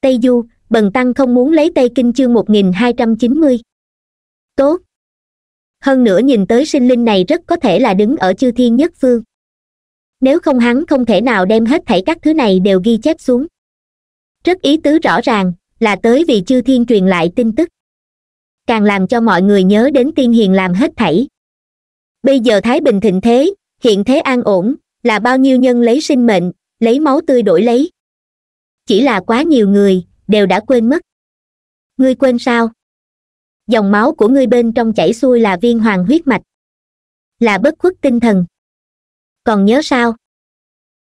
tây du bần tăng không muốn lấy tây kinh chương một nghìn hai trăm chín mươi tốt hơn nữa nhìn tới sinh linh này rất có thể là đứng ở chư thiên nhất phương nếu không hắn không thể nào đem hết thảy các thứ này đều ghi chép xuống rất ý tứ rõ ràng là tới vì chư thiên truyền lại tin tức càng làm cho mọi người nhớ đến tiên hiền làm hết thảy bây giờ thái bình thịnh thế hiện thế an ổn là bao nhiêu nhân lấy sinh mệnh lấy máu tươi đổi lấy chỉ là quá nhiều người đều đã quên mất ngươi quên sao dòng máu của ngươi bên trong chảy xuôi là viên hoàng huyết mạch là bất khuất tinh thần còn nhớ sao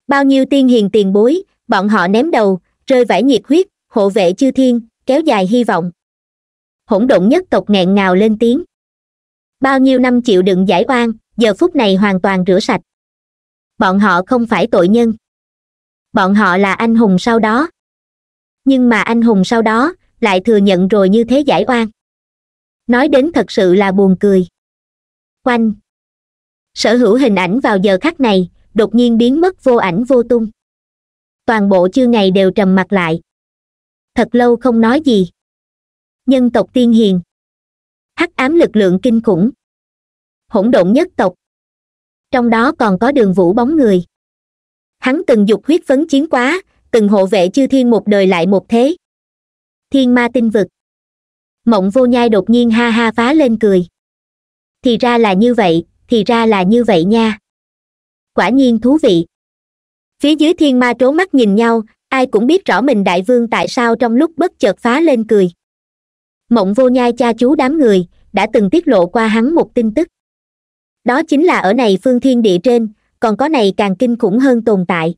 bao nhiêu tiên hiền tiền bối bọn họ ném đầu rơi vải nhiệt huyết hộ vệ chư thiên kéo dài hy vọng hỗn độn nhất tộc nghẹn ngào lên tiếng bao nhiêu năm chịu đựng giải oan giờ phút này hoàn toàn rửa sạch bọn họ không phải tội nhân bọn họ là anh hùng sau đó nhưng mà anh hùng sau đó lại thừa nhận rồi như thế giải oan nói đến thật sự là buồn cười quanh sở hữu hình ảnh vào giờ khắc này đột nhiên biến mất vô ảnh vô tung toàn bộ chương ngày đều trầm mặt lại thật lâu không nói gì nhân tộc tiên hiền hắc ám lực lượng kinh khủng hỗn độn nhất tộc trong đó còn có đường vũ bóng người hắn từng dục huyết phấn chiến quá từng hộ vệ chư thiên một đời lại một thế thiên ma tinh vực mộng vô nhai đột nhiên ha ha phá lên cười thì ra là như vậy thì ra là như vậy nha quả nhiên thú vị phía dưới thiên ma trố mắt nhìn nhau ai cũng biết rõ mình đại vương tại sao trong lúc bất chợt phá lên cười mộng vô nhai cha chú đám người đã từng tiết lộ qua hắn một tin tức đó chính là ở này phương thiên địa trên còn có này càng kinh khủng hơn tồn tại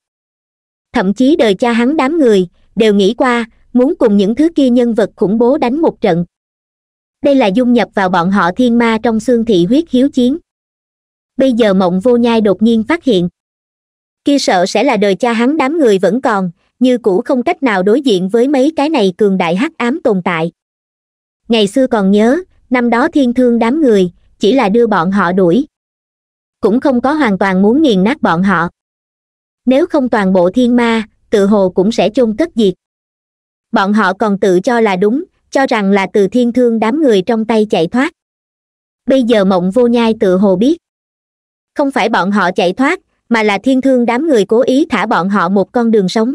thậm chí đời cha hắn đám người đều nghĩ qua muốn cùng những thứ kia nhân vật khủng bố đánh một trận đây là dung nhập vào bọn họ thiên ma trong xương thị huyết hiếu chiến bây giờ mộng vô nhai đột nhiên phát hiện kia sợ sẽ là đời cha hắn đám người vẫn còn như cũ không cách nào đối diện với mấy cái này cường đại hắc ám tồn tại ngày xưa còn nhớ năm đó thiên thương đám người chỉ là đưa bọn họ đuổi cũng không có hoàn toàn muốn nghiền nát bọn họ nếu không toàn bộ thiên ma tự hồ cũng sẽ chôn cất diệt bọn họ còn tự cho là đúng cho rằng là từ thiên thương đám người trong tay chạy thoát bây giờ mộng vô nhai tự hồ biết không phải bọn họ chạy thoát mà là thiên thương đám người cố ý thả bọn họ một con đường sống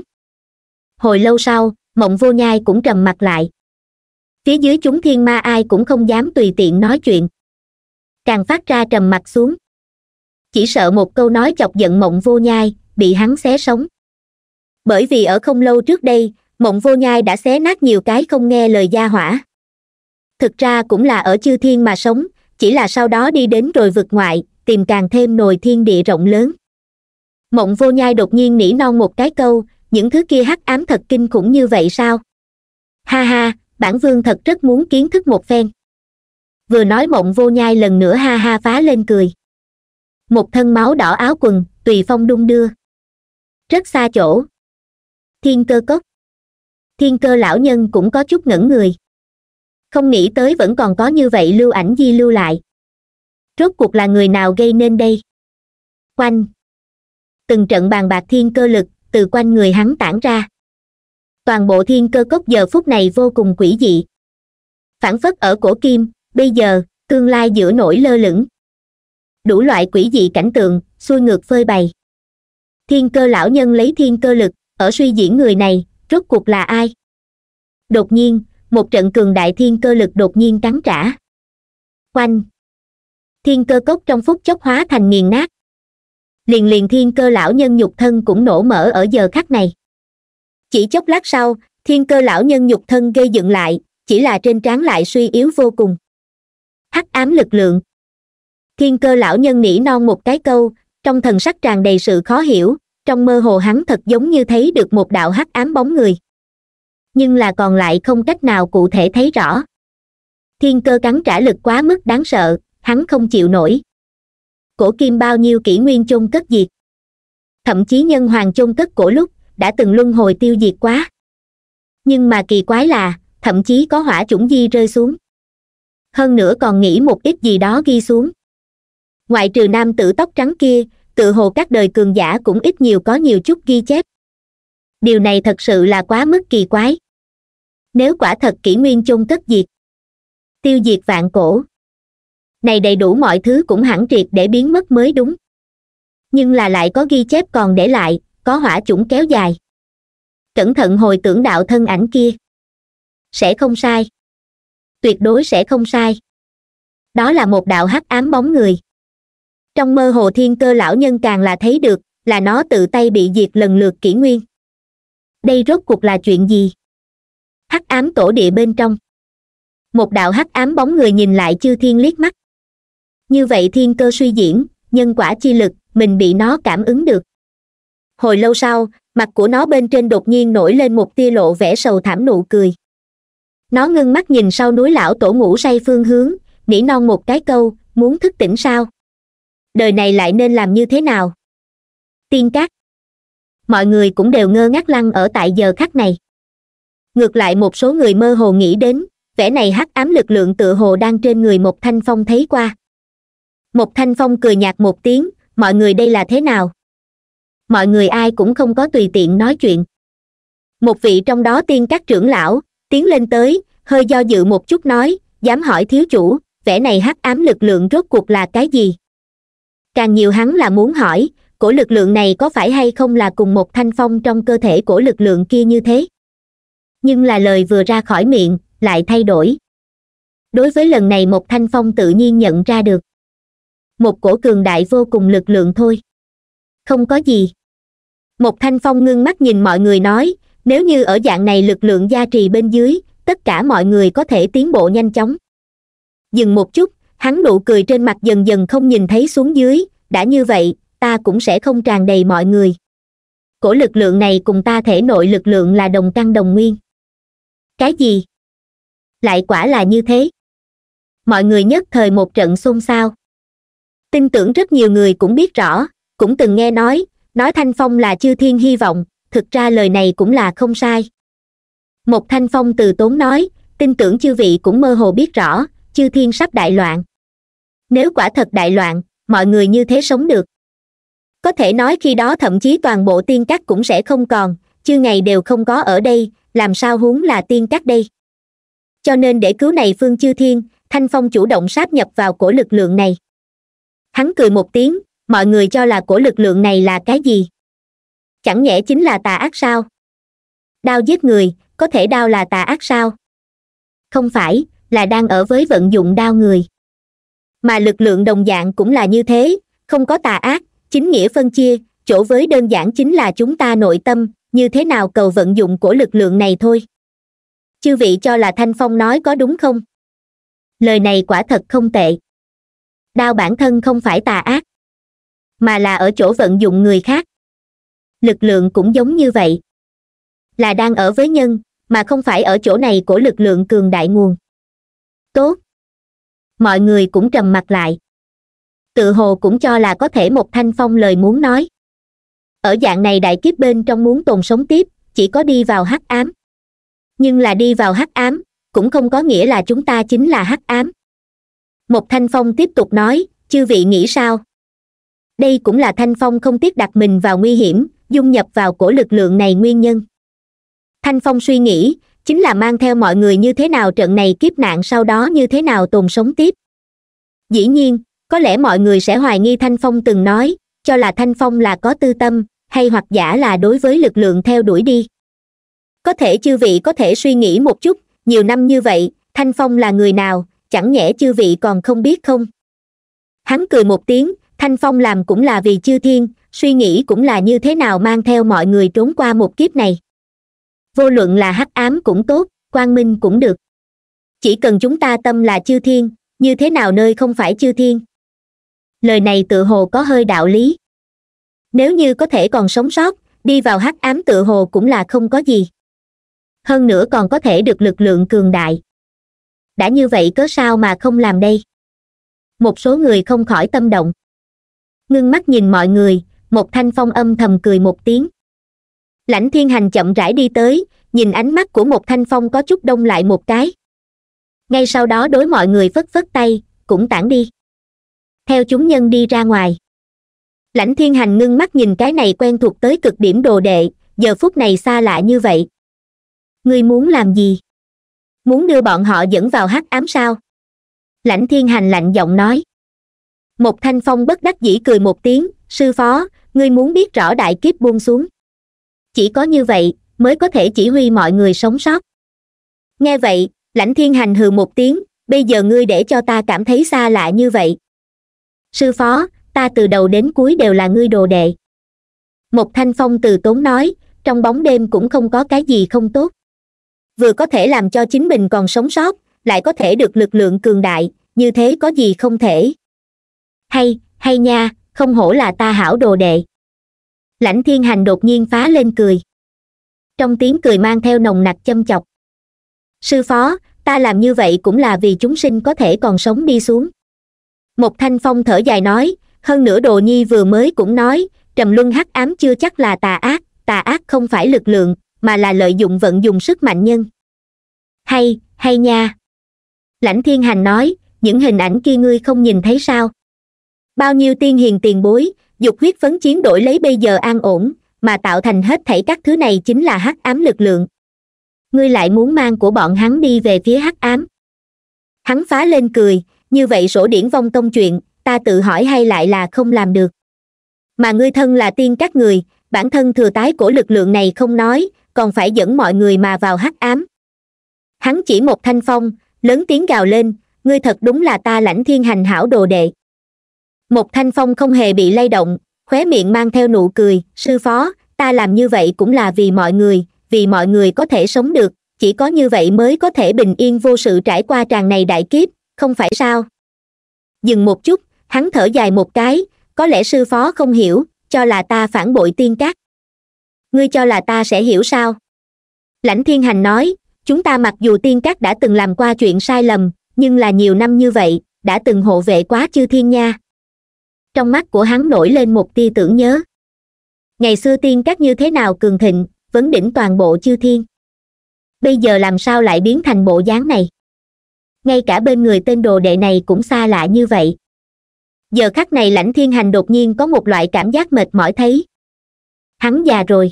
hồi lâu sau mộng vô nhai cũng trầm mặt lại phía dưới chúng thiên ma ai cũng không dám tùy tiện nói chuyện càng phát ra trầm mặt xuống chỉ sợ một câu nói chọc giận mộng vô nhai bị hắn xé sống bởi vì ở không lâu trước đây mộng vô nhai đã xé nát nhiều cái không nghe lời gia hỏa thực ra cũng là ở chư thiên mà sống chỉ là sau đó đi đến rồi vực ngoại tìm càng thêm nồi thiên địa rộng lớn mộng vô nhai đột nhiên nỉ non một cái câu những thứ kia hắc ám thật kinh khủng như vậy sao ha ha bản vương thật rất muốn kiến thức một phen vừa nói mộng vô nhai lần nữa ha ha phá lên cười một thân máu đỏ áo quần tùy phong đung đưa rất xa chỗ thiên cơ cốc thiên cơ lão nhân cũng có chút ngẩn người không nghĩ tới vẫn còn có như vậy lưu ảnh di lưu lại rốt cuộc là người nào gây nên đây quanh từng trận bàn bạc thiên cơ lực từ quanh người hắn tản ra toàn bộ thiên cơ cốc giờ phút này vô cùng quỷ dị phản phất ở cổ kim bây giờ tương lai giữa nổi lơ lửng đủ loại quỷ dị cảnh tượng xuôi ngược phơi bày thiên cơ lão nhân lấy thiên cơ lực ở suy diễn người này rốt cuộc là ai đột nhiên một trận cường đại thiên cơ lực đột nhiên cắn trả quanh thiên cơ cốc trong phút chốc hóa thành nghiền nát liền liền thiên cơ lão nhân nhục thân cũng nổ mở ở giờ khắc này chỉ chốc lát sau thiên cơ lão nhân nhục thân gây dựng lại chỉ là trên trán lại suy yếu vô cùng hắc ám lực lượng thiên cơ lão nhân nỉ non một cái câu trong thần sắc tràn đầy sự khó hiểu trong mơ hồ hắn thật giống như thấy được một đạo hắc ám bóng người nhưng là còn lại không cách nào cụ thể thấy rõ thiên cơ cắn trả lực quá mức đáng sợ hắn không chịu nổi cổ kim bao nhiêu kỷ nguyên chôn cất diệt thậm chí nhân hoàng chôn cất cổ lúc đã từng luân hồi tiêu diệt quá nhưng mà kỳ quái là thậm chí có hỏa chủng di rơi xuống hơn nữa còn nghĩ một ít gì đó ghi xuống ngoại trừ nam tử tóc trắng kia tự hồ các đời cường giả cũng ít nhiều có nhiều chút ghi chép điều này thật sự là quá mức kỳ quái nếu quả thật kỷ nguyên chung tất diệt tiêu diệt vạn cổ này đầy đủ mọi thứ cũng hẳn triệt để biến mất mới đúng nhưng là lại có ghi chép còn để lại có hỏa chủng kéo dài cẩn thận hồi tưởng đạo thân ảnh kia sẽ không sai tuyệt đối sẽ không sai đó là một đạo hắc ám bóng người trong mơ hồ thiên cơ lão nhân càng là thấy được là nó tự tay bị diệt lần lượt kỷ nguyên đây rốt cuộc là chuyện gì hắc ám tổ địa bên trong một đạo hắc ám bóng người nhìn lại chư thiên liếc mắt như vậy thiên cơ suy diễn nhân quả chi lực mình bị nó cảm ứng được hồi lâu sau mặt của nó bên trên đột nhiên nổi lên một tia lộ vẻ sầu thảm nụ cười nó ngưng mắt nhìn sau núi lão tổ ngủ say phương hướng nỉ non một cái câu muốn thức tỉnh sao đời này lại nên làm như thế nào tiên cát mọi người cũng đều ngơ ngác lăng ở tại giờ khắc này ngược lại một số người mơ hồ nghĩ đến vẻ này hắc ám lực lượng tự hồ đang trên người một thanh phong thấy qua một thanh phong cười nhạt một tiếng mọi người đây là thế nào mọi người ai cũng không có tùy tiện nói chuyện một vị trong đó tiên các trưởng lão tiến lên tới hơi do dự một chút nói dám hỏi thiếu chủ vẻ này hắc ám lực lượng rốt cuộc là cái gì càng nhiều hắn là muốn hỏi cổ lực lượng này có phải hay không là cùng một thanh phong trong cơ thể cổ lực lượng kia như thế nhưng là lời vừa ra khỏi miệng lại thay đổi đối với lần này một thanh phong tự nhiên nhận ra được một cổ cường đại vô cùng lực lượng thôi không có gì một thanh phong ngưng mắt nhìn mọi người nói nếu như ở dạng này lực lượng gia trì bên dưới tất cả mọi người có thể tiến bộ nhanh chóng dừng một chút hắn nụ cười trên mặt dần dần không nhìn thấy xuống dưới đã như vậy ta cũng sẽ không tràn đầy mọi người cổ lực lượng này cùng ta thể nội lực lượng là đồng căn đồng nguyên cái gì lại quả là như thế mọi người nhất thời một trận xôn xao tin tưởng rất nhiều người cũng biết rõ cũng từng nghe nói nói thanh phong là chư thiên hy vọng thực ra lời này cũng là không sai một thanh phong từ tốn nói tin tưởng chư vị cũng mơ hồ biết rõ chư thiên sắp đại loạn nếu quả thật đại loạn mọi người như thế sống được có thể nói khi đó thậm chí toàn bộ tiên cắt cũng sẽ không còn chứ ngày đều không có ở đây làm sao huống là tiên cắt đây cho nên để cứu này phương chư thiên thanh phong chủ động sáp nhập vào cổ lực lượng này hắn cười một tiếng mọi người cho là cổ lực lượng này là cái gì chẳng nhẽ chính là tà ác sao đao giết người có thể đao là tà ác sao không phải là đang ở với vận dụng đao người mà lực lượng đồng dạng cũng là như thế không có tà ác chính nghĩa phân chia chỗ với đơn giản chính là chúng ta nội tâm như thế nào cầu vận dụng của lực lượng này thôi chư vị cho là thanh phong nói có đúng không lời này quả thật không tệ đao bản thân không phải tà ác mà là ở chỗ vận dụng người khác lực lượng cũng giống như vậy là đang ở với nhân mà không phải ở chỗ này của lực lượng cường đại nguồn tốt mọi người cũng trầm mặt lại tự hồ cũng cho là có thể một thanh phong lời muốn nói ở dạng này đại kiếp bên trong muốn tồn sống tiếp chỉ có đi vào hắc ám nhưng là đi vào hắc ám cũng không có nghĩa là chúng ta chính là hắc ám một thanh phong tiếp tục nói chư vị nghĩ sao đây cũng là thanh phong không tiếc đặt mình vào nguy hiểm dung nhập vào cổ lực lượng này nguyên nhân thanh phong suy nghĩ chính là mang theo mọi người như thế nào trận này kiếp nạn sau đó như thế nào tồn sống tiếp dĩ nhiên có lẽ mọi người sẽ hoài nghi thanh phong từng nói cho là thanh phong là có tư tâm hay hoặc giả là đối với lực lượng theo đuổi đi có thể chư vị có thể suy nghĩ một chút nhiều năm như vậy thanh phong là người nào chẳng nhẽ chư vị còn không biết không hắn cười một tiếng thanh phong làm cũng là vì chư thiên suy nghĩ cũng là như thế nào mang theo mọi người trốn qua một kiếp này vô luận là hắc ám cũng tốt quang minh cũng được chỉ cần chúng ta tâm là chư thiên như thế nào nơi không phải chư thiên lời này tự hồ có hơi đạo lý nếu như có thể còn sống sót đi vào hắc ám tự hồ cũng là không có gì hơn nữa còn có thể được lực lượng cường đại đã như vậy cớ sao mà không làm đây một số người không khỏi tâm động ngưng mắt nhìn mọi người một thanh phong âm thầm cười một tiếng lãnh thiên hành chậm rãi đi tới nhìn ánh mắt của một thanh phong có chút đông lại một cái ngay sau đó đối mọi người phất phất tay cũng tản đi theo chúng nhân đi ra ngoài lãnh thiên hành ngưng mắt nhìn cái này quen thuộc tới cực điểm đồ đệ giờ phút này xa lạ như vậy ngươi muốn làm gì muốn đưa bọn họ dẫn vào hắc ám sao lãnh thiên hành lạnh giọng nói một thanh phong bất đắc dĩ cười một tiếng sư phó ngươi muốn biết rõ đại kiếp buông xuống chỉ có như vậy mới có thể chỉ huy mọi người sống sót nghe vậy lãnh thiên hành hừ một tiếng bây giờ ngươi để cho ta cảm thấy xa lạ như vậy sư phó ta từ đầu đến cuối đều là ngươi đồ đệ một thanh phong từ tốn nói trong bóng đêm cũng không có cái gì không tốt vừa có thể làm cho chính mình còn sống sót lại có thể được lực lượng cường đại như thế có gì không thể hay hay nha không hổ là ta hảo đồ đệ lãnh thiên hành đột nhiên phá lên cười trong tiếng cười mang theo nồng nặc châm chọc sư phó ta làm như vậy cũng là vì chúng sinh có thể còn sống đi xuống một thanh phong thở dài nói hơn nữa đồ nhi vừa mới cũng nói trầm luân hắc ám chưa chắc là tà ác tà ác không phải lực lượng mà là lợi dụng vận dùng sức mạnh nhân hay hay nha lãnh thiên hành nói những hình ảnh kia ngươi không nhìn thấy sao bao nhiêu tiên hiền tiền bối dục huyết phấn chiến đổi lấy bây giờ an ổn mà tạo thành hết thảy các thứ này chính là hắc ám lực lượng ngươi lại muốn mang của bọn hắn đi về phía hắc ám hắn phá lên cười như vậy sổ điển vong tông chuyện ta tự hỏi hay lại là không làm được mà ngươi thân là tiên các người bản thân thừa tái của lực lượng này không nói còn phải dẫn mọi người mà vào hắc ám hắn chỉ một thanh phong lớn tiếng gào lên ngươi thật đúng là ta lãnh thiên hành hảo đồ đệ một thanh phong không hề bị lay động khóe miệng mang theo nụ cười sư phó ta làm như vậy cũng là vì mọi người vì mọi người có thể sống được chỉ có như vậy mới có thể bình yên vô sự trải qua tràng này đại kiếp không phải sao dừng một chút hắn thở dài một cái có lẽ sư phó không hiểu cho là ta phản bội tiên cát ngươi cho là ta sẽ hiểu sao lãnh thiên hành nói chúng ta mặc dù tiên cát đã từng làm qua chuyện sai lầm nhưng là nhiều năm như vậy đã từng hộ vệ quá chư thiên nha trong mắt của hắn nổi lên một tia tưởng nhớ ngày xưa tiên các như thế nào cường thịnh vấn đỉnh toàn bộ chư thiên bây giờ làm sao lại biến thành bộ dáng này ngay cả bên người tên đồ đệ này cũng xa lạ như vậy giờ khắc này lãnh thiên hành đột nhiên có một loại cảm giác mệt mỏi thấy hắn già rồi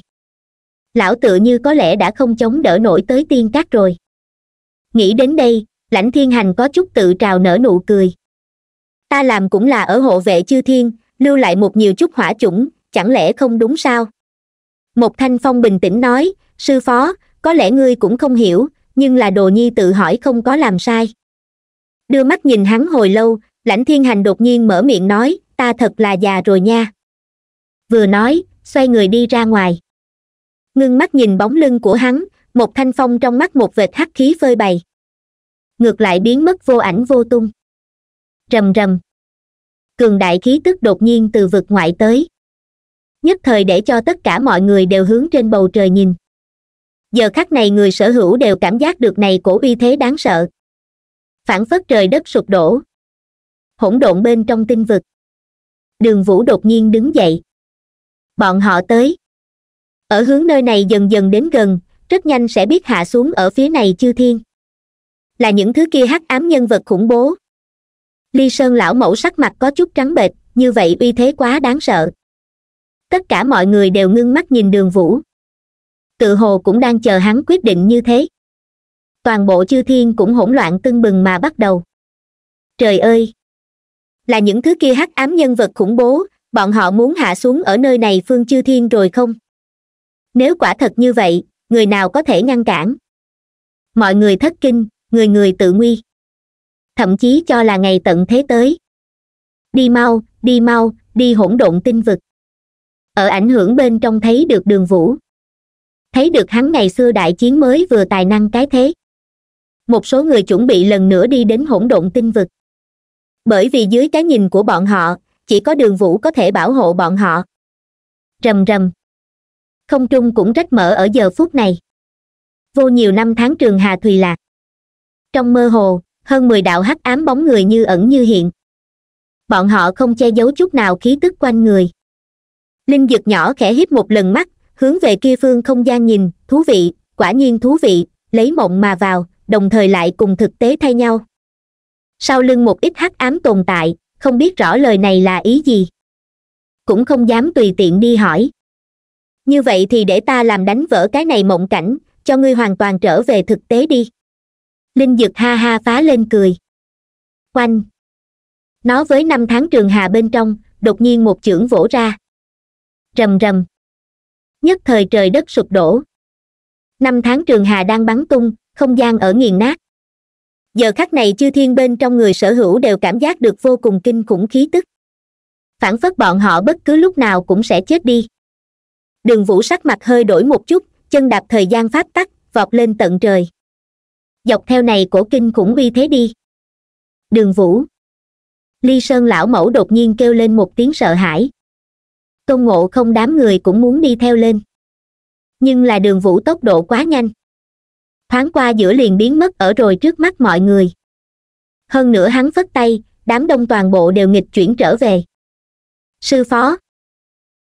lão tự như có lẽ đã không chống đỡ nổi tới tiên các rồi nghĩ đến đây lãnh thiên hành có chút tự trào nở nụ cười ta làm cũng là ở hộ vệ chư thiên lưu lại một nhiều chút hỏa chủng chẳng lẽ không đúng sao một thanh phong bình tĩnh nói sư phó có lẽ ngươi cũng không hiểu nhưng là đồ nhi tự hỏi không có làm sai đưa mắt nhìn hắn hồi lâu lãnh thiên hành đột nhiên mở miệng nói ta thật là già rồi nha vừa nói xoay người đi ra ngoài ngưng mắt nhìn bóng lưng của hắn một thanh phong trong mắt một vệt hắc khí phơi bày ngược lại biến mất vô ảnh vô tung rầm rầm cường đại khí tức đột nhiên từ vực ngoại tới nhất thời để cho tất cả mọi người đều hướng trên bầu trời nhìn giờ khắc này người sở hữu đều cảm giác được này cổ uy thế đáng sợ phản phất trời đất sụp đổ hỗn độn bên trong tinh vực đường vũ đột nhiên đứng dậy bọn họ tới ở hướng nơi này dần dần đến gần rất nhanh sẽ biết hạ xuống ở phía này chư thiên là những thứ kia hắc ám nhân vật khủng bố ly sơn lão mẫu sắc mặt có chút trắng bệch như vậy uy thế quá đáng sợ tất cả mọi người đều ngưng mắt nhìn đường vũ tự hồ cũng đang chờ hắn quyết định như thế toàn bộ chư thiên cũng hỗn loạn tưng bừng mà bắt đầu trời ơi là những thứ kia hắc ám nhân vật khủng bố bọn họ muốn hạ xuống ở nơi này phương chư thiên rồi không nếu quả thật như vậy người nào có thể ngăn cản mọi người thất kinh người người tự nguy thậm chí cho là ngày tận thế tới đi mau đi mau đi hỗn độn tinh vực ở ảnh hưởng bên trong thấy được đường vũ thấy được hắn ngày xưa đại chiến mới vừa tài năng cái thế một số người chuẩn bị lần nữa đi đến hỗn độn tinh vực bởi vì dưới cái nhìn của bọn họ chỉ có đường vũ có thể bảo hộ bọn họ rầm rầm không trung cũng rách mở ở giờ phút này vô nhiều năm tháng trường hà thùy lạc trong mơ hồ hơn mười đạo hắc ám bóng người như ẩn như hiện bọn họ không che giấu chút nào khí tức quanh người linh dực nhỏ khẽ hít một lần mắt hướng về kia phương không gian nhìn thú vị quả nhiên thú vị lấy mộng mà vào đồng thời lại cùng thực tế thay nhau sau lưng một ít hắc ám tồn tại không biết rõ lời này là ý gì cũng không dám tùy tiện đi hỏi như vậy thì để ta làm đánh vỡ cái này mộng cảnh cho ngươi hoàn toàn trở về thực tế đi linh dực ha ha phá lên cười oanh nó với năm tháng trường hà bên trong đột nhiên một chưởng vỗ ra rầm rầm nhất thời trời đất sụp đổ năm tháng trường hà đang bắn tung không gian ở nghiền nát giờ khắc này chư thiên bên trong người sở hữu đều cảm giác được vô cùng kinh khủng khí tức phản phất bọn họ bất cứ lúc nào cũng sẽ chết đi đường vũ sắc mặt hơi đổi một chút chân đạp thời gian pháp tắc vọt lên tận trời dọc theo này cổ kinh khủng uy thế đi đường vũ ly sơn lão mẫu đột nhiên kêu lên một tiếng sợ hãi tôn ngộ không đám người cũng muốn đi theo lên nhưng là đường vũ tốc độ quá nhanh thoáng qua giữa liền biến mất ở rồi trước mắt mọi người hơn nữa hắn phất tay đám đông toàn bộ đều nghịch chuyển trở về sư phó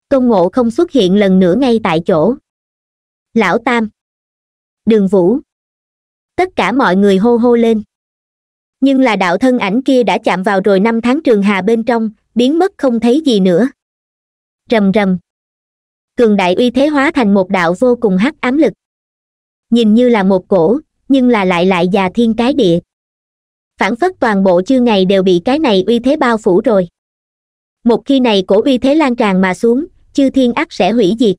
tôn ngộ không xuất hiện lần nữa ngay tại chỗ lão tam đường vũ tất cả mọi người hô hô lên nhưng là đạo thân ảnh kia đã chạm vào rồi năm tháng trường hà bên trong biến mất không thấy gì nữa rầm rầm cường đại uy thế hóa thành một đạo vô cùng hắc ám lực nhìn như là một cổ nhưng là lại lại già thiên cái địa phản phất toàn bộ chư ngày đều bị cái này uy thế bao phủ rồi một khi này cổ uy thế lan tràn mà xuống chư thiên ác sẽ hủy diệt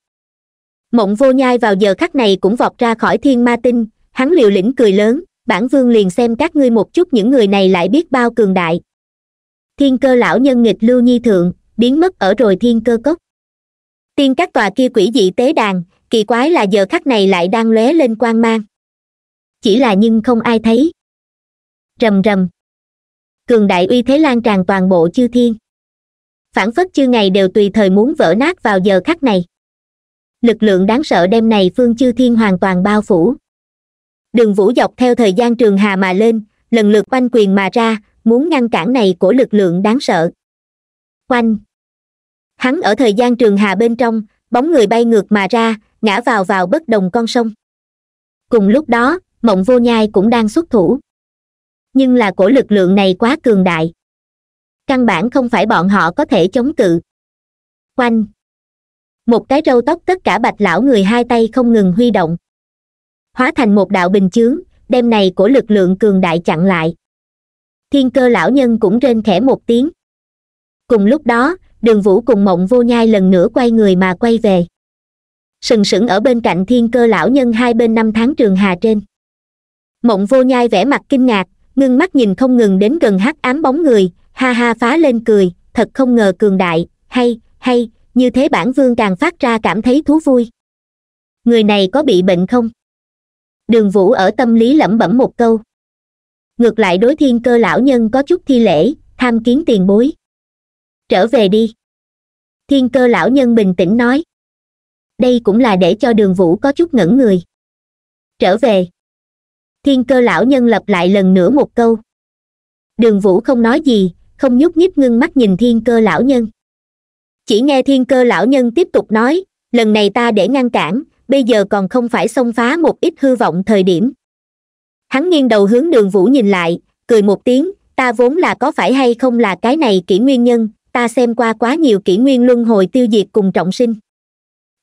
mộng vô nhai vào giờ khắc này cũng vọt ra khỏi thiên ma tinh hắn liều lĩnh cười lớn bản vương liền xem các ngươi một chút những người này lại biết bao cường đại thiên cơ lão nhân nghịch lưu nhi thượng biến mất ở rồi thiên cơ cốc tiên các tòa kia quỷ dị tế đàn kỳ quái là giờ khắc này lại đang lóe lên quang mang chỉ là nhưng không ai thấy rầm rầm cường đại uy thế lan tràn toàn bộ chư thiên phản phất chư ngày đều tùy thời muốn vỡ nát vào giờ khắc này lực lượng đáng sợ đêm này phương chư thiên hoàn toàn bao phủ đường vũ dọc theo thời gian trường hà mà lên lần lượt oanh quyền mà ra muốn ngăn cản này của lực lượng đáng sợ oanh hắn ở thời gian trường hà bên trong bóng người bay ngược mà ra ngã vào vào bất đồng con sông cùng lúc đó mộng vô nhai cũng đang xuất thủ nhưng là cổ lực lượng này quá cường đại căn bản không phải bọn họ có thể chống cự oanh một cái râu tóc tất cả bạch lão người hai tay không ngừng huy động hóa thành một đạo bình chướng đem này của lực lượng cường đại chặn lại thiên cơ lão nhân cũng rên khẽ một tiếng cùng lúc đó đường vũ cùng mộng vô nhai lần nữa quay người mà quay về sừng sững ở bên cạnh thiên cơ lão nhân hai bên năm tháng trường hà trên mộng vô nhai vẻ mặt kinh ngạc ngưng mắt nhìn không ngừng đến gần hắc ám bóng người ha ha phá lên cười thật không ngờ cường đại hay hay như thế bản vương càng phát ra cảm thấy thú vui người này có bị bệnh không đường vũ ở tâm lý lẩm bẩm một câu ngược lại đối thiên cơ lão nhân có chút thi lễ tham kiến tiền bối trở về đi thiên cơ lão nhân bình tĩnh nói đây cũng là để cho đường vũ có chút ngẩn người trở về thiên cơ lão nhân lặp lại lần nữa một câu đường vũ không nói gì không nhúc nhích ngưng mắt nhìn thiên cơ lão nhân chỉ nghe thiên cơ lão nhân tiếp tục nói lần này ta để ngăn cản bây giờ còn không phải xông phá một ít hư vọng thời điểm hắn nghiêng đầu hướng đường vũ nhìn lại cười một tiếng ta vốn là có phải hay không là cái này kỹ nguyên nhân ta xem qua quá nhiều kỹ nguyên luân hồi tiêu diệt cùng trọng sinh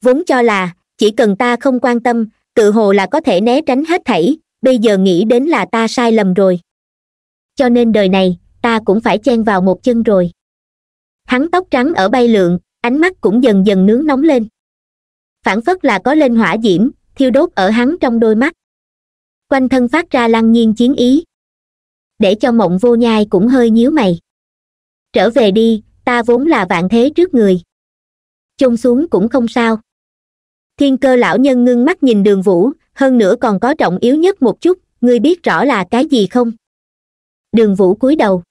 vốn cho là chỉ cần ta không quan tâm tự hồ là có thể né tránh hết thảy bây giờ nghĩ đến là ta sai lầm rồi cho nên đời này ta cũng phải chen vào một chân rồi hắn tóc trắng ở bay lượn ánh mắt cũng dần dần nướng nóng lên phản phất là có lên hỏa diễm thiêu đốt ở hắn trong đôi mắt quanh thân phát ra lăng nhiên chiến ý để cho mộng vô nhai cũng hơi nhíu mày trở về đi ta vốn là vạn thế trước người chôn xuống cũng không sao thiên cơ lão nhân ngưng mắt nhìn đường vũ hơn nữa còn có trọng yếu nhất một chút ngươi biết rõ là cái gì không đường vũ cúi đầu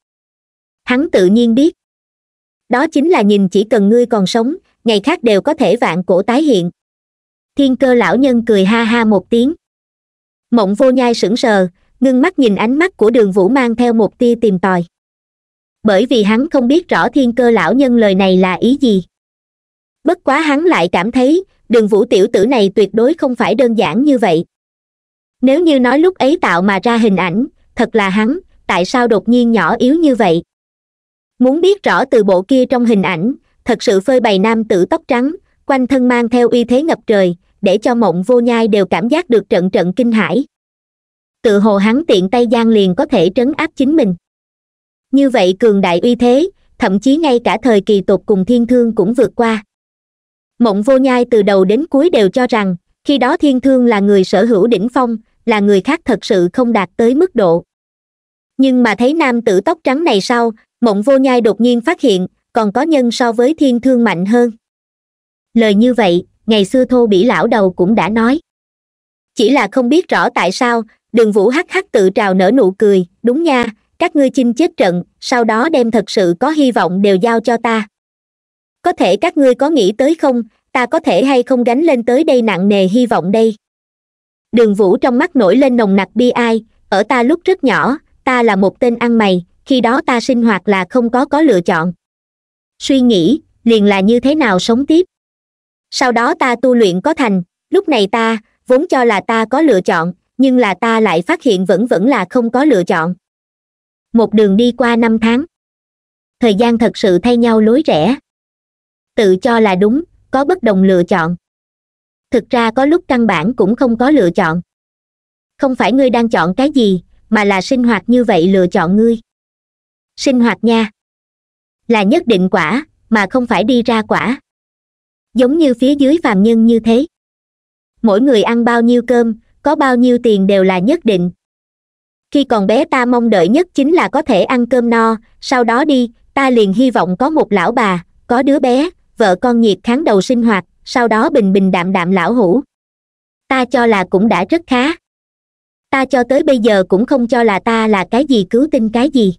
hắn tự nhiên biết đó chính là nhìn chỉ cần ngươi còn sống ngày khác đều có thể vạn cổ tái hiện thiên cơ lão nhân cười ha ha một tiếng mộng vô nhai sững sờ ngưng mắt nhìn ánh mắt của đường vũ mang theo một tia tìm tòi bởi vì hắn không biết rõ thiên cơ lão nhân lời này là ý gì bất quá hắn lại cảm thấy đường vũ tiểu tử này tuyệt đối không phải đơn giản như vậy nếu như nói lúc ấy tạo mà ra hình ảnh thật là hắn tại sao đột nhiên nhỏ yếu như vậy muốn biết rõ từ bộ kia trong hình ảnh thật sự phơi bày nam tử tóc trắng quanh thân mang theo uy thế ngập trời để cho mộng vô nhai đều cảm giác được trận trận kinh hãi tự hồ hắn tiện tay gian liền có thể trấn áp chính mình như vậy cường đại uy thế thậm chí ngay cả thời kỳ tục cùng thiên thương cũng vượt qua mộng vô nhai từ đầu đến cuối đều cho rằng khi đó thiên thương là người sở hữu đỉnh phong là người khác thật sự không đạt tới mức độ nhưng mà thấy nam tử tóc trắng này sau mộng vô nhai đột nhiên phát hiện còn có nhân so với thiên thương mạnh hơn lời như vậy ngày xưa thô bỉ lão đầu cũng đã nói chỉ là không biết rõ tại sao đường vũ hắc hắc tự trào nở nụ cười đúng nha các ngươi chinh chết trận sau đó đem thật sự có hy vọng đều giao cho ta có thể các ngươi có nghĩ tới không ta có thể hay không gánh lên tới đây nặng nề hy vọng đây đường vũ trong mắt nổi lên nồng nặc bi ai ở ta lúc rất nhỏ ta là một tên ăn mày khi đó ta sinh hoạt là không có có lựa chọn suy nghĩ liền là như thế nào sống tiếp sau đó ta tu luyện có thành lúc này ta vốn cho là ta có lựa chọn nhưng là ta lại phát hiện vẫn vẫn là không có lựa chọn một đường đi qua năm tháng thời gian thật sự thay nhau lối rẽ tự cho là đúng có bất đồng lựa chọn thực ra có lúc căn bản cũng không có lựa chọn không phải ngươi đang chọn cái gì mà là sinh hoạt như vậy lựa chọn ngươi sinh hoạt nha là nhất định quả mà không phải đi ra quả giống như phía dưới phàm nhân như thế mỗi người ăn bao nhiêu cơm có bao nhiêu tiền đều là nhất định khi còn bé ta mong đợi nhất chính là có thể ăn cơm no sau đó đi ta liền hy vọng có một lão bà có đứa bé vợ con nhiệt kháng đầu sinh hoạt sau đó bình bình đạm đạm lão hủ ta cho là cũng đã rất khá ta cho tới bây giờ cũng không cho là ta là cái gì cứu tinh cái gì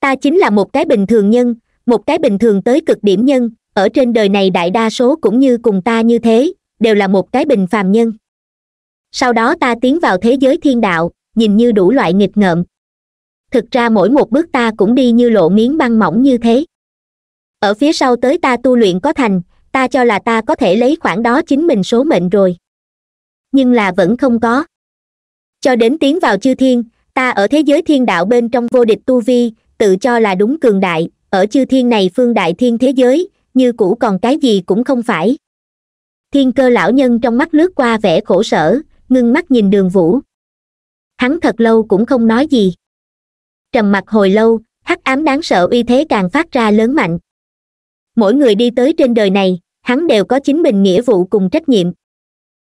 ta chính là một cái bình thường nhân một cái bình thường tới cực điểm nhân ở trên đời này đại đa số cũng như cùng ta như thế đều là một cái bình phàm nhân sau đó ta tiến vào thế giới thiên đạo nhìn như đủ loại nghịch ngợm thực ra mỗi một bước ta cũng đi như lộ miếng băng mỏng như thế ở phía sau tới ta tu luyện có thành ta cho là ta có thể lấy khoản đó chính mình số mệnh rồi nhưng là vẫn không có cho đến tiến vào chư thiên ta ở thế giới thiên đạo bên trong vô địch tu vi tự cho là đúng cường đại ở chư thiên này phương đại thiên thế giới như cũ còn cái gì cũng không phải thiên cơ lão nhân trong mắt lướt qua vẻ khổ sở ngưng mắt nhìn đường vũ hắn thật lâu cũng không nói gì trầm mặt hồi lâu hắc ám đáng sợ uy thế càng phát ra lớn mạnh mỗi người đi tới trên đời này hắn đều có chính mình nghĩa vụ cùng trách nhiệm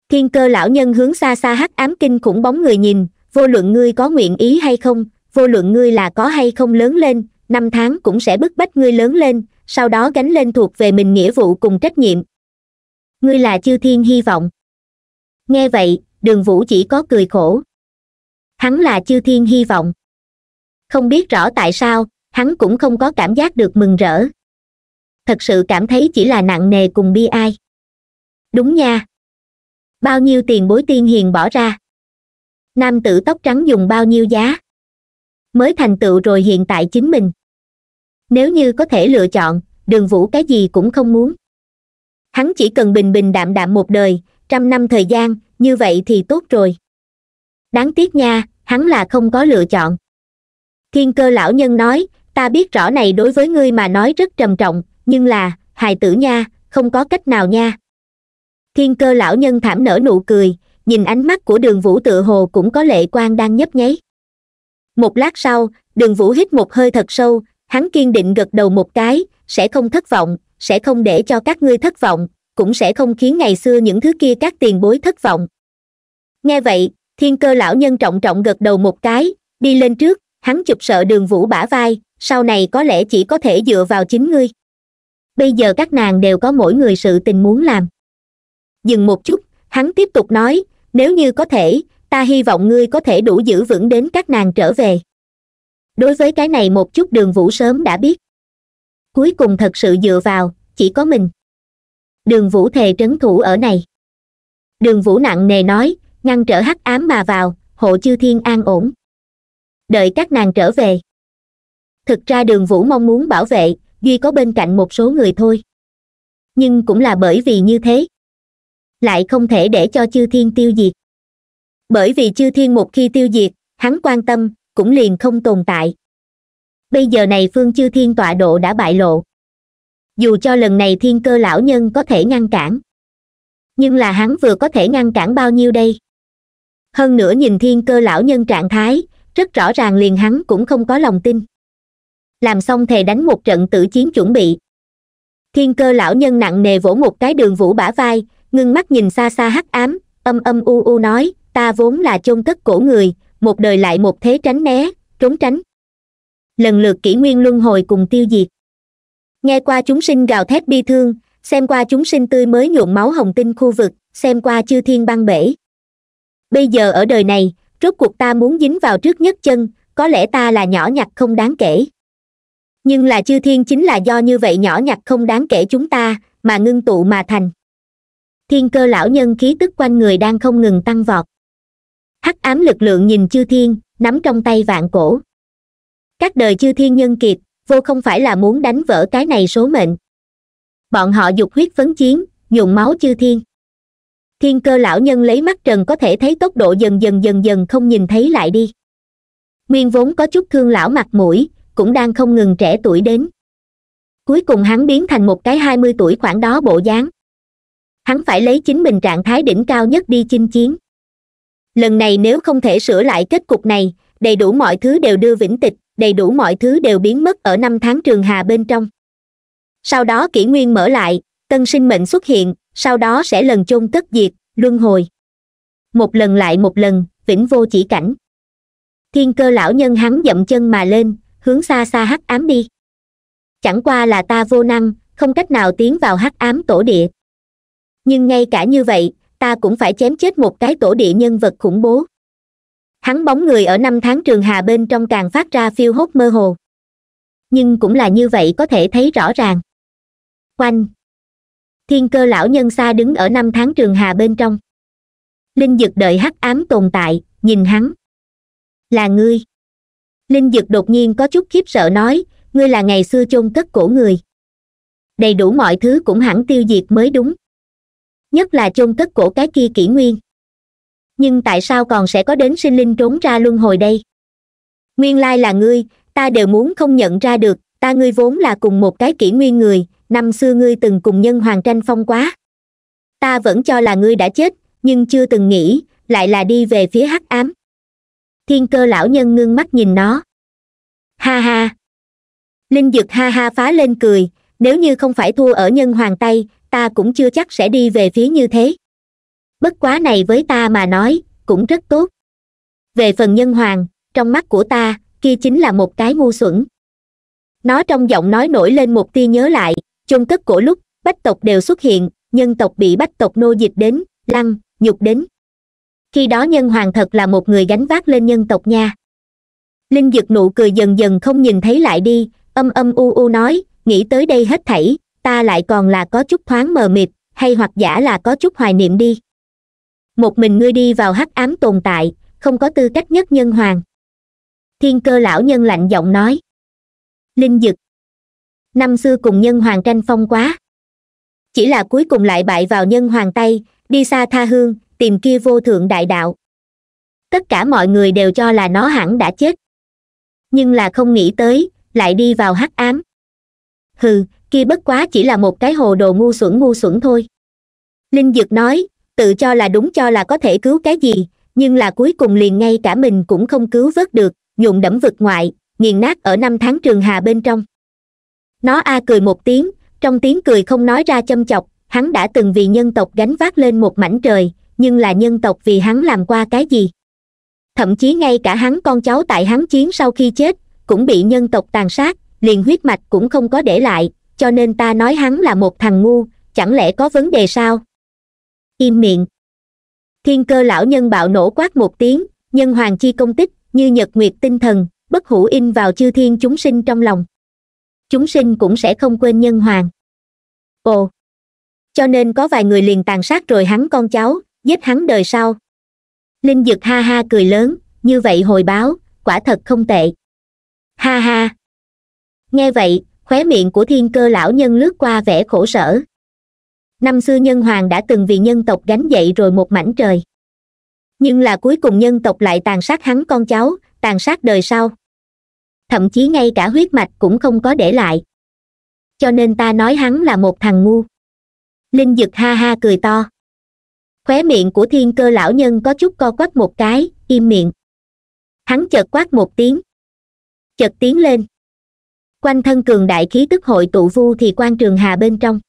thiên cơ lão nhân hướng xa xa hắc ám kinh khủng bóng người nhìn vô luận ngươi có nguyện ý hay không vô luận ngươi là có hay không lớn lên năm tháng cũng sẽ bức bách ngươi lớn lên sau đó gánh lên thuộc về mình nghĩa vụ cùng trách nhiệm ngươi là chư thiên hy vọng nghe vậy đường vũ chỉ có cười khổ hắn là chư thiên hy vọng không biết rõ tại sao hắn cũng không có cảm giác được mừng rỡ thật sự cảm thấy chỉ là nặng nề cùng bi ai đúng nha bao nhiêu tiền bối tiên hiền bỏ ra nam tử tóc trắng dùng bao nhiêu giá mới thành tựu rồi hiện tại chính mình nếu như có thể lựa chọn đường vũ cái gì cũng không muốn hắn chỉ cần bình bình đạm đạm một đời trăm năm thời gian như vậy thì tốt rồi đáng tiếc nha hắn là không có lựa chọn thiên cơ lão nhân nói ta biết rõ này đối với ngươi mà nói rất trầm trọng nhưng là hài tử nha không có cách nào nha thiên cơ lão nhân thảm nở nụ cười nhìn ánh mắt của đường vũ tự hồ cũng có lệ quan đang nhấp nháy một lát sau đường vũ hít một hơi thật sâu hắn kiên định gật đầu một cái sẽ không thất vọng sẽ không để cho các ngươi thất vọng cũng sẽ không khiến ngày xưa những thứ kia các tiền bối thất vọng nghe vậy thiên cơ lão nhân trọng trọng gật đầu một cái đi lên trước hắn chụp sợ đường vũ bả vai sau này có lẽ chỉ có thể dựa vào chính ngươi bây giờ các nàng đều có mỗi người sự tình muốn làm dừng một chút hắn tiếp tục nói nếu như có thể ta hy vọng ngươi có thể đủ giữ vững đến các nàng trở về đối với cái này một chút đường vũ sớm đã biết cuối cùng thật sự dựa vào chỉ có mình đường vũ thề trấn thủ ở này đường vũ nặng nề nói ngăn trở hắc ám mà vào hộ chư thiên an ổn đợi các nàng trở về thực ra đường vũ mong muốn bảo vệ duy có bên cạnh một số người thôi nhưng cũng là bởi vì như thế lại không thể để cho chư thiên tiêu diệt bởi vì chư thiên một khi tiêu diệt hắn quan tâm cũng liền không tồn tại bây giờ này phương chư thiên tọa độ đã bại lộ dù cho lần này thiên cơ lão nhân có thể ngăn cản nhưng là hắn vừa có thể ngăn cản bao nhiêu đây hơn nữa nhìn thiên cơ lão nhân trạng thái rất rõ ràng liền hắn cũng không có lòng tin làm xong thề đánh một trận tử chiến chuẩn bị thiên cơ lão nhân nặng nề vỗ một cái đường vũ bả vai ngưng mắt nhìn xa xa hắc ám âm âm u u nói ta vốn là chôn cất cổ người một đời lại một thế tránh né trốn tránh lần lượt kỷ nguyên luân hồi cùng tiêu diệt nghe qua chúng sinh gào thét bi thương xem qua chúng sinh tươi mới nhuộm máu hồng tinh khu vực xem qua chư thiên băng bể bây giờ ở đời này rốt cuộc ta muốn dính vào trước nhất chân có lẽ ta là nhỏ nhặt không đáng kể nhưng là chư thiên chính là do như vậy nhỏ nhặt không đáng kể chúng ta mà ngưng tụ mà thành thiên cơ lão nhân khí tức quanh người đang không ngừng tăng vọt hắc ám lực lượng nhìn chư thiên nắm trong tay vạn cổ các đời chư thiên nhân kiệt vô không phải là muốn đánh vỡ cái này số mệnh bọn họ dục huyết phấn chiến dùng máu chư thiên thiên cơ lão nhân lấy mắt trần có thể thấy tốc độ dần dần dần dần không nhìn thấy lại đi nguyên vốn có chút thương lão mặt mũi cũng đang không ngừng trẻ tuổi đến cuối cùng hắn biến thành một cái hai mươi tuổi khoảng đó bộ dáng hắn phải lấy chính mình trạng thái đỉnh cao nhất đi chinh chiến lần này nếu không thể sửa lại kết cục này đầy đủ mọi thứ đều đưa vĩnh tịch đầy đủ mọi thứ đều biến mất ở năm tháng trường hà bên trong sau đó kỷ nguyên mở lại tân sinh mệnh xuất hiện sau đó sẽ lần chôn tất diệt luân hồi một lần lại một lần vĩnh vô chỉ cảnh thiên cơ lão nhân hắn dậm chân mà lên hướng xa xa hắc ám đi chẳng qua là ta vô năng không cách nào tiến vào hắc ám tổ địa nhưng ngay cả như vậy ta cũng phải chém chết một cái tổ địa nhân vật khủng bố hắn bóng người ở năm tháng trường hà bên trong càng phát ra phiêu hốt mơ hồ nhưng cũng là như vậy có thể thấy rõ ràng quanh thiên cơ lão nhân xa đứng ở năm tháng trường hà bên trong linh dực đợi hắc ám tồn tại nhìn hắn là ngươi linh dực đột nhiên có chút khiếp sợ nói ngươi là ngày xưa chôn cất cổ người đầy đủ mọi thứ cũng hẳn tiêu diệt mới đúng nhất là chôn cất cổ cái kia kỷ nguyên nhưng tại sao còn sẽ có đến sinh linh trốn ra luân hồi đây nguyên lai là ngươi ta đều muốn không nhận ra được ta ngươi vốn là cùng một cái kỷ nguyên người năm xưa ngươi từng cùng nhân hoàng tranh phong quá ta vẫn cho là ngươi đã chết nhưng chưa từng nghĩ lại là đi về phía hắc ám thiên cơ lão nhân ngưng mắt nhìn nó ha ha linh dực ha ha phá lên cười nếu như không phải thua ở nhân hoàng tay ta cũng chưa chắc sẽ đi về phía như thế bất quá này với ta mà nói cũng rất tốt về phần nhân hoàng trong mắt của ta kia chính là một cái ngu xuẩn nó trong giọng nói nổi lên một tia nhớ lại chôn cất cổ lúc bách tộc đều xuất hiện nhân tộc bị bách tộc nô dịch đến lăng nhục đến khi đó nhân hoàng thật là một người gánh vác lên nhân tộc nha linh dực nụ cười dần dần không nhìn thấy lại đi âm âm u u nói nghĩ tới đây hết thảy ta lại còn là có chút thoáng mờ mịt hay hoặc giả là có chút hoài niệm đi một mình ngươi đi vào hắc ám tồn tại không có tư cách nhất nhân hoàng thiên cơ lão nhân lạnh giọng nói linh dực năm xưa cùng nhân hoàng tranh phong quá chỉ là cuối cùng lại bại vào nhân hoàng tay đi xa tha hương tìm kia vô thượng đại đạo tất cả mọi người đều cho là nó hẳn đã chết nhưng là không nghĩ tới lại đi vào hắc ám hừ kia bất quá chỉ là một cái hồ đồ ngu xuẩn ngu xuẩn thôi linh dược nói tự cho là đúng cho là có thể cứu cái gì nhưng là cuối cùng liền ngay cả mình cũng không cứu vớt được nhụn đẫm vực ngoại nghiền nát ở năm tháng trường hà bên trong nó a à cười một tiếng trong tiếng cười không nói ra châm chọc hắn đã từng vì nhân tộc gánh vác lên một mảnh trời nhưng là nhân tộc vì hắn làm qua cái gì thậm chí ngay cả hắn con cháu tại hắn chiến sau khi chết cũng bị nhân tộc tàn sát liền huyết mạch cũng không có để lại cho nên ta nói hắn là một thằng ngu chẳng lẽ có vấn đề sao im miệng thiên cơ lão nhân bạo nổ quát một tiếng nhân hoàng chi công tích như nhật nguyệt tinh thần bất hủ in vào chư thiên chúng sinh trong lòng chúng sinh cũng sẽ không quên nhân hoàng ồ cho nên có vài người liền tàn sát rồi hắn con cháu giết hắn đời sau linh dực ha ha cười lớn như vậy hồi báo quả thật không tệ ha ha nghe vậy khóe miệng của thiên cơ lão nhân lướt qua vẻ khổ sở năm xưa nhân hoàng đã từng vì nhân tộc gánh dậy rồi một mảnh trời nhưng là cuối cùng nhân tộc lại tàn sát hắn con cháu tàn sát đời sau thậm chí ngay cả huyết mạch cũng không có để lại cho nên ta nói hắn là một thằng ngu linh dực ha ha cười to khóe miệng của thiên cơ lão nhân có chút co quắp một cái im miệng hắn chợt quát một tiếng chợt tiến lên quanh thân cường đại khí tức hội tụ vu thì quan trường hà bên trong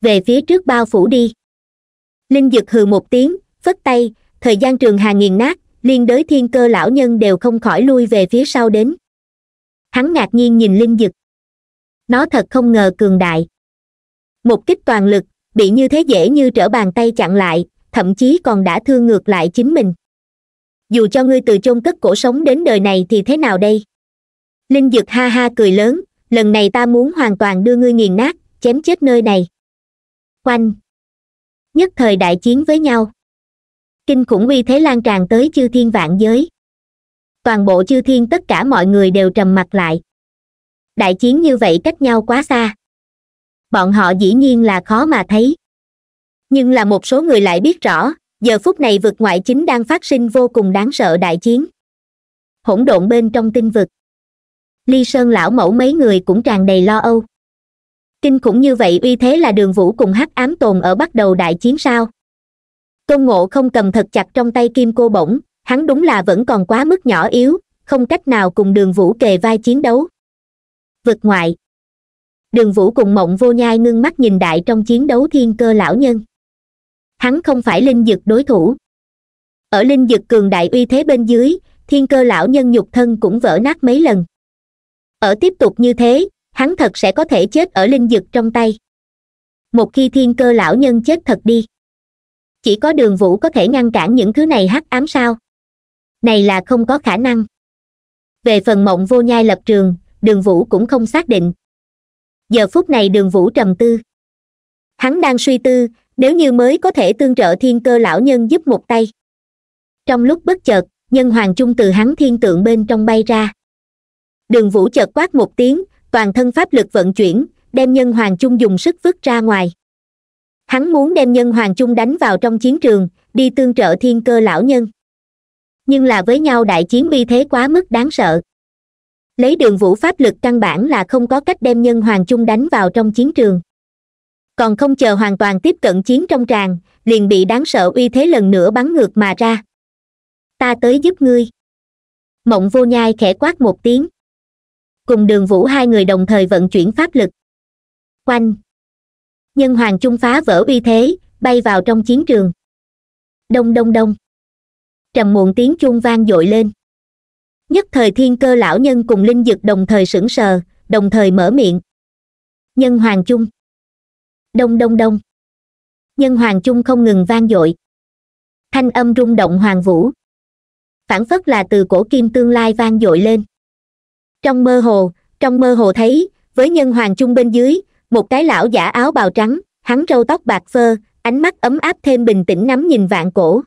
về phía trước bao phủ đi linh dực hừ một tiếng phất tay thời gian trường hà nghiền nát liên đới thiên cơ lão nhân đều không khỏi lui về phía sau đến hắn ngạc nhiên nhìn linh dực nó thật không ngờ cường đại một kích toàn lực bị như thế dễ như trở bàn tay chặn lại thậm chí còn đã thương ngược lại chính mình dù cho ngươi từ chôn cất cổ sống đến đời này thì thế nào đây linh dực ha ha cười lớn lần này ta muốn hoàn toàn đưa ngươi nghiền nát chém chết nơi này quanh nhất thời đại chiến với nhau kinh khủng uy thế lan tràn tới chư thiên vạn giới toàn bộ chư thiên tất cả mọi người đều trầm mặt lại đại chiến như vậy cách nhau quá xa bọn họ dĩ nhiên là khó mà thấy nhưng là một số người lại biết rõ giờ phút này vực ngoại chính đang phát sinh vô cùng đáng sợ đại chiến hỗn độn bên trong tinh vực ly sơn lão mẫu mấy người cũng tràn đầy lo âu kinh khủng như vậy uy thế là đường vũ cùng hắc ám tồn ở bắt đầu đại chiến sao tôn ngộ không cầm thật chặt trong tay kim cô bổng hắn đúng là vẫn còn quá mức nhỏ yếu không cách nào cùng đường vũ kề vai chiến đấu vực ngoại đường vũ cùng mộng vô nhai ngưng mắt nhìn đại trong chiến đấu thiên cơ lão nhân hắn không phải linh dực đối thủ ở linh dực cường đại uy thế bên dưới thiên cơ lão nhân nhục thân cũng vỡ nát mấy lần ở tiếp tục như thế hắn thật sẽ có thể chết ở linh dực trong tay một khi thiên cơ lão nhân chết thật đi chỉ có đường vũ có thể ngăn cản những thứ này hắc ám sao này là không có khả năng về phần mộng vô nhai lập trường đường vũ cũng không xác định giờ phút này đường vũ trầm tư hắn đang suy tư nếu như mới có thể tương trợ thiên cơ lão nhân giúp một tay trong lúc bất chợt nhân hoàng trung từ hắn thiên tượng bên trong bay ra đường vũ chợt quát một tiếng toàn thân pháp lực vận chuyển đem nhân hoàng trung dùng sức vứt ra ngoài hắn muốn đem nhân hoàng trung đánh vào trong chiến trường đi tương trợ thiên cơ lão nhân nhưng là với nhau đại chiến bi thế quá mức đáng sợ lấy đường vũ pháp lực căn bản là không có cách đem nhân hoàng trung đánh vào trong chiến trường còn không chờ hoàn toàn tiếp cận chiến trong tràng liền bị đáng sợ uy thế lần nữa bắn ngược mà ra ta tới giúp ngươi mộng vô nhai khẽ quát một tiếng cùng đường vũ hai người đồng thời vận chuyển pháp lực quanh nhân hoàng trung phá vỡ uy thế bay vào trong chiến trường đông đông đông trầm muộn tiếng chuông vang dội lên nhất thời thiên cơ lão nhân cùng linh dực đồng thời sững sờ đồng thời mở miệng nhân hoàng trung đông đông đông nhân hoàng trung không ngừng vang dội thanh âm rung động hoàng vũ phản phất là từ cổ kim tương lai vang dội lên trong mơ hồ trong mơ hồ thấy với nhân hoàng chung bên dưới một cái lão giả áo bào trắng hắn râu tóc bạc phơ ánh mắt ấm áp thêm bình tĩnh nắm nhìn vạn cổ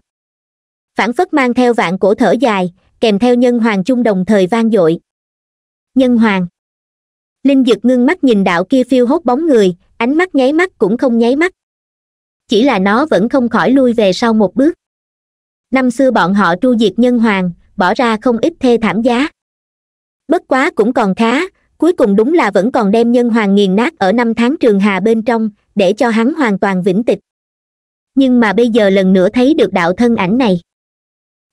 phản phất mang theo vạn cổ thở dài kèm theo nhân hoàng chung đồng thời vang dội nhân hoàng linh dực ngưng mắt nhìn đạo kia phiêu hốt bóng người ánh mắt nháy mắt cũng không nháy mắt chỉ là nó vẫn không khỏi lui về sau một bước năm xưa bọn họ tru diệt nhân hoàng bỏ ra không ít thê thảm giá bất quá cũng còn khá cuối cùng đúng là vẫn còn đem nhân hoàng nghiền nát ở năm tháng trường hà bên trong để cho hắn hoàn toàn vĩnh tịch nhưng mà bây giờ lần nữa thấy được đạo thân ảnh này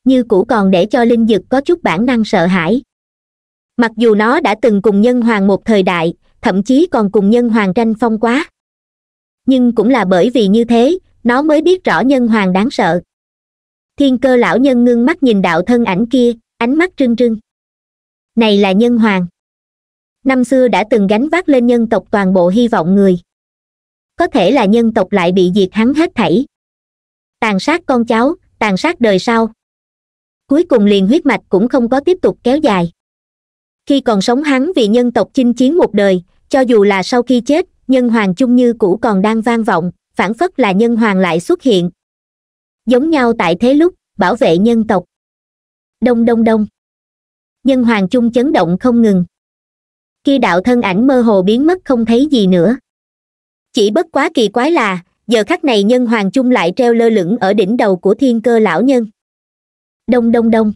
như cũ còn để cho linh dực có chút bản năng sợ hãi mặc dù nó đã từng cùng nhân hoàng một thời đại thậm chí còn cùng nhân hoàng tranh phong quá nhưng cũng là bởi vì như thế nó mới biết rõ nhân hoàng đáng sợ thiên cơ lão nhân ngưng mắt nhìn đạo thân ảnh kia ánh mắt trưng trưng này là nhân hoàng năm xưa đã từng gánh vác lên nhân tộc toàn bộ hy vọng người có thể là nhân tộc lại bị diệt hắn hết thảy tàn sát con cháu tàn sát đời sau cuối cùng liền huyết mạch cũng không có tiếp tục kéo dài khi còn sống hắn vì nhân tộc chinh chiến một đời cho dù là sau khi chết nhân hoàng chung như cũ còn đang vang vọng phản phất là nhân hoàng lại xuất hiện giống nhau tại thế lúc bảo vệ nhân tộc đông đông đông nhân hoàng chung chấn động không ngừng kia đạo thân ảnh mơ hồ biến mất không thấy gì nữa chỉ bất quá kỳ quái là giờ khắc này nhân hoàng chung lại treo lơ lửng ở đỉnh đầu của thiên cơ lão nhân đông đông đông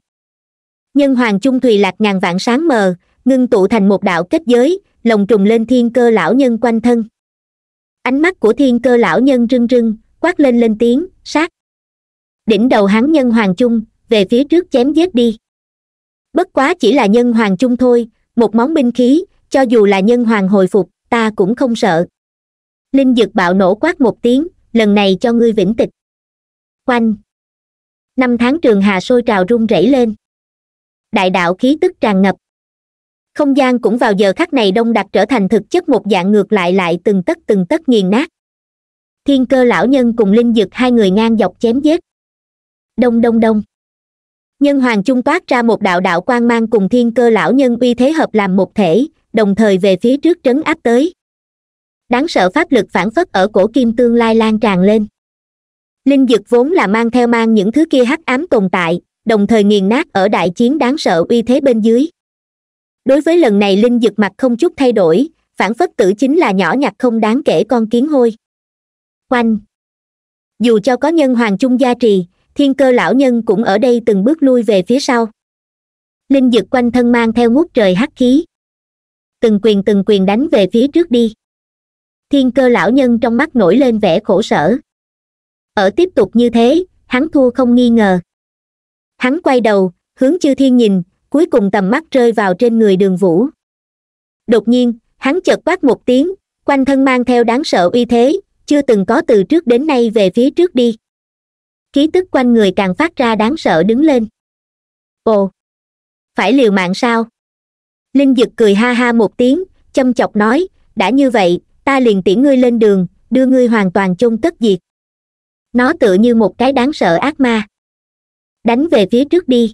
nhân hoàng chung thùy lạc ngàn vạn sáng mờ ngưng tụ thành một đạo kết giới lồng trùng lên thiên cơ lão nhân quanh thân ánh mắt của thiên cơ lão nhân rưng rưng quát lên lên tiếng sát đỉnh đầu hắn nhân hoàng chung về phía trước chém giết đi bất quá chỉ là nhân hoàng chung thôi một món binh khí cho dù là nhân hoàng hồi phục ta cũng không sợ linh dực bạo nổ quát một tiếng lần này cho ngươi vĩnh tịch quanh năm tháng trường hà sôi trào rung rẩy lên đại đạo khí tức tràn ngập không gian cũng vào giờ khắc này đông đặc trở thành thực chất một dạng ngược lại lại từng tất từng tất nghiền nát thiên cơ lão nhân cùng linh dực hai người ngang dọc chém giết đông đông đông nhân hoàng trung toát ra một đạo đạo quan mang cùng thiên cơ lão nhân uy thế hợp làm một thể đồng thời về phía trước trấn áp tới đáng sợ pháp lực phản phất ở cổ kim tương lai lan tràn lên linh dực vốn là mang theo mang những thứ kia hắc ám tồn tại đồng thời nghiền nát ở đại chiến đáng sợ uy thế bên dưới đối với lần này linh dực mặt không chút thay đổi phản phất tử chính là nhỏ nhặt không đáng kể con kiến hôi quanh dù cho có nhân hoàng trung gia trì thiên cơ lão nhân cũng ở đây từng bước lui về phía sau linh dực quanh thân mang theo ngút trời hắc khí từng quyền từng quyền đánh về phía trước đi thiên cơ lão nhân trong mắt nổi lên vẻ khổ sở ở tiếp tục như thế hắn thua không nghi ngờ hắn quay đầu hướng chư thiên nhìn cuối cùng tầm mắt rơi vào trên người đường vũ đột nhiên hắn chợt quát một tiếng quanh thân mang theo đáng sợ uy thế chưa từng có từ trước đến nay về phía trước đi khí tức quanh người càng phát ra đáng sợ đứng lên ồ phải liều mạng sao linh dực cười ha ha một tiếng châm chọc nói đã như vậy ta liền tiễn ngươi lên đường đưa ngươi hoàn toàn chôn tất diệt nó tựa như một cái đáng sợ ác ma đánh về phía trước đi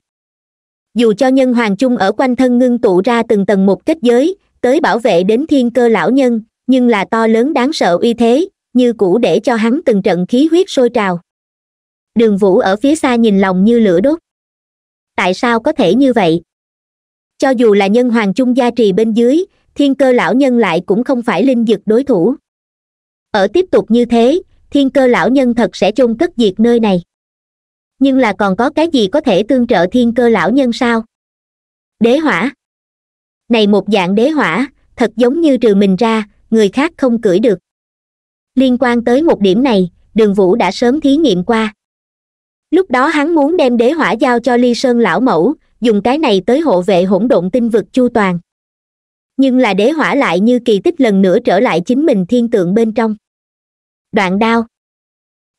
dù cho nhân hoàng chung ở quanh thân ngưng tụ ra từng tầng một kết giới tới bảo vệ đến thiên cơ lão nhân nhưng là to lớn đáng sợ uy thế như cũ để cho hắn từng trận khí huyết sôi trào đường vũ ở phía xa nhìn lòng như lửa đốt tại sao có thể như vậy cho dù là nhân hoàng trung gia trì bên dưới thiên cơ lão nhân lại cũng không phải linh dực đối thủ ở tiếp tục như thế thiên cơ lão nhân thật sẽ chôn cất diệt nơi này nhưng là còn có cái gì có thể tương trợ thiên cơ lão nhân sao đế hỏa này một dạng đế hỏa thật giống như trừ mình ra người khác không cưỡi được liên quan tới một điểm này đường vũ đã sớm thí nghiệm qua lúc đó hắn muốn đem đế hỏa giao cho ly sơn lão mẫu dùng cái này tới hộ vệ hỗn độn tinh vực chu toàn nhưng là đế hỏa lại như kỳ tích lần nữa trở lại chính mình thiên tượng bên trong đoạn đao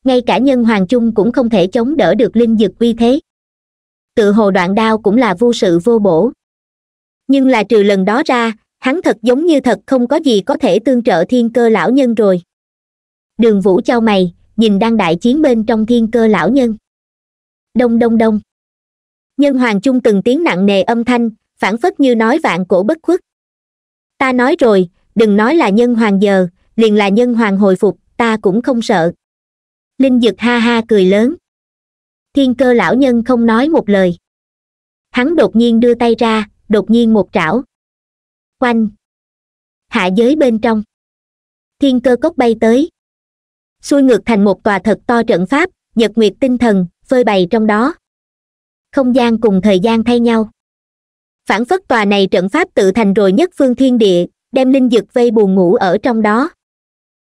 ngay cả nhân hoàng chung cũng không thể chống đỡ được linh dực uy thế tự hồ đoạn đao cũng là vô sự vô bổ nhưng là trừ lần đó ra hắn thật giống như thật không có gì có thể tương trợ thiên cơ lão nhân rồi đường vũ trao mày nhìn đang đại chiến bên trong thiên cơ lão nhân đông đông đông nhân hoàng chung từng tiếng nặng nề âm thanh phản phất như nói vạn cổ bất khuất ta nói rồi đừng nói là nhân hoàng giờ liền là nhân hoàng hồi phục ta cũng không sợ linh dực ha ha cười lớn thiên cơ lão nhân không nói một lời hắn đột nhiên đưa tay ra đột nhiên một trảo quanh hạ giới bên trong thiên cơ cốc bay tới xuôi ngược thành một tòa thật to trận pháp nhật nguyệt tinh thần phơi bày trong đó không gian cùng thời gian thay nhau phản phất tòa này trận pháp tự thành rồi nhất phương thiên địa đem linh dực vây buồn ngủ ở trong đó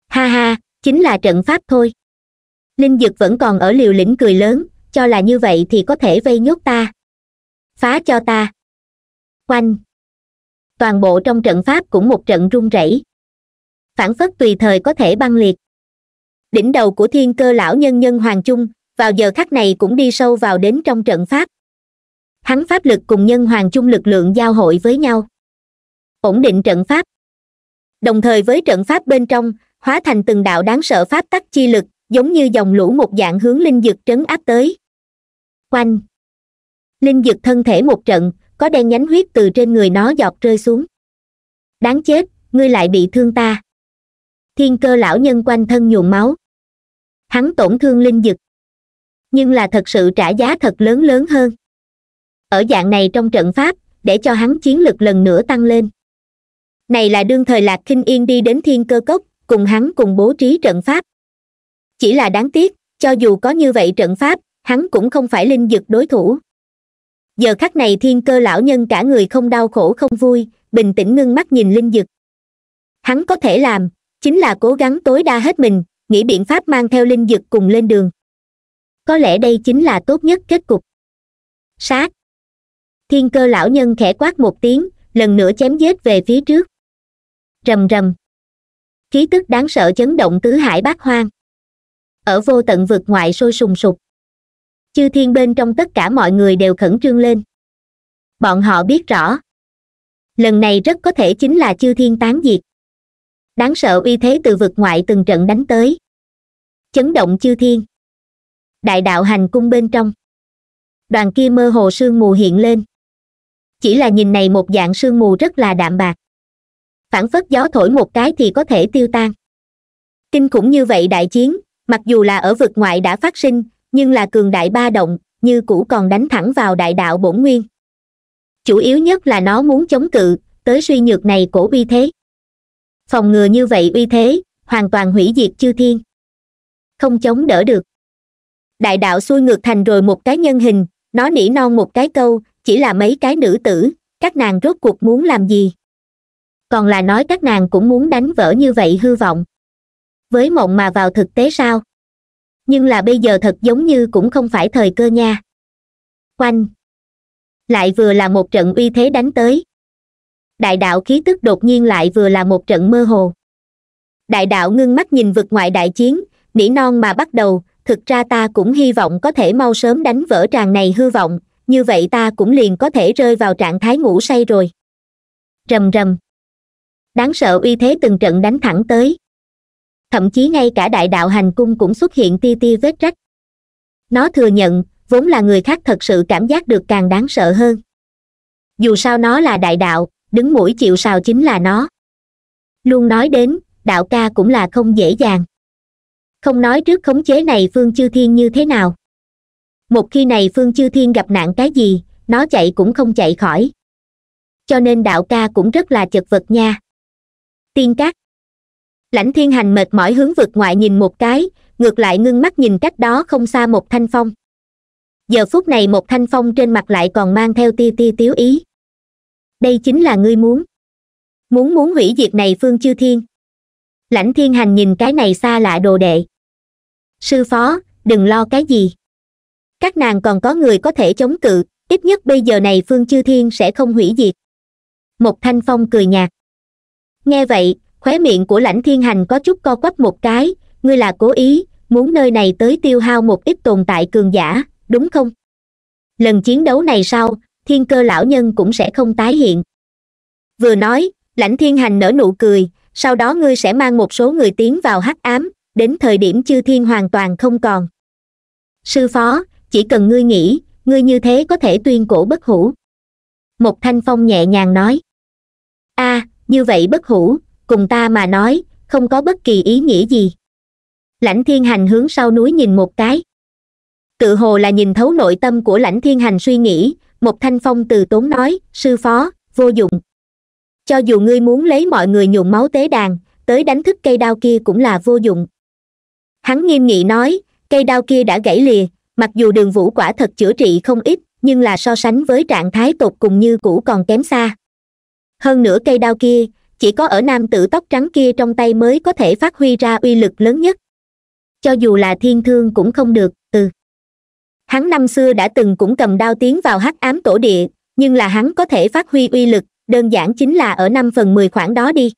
ha ha chính là trận pháp thôi linh dực vẫn còn ở liều lĩnh cười lớn cho là như vậy thì có thể vây nhốt ta phá cho ta quanh toàn bộ trong trận pháp cũng một trận rung rẩy phản phất tùy thời có thể băng liệt đỉnh đầu của thiên cơ lão nhân nhân hoàng trung vào giờ khắc này cũng đi sâu vào đến trong trận pháp hắn pháp lực cùng nhân hoàng chung lực lượng giao hội với nhau ổn định trận pháp đồng thời với trận pháp bên trong hóa thành từng đạo đáng sợ pháp tắc chi lực giống như dòng lũ một dạng hướng linh dực trấn áp tới quanh linh dực thân thể một trận có đen nhánh huyết từ trên người nó giọt rơi xuống đáng chết ngươi lại bị thương ta thiên cơ lão nhân quanh thân nhuộm máu hắn tổn thương linh dực nhưng là thật sự trả giá thật lớn lớn hơn ở dạng này trong trận pháp để cho hắn chiến lực lần nữa tăng lên này là đương thời lạc kinh yên đi đến thiên cơ cốc cùng hắn cùng bố trí trận pháp chỉ là đáng tiếc cho dù có như vậy trận pháp hắn cũng không phải linh dực đối thủ giờ khắc này thiên cơ lão nhân cả người không đau khổ không vui bình tĩnh ngưng mắt nhìn linh dực hắn có thể làm chính là cố gắng tối đa hết mình nghĩ biện pháp mang theo linh dực cùng lên đường có lẽ đây chính là tốt nhất kết cục sát thiên cơ lão nhân khẽ quát một tiếng lần nữa chém giết về phía trước rầm rầm khí tức đáng sợ chấn động tứ hải bát hoang ở vô tận vực ngoại sôi sùng sục chư thiên bên trong tất cả mọi người đều khẩn trương lên bọn họ biết rõ lần này rất có thể chính là chư thiên tán diệt đáng sợ uy thế từ vực ngoại từng trận đánh tới chấn động chư thiên đại đạo hành cung bên trong đoàn kia mơ hồ sương mù hiện lên chỉ là nhìn này một dạng sương mù rất là đạm bạc phản phất gió thổi một cái thì có thể tiêu tan kinh khủng như vậy đại chiến mặc dù là ở vực ngoại đã phát sinh nhưng là cường đại ba động như cũ còn đánh thẳng vào đại đạo bổn nguyên chủ yếu nhất là nó muốn chống cự tới suy nhược này cổ uy thế phòng ngừa như vậy uy thế hoàn toàn hủy diệt chư thiên không chống đỡ được đại đạo xuôi ngược thành rồi một cái nhân hình nó nỉ non một cái câu chỉ là mấy cái nữ tử các nàng rốt cuộc muốn làm gì còn là nói các nàng cũng muốn đánh vỡ như vậy hư vọng với mộng mà vào thực tế sao nhưng là bây giờ thật giống như cũng không phải thời cơ nha quanh lại vừa là một trận uy thế đánh tới đại đạo khí tức đột nhiên lại vừa là một trận mơ hồ đại đạo ngưng mắt nhìn vực ngoại đại chiến nỉ non mà bắt đầu thực ra ta cũng hy vọng có thể mau sớm đánh vỡ tràn này hư vọng như vậy ta cũng liền có thể rơi vào trạng thái ngủ say rồi rầm rầm đáng sợ uy thế từng trận đánh thẳng tới thậm chí ngay cả đại đạo hành cung cũng xuất hiện ti ti vết rách nó thừa nhận vốn là người khác thật sự cảm giác được càng đáng sợ hơn dù sao nó là đại đạo đứng mũi chịu sào chính là nó luôn nói đến đạo ca cũng là không dễ dàng không nói trước khống chế này phương chư thiên như thế nào một khi này phương chư thiên gặp nạn cái gì nó chạy cũng không chạy khỏi cho nên đạo ca cũng rất là chật vật nha tiên cát lãnh thiên hành mệt mỏi hướng vượt ngoại nhìn một cái ngược lại ngưng mắt nhìn cách đó không xa một thanh phong giờ phút này một thanh phong trên mặt lại còn mang theo tia tia tiếu ý đây chính là ngươi muốn muốn muốn hủy diệt này phương chư thiên lãnh thiên hành nhìn cái này xa lạ đồ đệ sư phó đừng lo cái gì các nàng còn có người có thể chống cự ít nhất bây giờ này phương chư thiên sẽ không hủy diệt một thanh phong cười nhạt nghe vậy khóe miệng của lãnh thiên hành có chút co quắp một cái ngươi là cố ý muốn nơi này tới tiêu hao một ít tồn tại cường giả đúng không lần chiến đấu này sau thiên cơ lão nhân cũng sẽ không tái hiện vừa nói lãnh thiên hành nở nụ cười sau đó ngươi sẽ mang một số người tiến vào hắc ám đến thời điểm chư thiên hoàn toàn không còn sư phó chỉ cần ngươi nghĩ ngươi như thế có thể tuyên cổ bất hủ một thanh phong nhẹ nhàng nói a à, như vậy bất hủ cùng ta mà nói không có bất kỳ ý nghĩa gì lãnh thiên hành hướng sau núi nhìn một cái tự hồ là nhìn thấu nội tâm của lãnh thiên hành suy nghĩ một thanh phong từ tốn nói sư phó vô dụng cho dù ngươi muốn lấy mọi người nhuộm máu tế đàn tới đánh thức cây đao kia cũng là vô dụng hắn nghiêm nghị nói cây đao kia đã gãy lìa mặc dù đường vũ quả thật chữa trị không ít nhưng là so sánh với trạng thái tột cùng như cũ còn kém xa hơn nữa cây đao kia chỉ có ở nam tử tóc trắng kia trong tay mới có thể phát huy ra uy lực lớn nhất cho dù là thiên thương cũng không được từ hắn năm xưa đã từng cũng cầm đao tiến vào hắc ám tổ địa nhưng là hắn có thể phát huy uy lực đơn giản chính là ở năm phần mười khoảng đó đi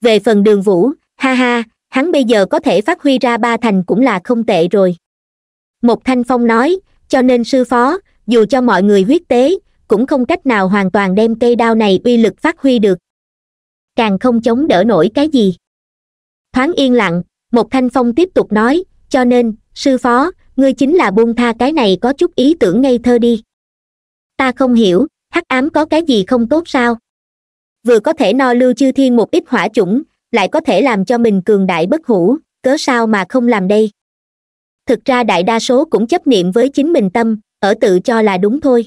về phần đường vũ ha ha hắn bây giờ có thể phát huy ra ba thành cũng là không tệ rồi một thanh phong nói cho nên sư phó dù cho mọi người huyết tế cũng không cách nào hoàn toàn đem cây đao này uy lực phát huy được càng không chống đỡ nổi cái gì thoáng yên lặng một thanh phong tiếp tục nói cho nên sư phó ngươi chính là buông tha cái này có chút ý tưởng ngây thơ đi ta không hiểu hắc ám có cái gì không tốt sao vừa có thể no lưu chư thiên một ít hỏa chủng lại có thể làm cho mình cường đại bất hủ cớ sao mà không làm đây thực ra đại đa số cũng chấp niệm với chính mình tâm ở tự cho là đúng thôi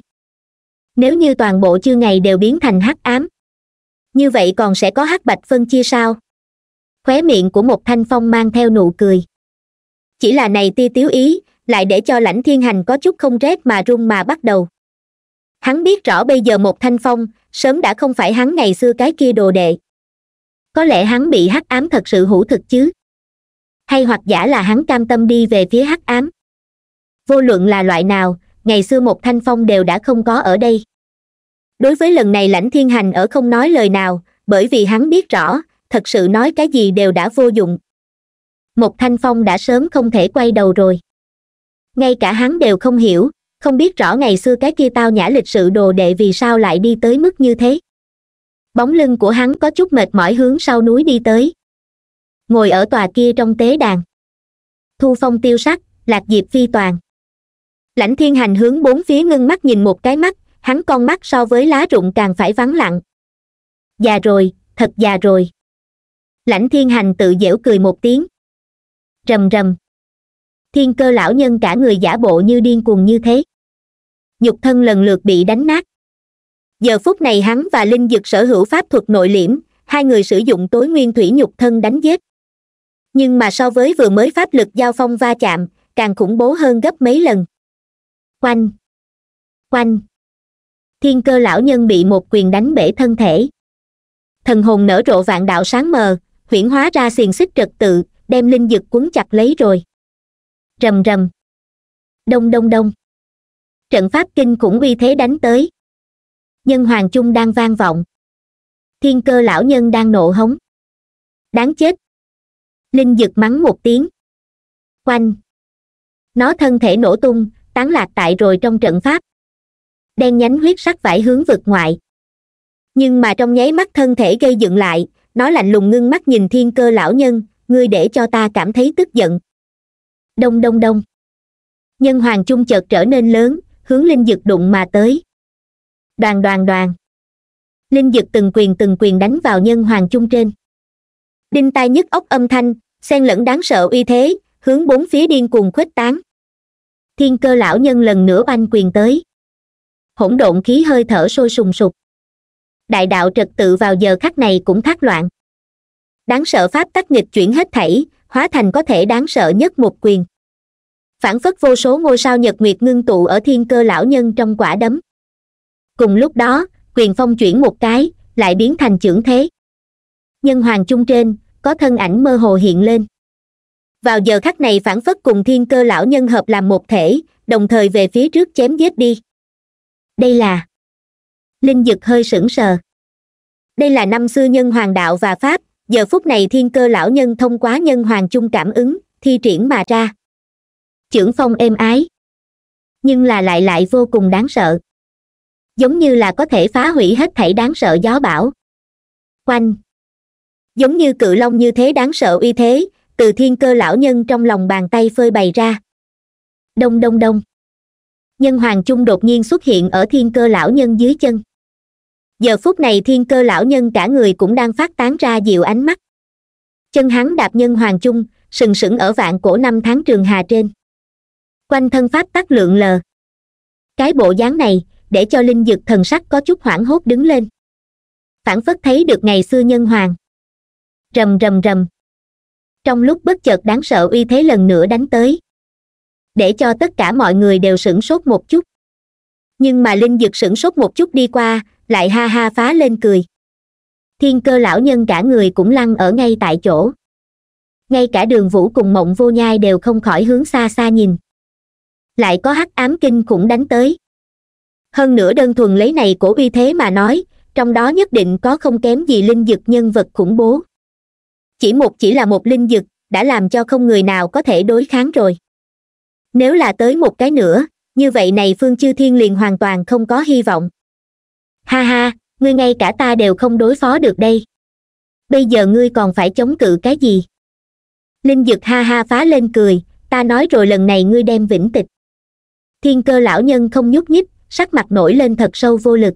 nếu như toàn bộ chư ngày đều biến thành hắc ám như vậy còn sẽ có hắc bạch phân chia sao khóe miệng của một thanh phong mang theo nụ cười chỉ là này ti tiếu ý lại để cho lãnh thiên hành có chút không rét mà run mà bắt đầu hắn biết rõ bây giờ một thanh phong sớm đã không phải hắn ngày xưa cái kia đồ đệ có lẽ hắn bị hắc ám thật sự hữu thực chứ hay hoặc giả là hắn cam tâm đi về phía hắc ám vô luận là loại nào ngày xưa một thanh phong đều đã không có ở đây đối với lần này lãnh thiên hành ở không nói lời nào bởi vì hắn biết rõ thật sự nói cái gì đều đã vô dụng một thanh phong đã sớm không thể quay đầu rồi ngay cả hắn đều không hiểu không biết rõ ngày xưa cái kia tao nhã lịch sự đồ đệ vì sao lại đi tới mức như thế bóng lưng của hắn có chút mệt mỏi hướng sau núi đi tới ngồi ở tòa kia trong tế đàn thu phong tiêu sắc lạc diệp phi toàn lãnh thiên hành hướng bốn phía ngưng mắt nhìn một cái mắt hắn con mắt so với lá rụng càng phải vắng lặng già rồi thật già rồi lãnh thiên hành tự dễu cười một tiếng rầm rầm thiên cơ lão nhân cả người giả bộ như điên cuồng như thế nhục thân lần lượt bị đánh nát giờ phút này hắn và linh dực sở hữu pháp thuật nội liễm hai người sử dụng tối nguyên thủy nhục thân đánh giết nhưng mà so với vừa mới pháp lực giao phong va chạm càng khủng bố hơn gấp mấy lần quanh quanh thiên cơ lão nhân bị một quyền đánh bể thân thể thần hồn nở rộ vạn đạo sáng mờ huyễn hóa ra xiềng xích trật tự đem linh dực cuốn chặt lấy rồi rầm rầm đông đông đông trận pháp kinh cũng uy thế đánh tới nhân hoàng chung đang vang vọng thiên cơ lão nhân đang nộ hống đáng chết linh giật mắng một tiếng quanh nó thân thể nổ tung tán lạc tại rồi trong trận pháp đen nhánh huyết sắc vải hướng vực ngoại nhưng mà trong nháy mắt thân thể gây dựng lại nó lạnh lùng ngưng mắt nhìn thiên cơ lão nhân ngươi để cho ta cảm thấy tức giận đông đông đông nhân hoàng chung chợt trở nên lớn hướng linh dực đụng mà tới đoàn đoàn đoàn linh dực từng quyền từng quyền đánh vào nhân hoàng chung trên đinh tai nhức óc âm thanh xen lẫn đáng sợ uy thế hướng bốn phía điên cuồng khuếch tán thiên cơ lão nhân lần nữa oanh quyền tới hỗn độn khí hơi thở sôi sùng sục đại đạo trật tự vào giờ khắc này cũng thác loạn đáng sợ pháp tắc nghịch chuyển hết thảy hóa thành có thể đáng sợ nhất một quyền phản phất vô số ngôi sao nhật nguyệt ngưng tụ ở thiên cơ lão nhân trong quả đấm cùng lúc đó quyền phong chuyển một cái lại biến thành trưởng thế nhân hoàng chung trên có thân ảnh mơ hồ hiện lên vào giờ khắc này phản phất cùng thiên cơ lão nhân hợp làm một thể đồng thời về phía trước chém giết đi đây là linh dực hơi sững sờ đây là năm xưa nhân hoàng đạo và pháp giờ phút này thiên cơ lão nhân thông qua nhân hoàng chung cảm ứng thi triển mà ra trưởng phong êm ái nhưng là lại lại vô cùng đáng sợ giống như là có thể phá hủy hết thảy đáng sợ gió bão quanh giống như cự long như thế đáng sợ uy thế từ thiên cơ lão nhân trong lòng bàn tay phơi bày ra đông đông đông nhân hoàng trung đột nhiên xuất hiện ở thiên cơ lão nhân dưới chân giờ phút này thiên cơ lão nhân cả người cũng đang phát tán ra dịu ánh mắt chân hắn đạp nhân hoàng trung sừng sững ở vạn cổ năm tháng trường hà trên quanh thân pháp tắc lượng lờ cái bộ dáng này để cho linh dực thần sắc có chút hoảng hốt đứng lên phản phất thấy được ngày xưa nhân hoàng rầm rầm rầm trong lúc bất chợt đáng sợ uy thế lần nữa đánh tới để cho tất cả mọi người đều sửng sốt một chút nhưng mà linh dực sửng sốt một chút đi qua lại ha ha phá lên cười thiên cơ lão nhân cả người cũng lăn ở ngay tại chỗ ngay cả đường vũ cùng mộng vô nhai đều không khỏi hướng xa xa nhìn lại có hắc ám kinh khủng đánh tới hơn nữa đơn thuần lấy này cổ uy thế mà nói trong đó nhất định có không kém gì linh dực nhân vật khủng bố chỉ một chỉ là một linh dực đã làm cho không người nào có thể đối kháng rồi nếu là tới một cái nữa như vậy này phương chư thiên liền hoàn toàn không có hy vọng ha ha ngươi ngay cả ta đều không đối phó được đây bây giờ ngươi còn phải chống cự cái gì linh dực ha ha phá lên cười ta nói rồi lần này ngươi đem vĩnh tịch thiên cơ lão nhân không nhúc nhích sắc mặt nổi lên thật sâu vô lực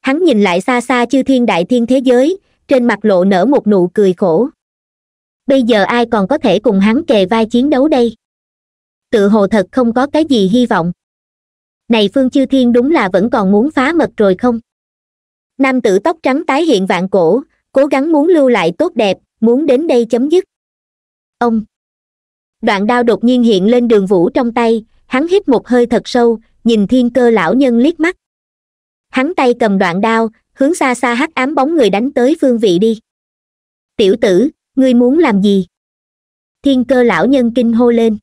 hắn nhìn lại xa xa chư thiên đại thiên thế giới trên mặt lộ nở một nụ cười khổ bây giờ ai còn có thể cùng hắn kề vai chiến đấu đây tự hồ thật không có cái gì hy vọng này phương chư thiên đúng là vẫn còn muốn phá mật rồi không nam tử tóc trắng tái hiện vạn cổ cố gắng muốn lưu lại tốt đẹp muốn đến đây chấm dứt ông đoạn đao đột nhiên hiện lên đường vũ trong tay hắn hít một hơi thật sâu nhìn thiên cơ lão nhân liếc mắt hắn tay cầm đoạn đao hướng xa xa hắc ám bóng người đánh tới phương vị đi tiểu tử ngươi muốn làm gì thiên cơ lão nhân kinh hô lên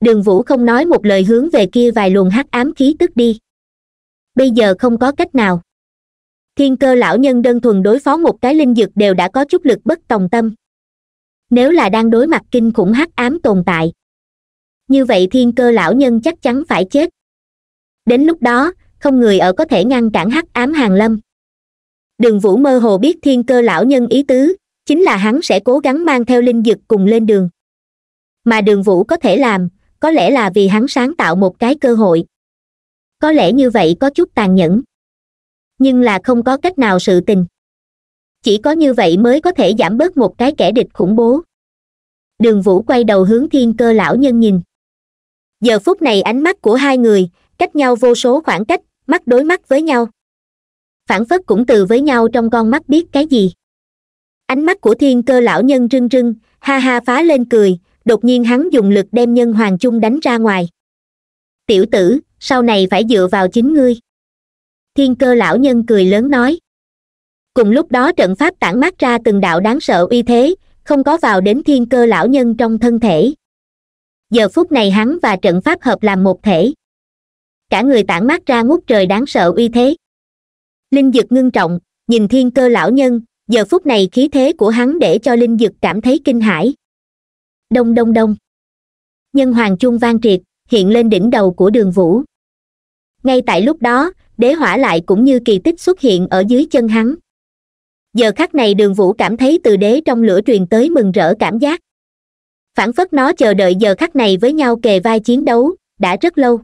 đường vũ không nói một lời hướng về kia vài luồng hắc ám khí tức đi bây giờ không có cách nào thiên cơ lão nhân đơn thuần đối phó một cái linh dược đều đã có chút lực bất tòng tâm nếu là đang đối mặt kinh khủng hắc ám tồn tại như vậy thiên cơ lão nhân chắc chắn phải chết đến lúc đó không người ở có thể ngăn cản hắc ám hàng lâm đường vũ mơ hồ biết thiên cơ lão nhân ý tứ chính là hắn sẽ cố gắng mang theo linh dực cùng lên đường mà đường vũ có thể làm có lẽ là vì hắn sáng tạo một cái cơ hội có lẽ như vậy có chút tàn nhẫn nhưng là không có cách nào sự tình chỉ có như vậy mới có thể giảm bớt một cái kẻ địch khủng bố đường vũ quay đầu hướng thiên cơ lão nhân nhìn giờ phút này ánh mắt của hai người cách nhau vô số khoảng cách mắt đối mắt với nhau phản phất cũng từ với nhau trong con mắt biết cái gì ánh mắt của thiên cơ lão nhân rưng rưng ha ha phá lên cười đột nhiên hắn dùng lực đem nhân hoàng chung đánh ra ngoài tiểu tử sau này phải dựa vào chính ngươi thiên cơ lão nhân cười lớn nói cùng lúc đó trận pháp tản mát ra từng đạo đáng sợ uy thế không có vào đến thiên cơ lão nhân trong thân thể giờ phút này hắn và trận pháp hợp làm một thể cả người tản mát ra ngút trời đáng sợ uy thế linh dực ngưng trọng nhìn thiên cơ lão nhân giờ phút này khí thế của hắn để cho linh dực cảm thấy kinh hãi đông đông đông nhân hoàng chuông vang triệt hiện lên đỉnh đầu của đường vũ ngay tại lúc đó đế hỏa lại cũng như kỳ tích xuất hiện ở dưới chân hắn giờ khắc này đường vũ cảm thấy từ đế trong lửa truyền tới mừng rỡ cảm giác phản phất nó chờ đợi giờ khắc này với nhau kề vai chiến đấu đã rất lâu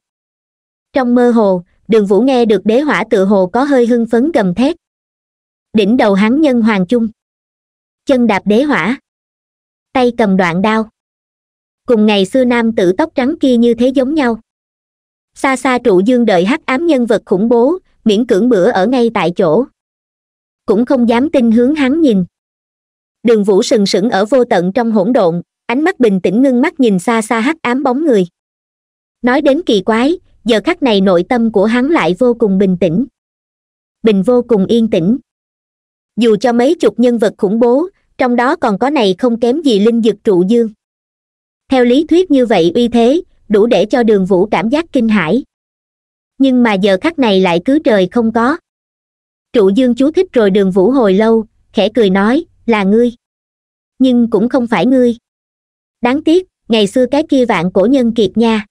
trong mơ hồ đường vũ nghe được đế hỏa tựa hồ có hơi hưng phấn gầm thét đỉnh đầu hắn nhân hoàng chung chân đạp đế hỏa tay cầm đoạn đao cùng ngày xưa nam tử tóc trắng kia như thế giống nhau xa xa trụ dương đợi hắc ám nhân vật khủng bố miễn cưỡng bữa ở ngay tại chỗ cũng không dám tin hướng hắn nhìn đường vũ sừng sững ở vô tận trong hỗn độn ánh mắt bình tĩnh ngưng mắt nhìn xa xa hắc ám bóng người nói đến kỳ quái giờ khắc này nội tâm của hắn lại vô cùng bình tĩnh bình vô cùng yên tĩnh dù cho mấy chục nhân vật khủng bố trong đó còn có này không kém gì linh dực trụ dương theo lý thuyết như vậy uy thế đủ để cho đường vũ cảm giác kinh hãi nhưng mà giờ khắc này lại cứ trời không có trụ dương chú thích rồi đường vũ hồi lâu khẽ cười nói là ngươi nhưng cũng không phải ngươi đáng tiếc ngày xưa cái kia vạn cổ nhân kiệt nha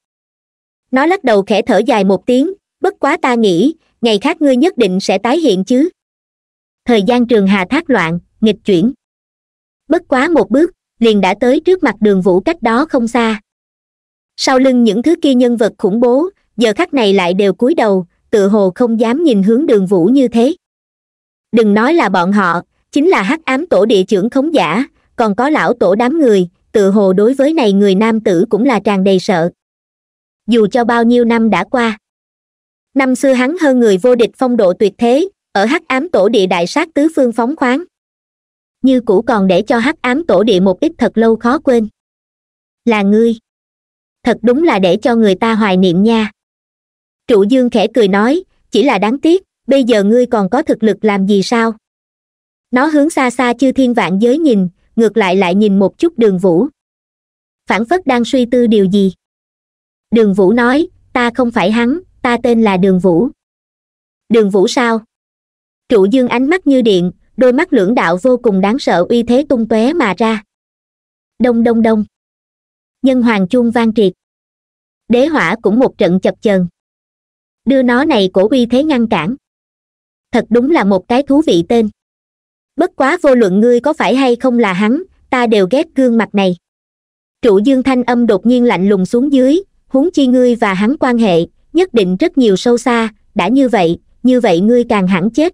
nó lắc đầu khẽ thở dài một tiếng bất quá ta nghĩ ngày khác ngươi nhất định sẽ tái hiện chứ thời gian trường hà thác loạn nghịch chuyển bất quá một bước liền đã tới trước mặt đường vũ cách đó không xa sau lưng những thứ kia nhân vật khủng bố giờ khắc này lại đều cúi đầu tự hồ không dám nhìn hướng đường vũ như thế đừng nói là bọn họ chính là hắc ám tổ địa trưởng khống giả còn có lão tổ đám người tự hồ đối với này người nam tử cũng là tràn đầy sợ dù cho bao nhiêu năm đã qua năm xưa hắn hơn người vô địch phong độ tuyệt thế ở hắc ám tổ địa đại sát tứ phương phóng khoáng như cũ còn để cho hắc ám tổ địa một ít thật lâu khó quên là ngươi thật đúng là để cho người ta hoài niệm nha trụ dương khẽ cười nói chỉ là đáng tiếc bây giờ ngươi còn có thực lực làm gì sao nó hướng xa xa chư thiên vạn giới nhìn ngược lại lại nhìn một chút đường vũ phản phất đang suy tư điều gì đường vũ nói ta không phải hắn ta tên là đường vũ đường vũ sao trụ dương ánh mắt như điện đôi mắt lưỡng đạo vô cùng đáng sợ uy thế tung tóe mà ra đông đông đông nhân hoàng chuông vang triệt đế hỏa cũng một trận chập chờn đưa nó này cổ uy thế ngăn cản thật đúng là một cái thú vị tên bất quá vô luận ngươi có phải hay không là hắn ta đều ghét gương mặt này trụ dương thanh âm đột nhiên lạnh lùng xuống dưới huống chi ngươi và hắn quan hệ nhất định rất nhiều sâu xa đã như vậy như vậy ngươi càng hẳn chết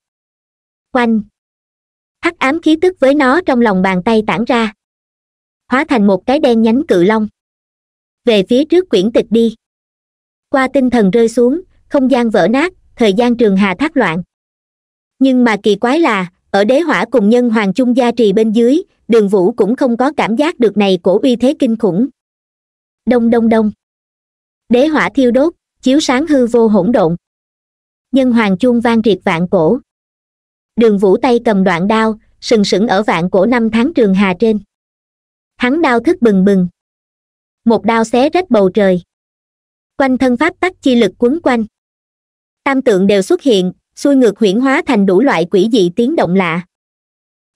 quanh hắc ám khí tức với nó trong lòng bàn tay tản ra hóa thành một cái đen nhánh cự long về phía trước quyển tịch đi qua tinh thần rơi xuống không gian vỡ nát thời gian trường hà thác loạn nhưng mà kỳ quái là ở đế hỏa cùng nhân hoàng trung gia trì bên dưới đường vũ cũng không có cảm giác được này cổ uy thế kinh khủng đông đông đông đế hỏa thiêu đốt chiếu sáng hư vô hỗn độn nhân hoàng chuông vang triệt vạn cổ đường vũ tay cầm đoạn đao sừng sững ở vạn cổ năm tháng trường hà trên hắn đao thức bừng bừng một đao xé rách bầu trời quanh thân pháp tắc chi lực quấn quanh tam tượng đều xuất hiện xuôi ngược huyển hóa thành đủ loại quỷ dị tiếng động lạ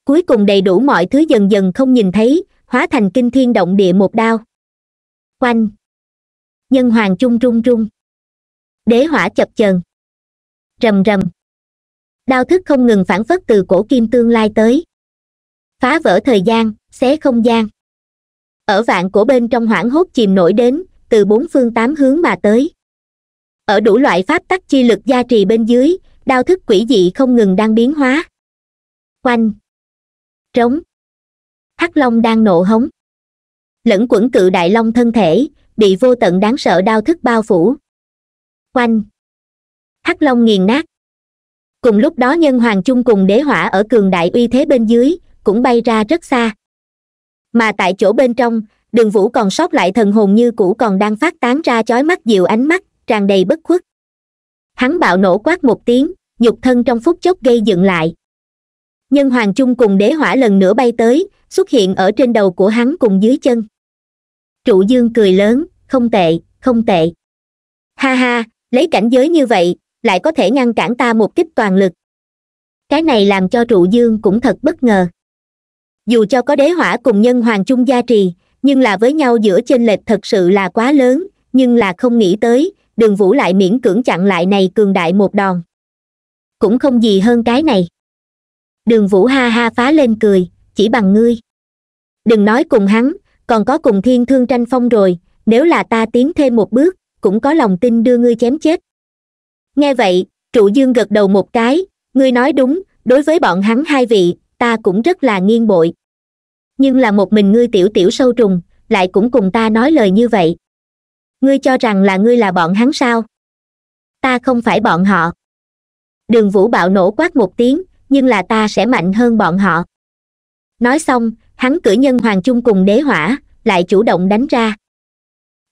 cuối cùng đầy đủ mọi thứ dần dần không nhìn thấy hóa thành kinh thiên động địa một đao quanh nhân hoàng trung trung trung đế hỏa chập chờn rầm rầm đao thức không ngừng phản phất từ cổ kim tương lai tới phá vỡ thời gian xé không gian ở vạn cổ bên trong hoảng hốt chìm nổi đến từ bốn phương tám hướng mà tới ở đủ loại pháp tắc chi lực gia trì bên dưới đao thức quỷ dị không ngừng đang biến hóa quanh trống hắc long đang nộ hống lẫn quẩn cự đại long thân thể bị vô tận đáng sợ đau thức bao phủ quanh hắc long nghiền nát cùng lúc đó nhân hoàng chung cùng đế hỏa ở cường đại uy thế bên dưới cũng bay ra rất xa mà tại chỗ bên trong đường vũ còn sót lại thần hồn như cũ còn đang phát tán ra chói mắt dịu ánh mắt tràn đầy bất khuất hắn bạo nổ quát một tiếng nhục thân trong phút chốc gây dựng lại nhân hoàng chung cùng đế hỏa lần nữa bay tới xuất hiện ở trên đầu của hắn cùng dưới chân trụ dương cười lớn không tệ không tệ ha ha lấy cảnh giới như vậy lại có thể ngăn cản ta một kích toàn lực cái này làm cho trụ dương cũng thật bất ngờ dù cho có đế hỏa cùng nhân hoàng chung gia trì nhưng là với nhau giữa chênh lệch thật sự là quá lớn nhưng là không nghĩ tới đường vũ lại miễn cưỡng chặn lại này cường đại một đòn cũng không gì hơn cái này đường vũ ha ha phá lên cười chỉ bằng ngươi đừng nói cùng hắn còn có cùng thiên thương tranh phong rồi nếu là ta tiến thêm một bước cũng có lòng tin đưa ngươi chém chết nghe vậy trụ dương gật đầu một cái ngươi nói đúng đối với bọn hắn hai vị ta cũng rất là nghiêng bội nhưng là một mình ngươi tiểu tiểu sâu trùng lại cũng cùng ta nói lời như vậy ngươi cho rằng là ngươi là bọn hắn sao ta không phải bọn họ đường vũ bạo nổ quát một tiếng nhưng là ta sẽ mạnh hơn bọn họ nói xong hắn cử nhân hoàng chung cùng đế hỏa lại chủ động đánh ra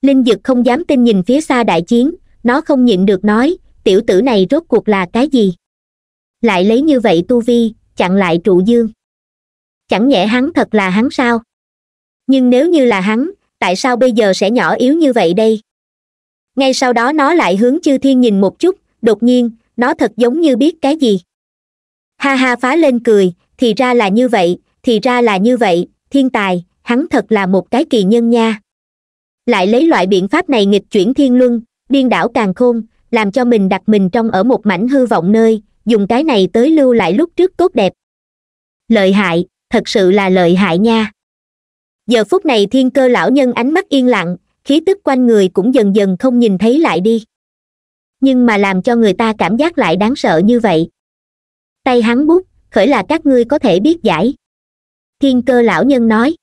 linh dực không dám tin nhìn phía xa đại chiến nó không nhịn được nói tiểu tử này rốt cuộc là cái gì lại lấy như vậy tu vi chặn lại trụ dương chẳng nhẽ hắn thật là hắn sao nhưng nếu như là hắn tại sao bây giờ sẽ nhỏ yếu như vậy đây ngay sau đó nó lại hướng chư thiên nhìn một chút đột nhiên nó thật giống như biết cái gì ha ha phá lên cười thì ra là như vậy thì ra là như vậy thiên tài hắn thật là một cái kỳ nhân nha lại lấy loại biện pháp này nghịch chuyển thiên luân điên đảo càng khôn làm cho mình đặt mình trong ở một mảnh hư vọng nơi dùng cái này tới lưu lại lúc trước tốt đẹp lợi hại thật sự là lợi hại nha giờ phút này thiên cơ lão nhân ánh mắt yên lặng khí tức quanh người cũng dần dần không nhìn thấy lại đi nhưng mà làm cho người ta cảm giác lại đáng sợ như vậy tay hắn bút khởi là các ngươi có thể biết giải thiên cơ lão nhân nói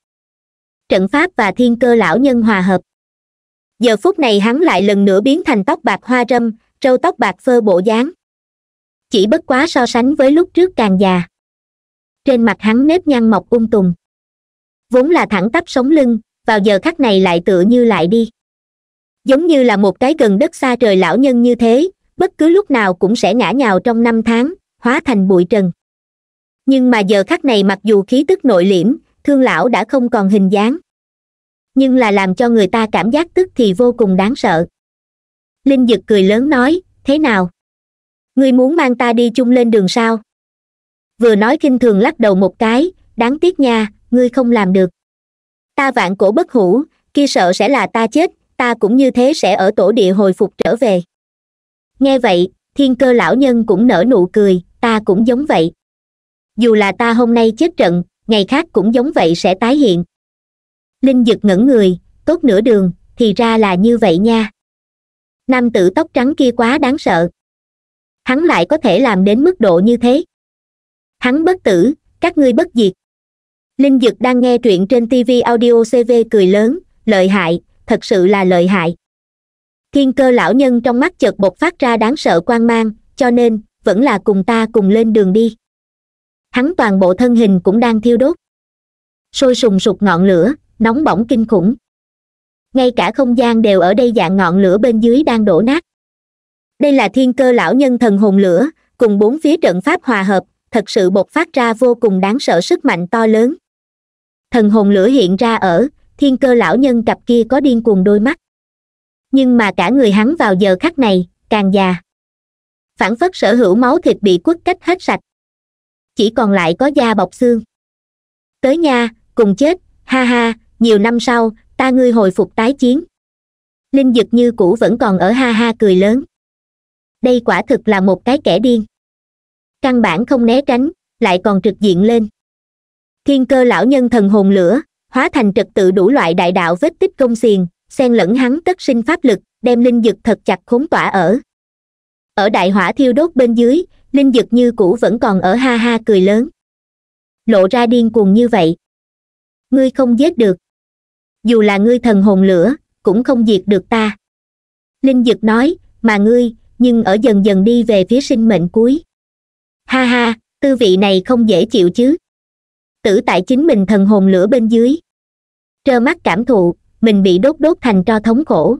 trận pháp và thiên cơ lão nhân hòa hợp giờ phút này hắn lại lần nữa biến thành tóc bạc hoa râm râu tóc bạc phơ bộ dáng chỉ bất quá so sánh với lúc trước càng già trên mặt hắn nếp nhăn mọc ung um tùng vốn là thẳng tắp sống lưng vào giờ khắc này lại tựa như lại đi giống như là một cái gần đất xa trời lão nhân như thế bất cứ lúc nào cũng sẽ ngã nhào trong năm tháng hóa thành bụi trần nhưng mà giờ khắc này mặc dù khí tức nội liễm thương lão đã không còn hình dáng nhưng là làm cho người ta cảm giác tức thì vô cùng đáng sợ linh dực cười lớn nói thế nào ngươi muốn mang ta đi chung lên đường sao vừa nói kinh thường lắc đầu một cái đáng tiếc nha ngươi không làm được ta vạn cổ bất hủ kia sợ sẽ là ta chết ta cũng như thế sẽ ở tổ địa hồi phục trở về nghe vậy thiên cơ lão nhân cũng nở nụ cười ta cũng giống vậy dù là ta hôm nay chết trận ngày khác cũng giống vậy sẽ tái hiện linh dực ngẩn người tốt nửa đường thì ra là như vậy nha nam tử tóc trắng kia quá đáng sợ hắn lại có thể làm đến mức độ như thế hắn bất tử các ngươi bất diệt linh dực đang nghe truyện trên tv audio cv cười lớn lợi hại thật sự là lợi hại thiên cơ lão nhân trong mắt chợt bộc phát ra đáng sợ quan mang cho nên vẫn là cùng ta cùng lên đường đi hắn toàn bộ thân hình cũng đang thiêu đốt sôi sùng sục ngọn lửa nóng bỏng kinh khủng ngay cả không gian đều ở đây dạng ngọn lửa bên dưới đang đổ nát đây là thiên cơ lão nhân thần hồn lửa cùng bốn phía trận pháp hòa hợp thật sự bộc phát ra vô cùng đáng sợ sức mạnh to lớn thần hồn lửa hiện ra ở thiên cơ lão nhân cặp kia có điên cuồng đôi mắt nhưng mà cả người hắn vào giờ khắc này càng già phản phất sở hữu máu thịt bị quất cách hết sạch chỉ còn lại có da bọc xương tới nha cùng chết ha ha nhiều năm sau ta ngươi hồi phục tái chiến linh dực như cũ vẫn còn ở ha ha cười lớn đây quả thực là một cái kẻ điên căn bản không né tránh lại còn trực diện lên thiên cơ lão nhân thần hồn lửa hóa thành trật tự đủ loại đại đạo vết tích công xiềng xen lẫn hắn tất sinh pháp lực đem linh dực thật chặt khốn tỏa ở ở đại hỏa thiêu đốt bên dưới linh dực như cũ vẫn còn ở ha ha cười lớn lộ ra điên cuồng như vậy ngươi không giết được dù là ngươi thần hồn lửa cũng không diệt được ta linh dực nói mà ngươi nhưng ở dần dần đi về phía sinh mệnh cuối ha ha tư vị này không dễ chịu chứ tử tại chính mình thần hồn lửa bên dưới trơ mắt cảm thụ mình bị đốt đốt thành cho thống khổ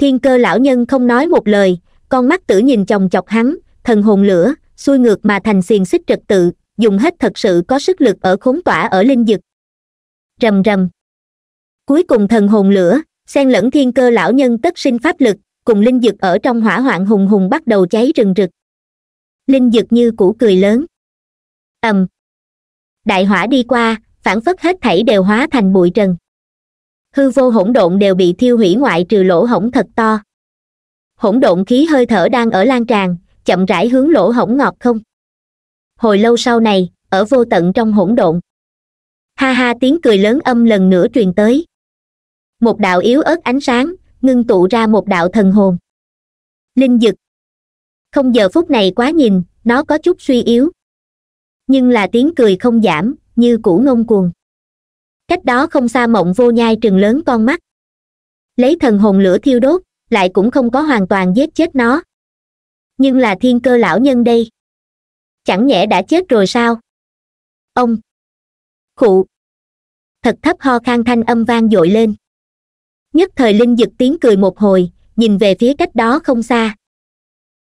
thiên cơ lão nhân không nói một lời con mắt tử nhìn chòng chọc hắn thần hồn lửa xuôi ngược mà thành xiềng xích trật tự dùng hết thật sự có sức lực ở khốn tỏa ở linh dực rầm rầm cuối cùng thần hồn lửa xen lẫn thiên cơ lão nhân tất sinh pháp lực cùng linh dực ở trong hỏa hoạn hùng hùng bắt đầu cháy rừng rực linh dực như củ cười lớn ầm đại hỏa đi qua phản phất hết thảy đều hóa thành bụi trần hư vô hỗn độn đều bị thiêu hủy ngoại trừ lỗ hổng thật to hỗn độn khí hơi thở đang ở lan tràn chậm rãi hướng lỗ hổng ngọt không hồi lâu sau này ở vô tận trong hỗn độn ha ha tiếng cười lớn âm lần nữa truyền tới một đạo yếu ớt ánh sáng ngưng tụ ra một đạo thần hồn linh dực không giờ phút này quá nhìn nó có chút suy yếu nhưng là tiếng cười không giảm như cũ ngông cuồng cách đó không xa mộng vô nhai trừng lớn con mắt lấy thần hồn lửa thiêu đốt lại cũng không có hoàn toàn giết chết nó nhưng là thiên cơ lão nhân đây chẳng nhẽ đã chết rồi sao ông khụ thật thấp ho khan thanh âm vang dội lên nhất thời linh dực tiếng cười một hồi nhìn về phía cách đó không xa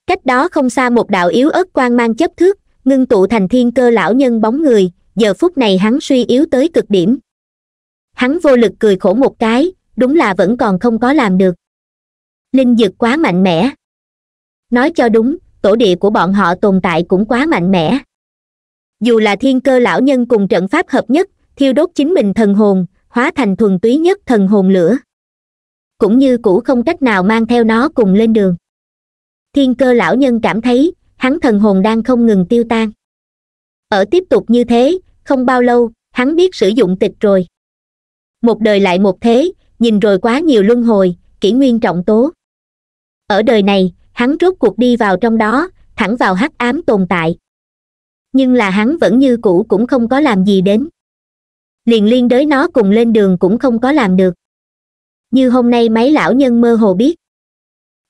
cách đó không xa một đạo yếu ớt quan mang chấp thước ngưng tụ thành thiên cơ lão nhân bóng người giờ phút này hắn suy yếu tới cực điểm hắn vô lực cười khổ một cái đúng là vẫn còn không có làm được linh dực quá mạnh mẽ nói cho đúng tổ địa của bọn họ tồn tại cũng quá mạnh mẽ dù là thiên cơ lão nhân cùng trận pháp hợp nhất thiêu đốt chính mình thần hồn hóa thành thuần túy nhất thần hồn lửa cũng như cũ không cách nào mang theo nó cùng lên đường thiên cơ lão nhân cảm thấy hắn thần hồn đang không ngừng tiêu tan ở tiếp tục như thế không bao lâu hắn biết sử dụng tịch rồi một đời lại một thế nhìn rồi quá nhiều luân hồi kỷ nguyên trọng tố ở đời này hắn rốt cuộc đi vào trong đó thẳng vào hắc ám tồn tại nhưng là hắn vẫn như cũ cũng không có làm gì đến liền liên đới nó cùng lên đường cũng không có làm được như hôm nay mấy lão nhân mơ hồ biết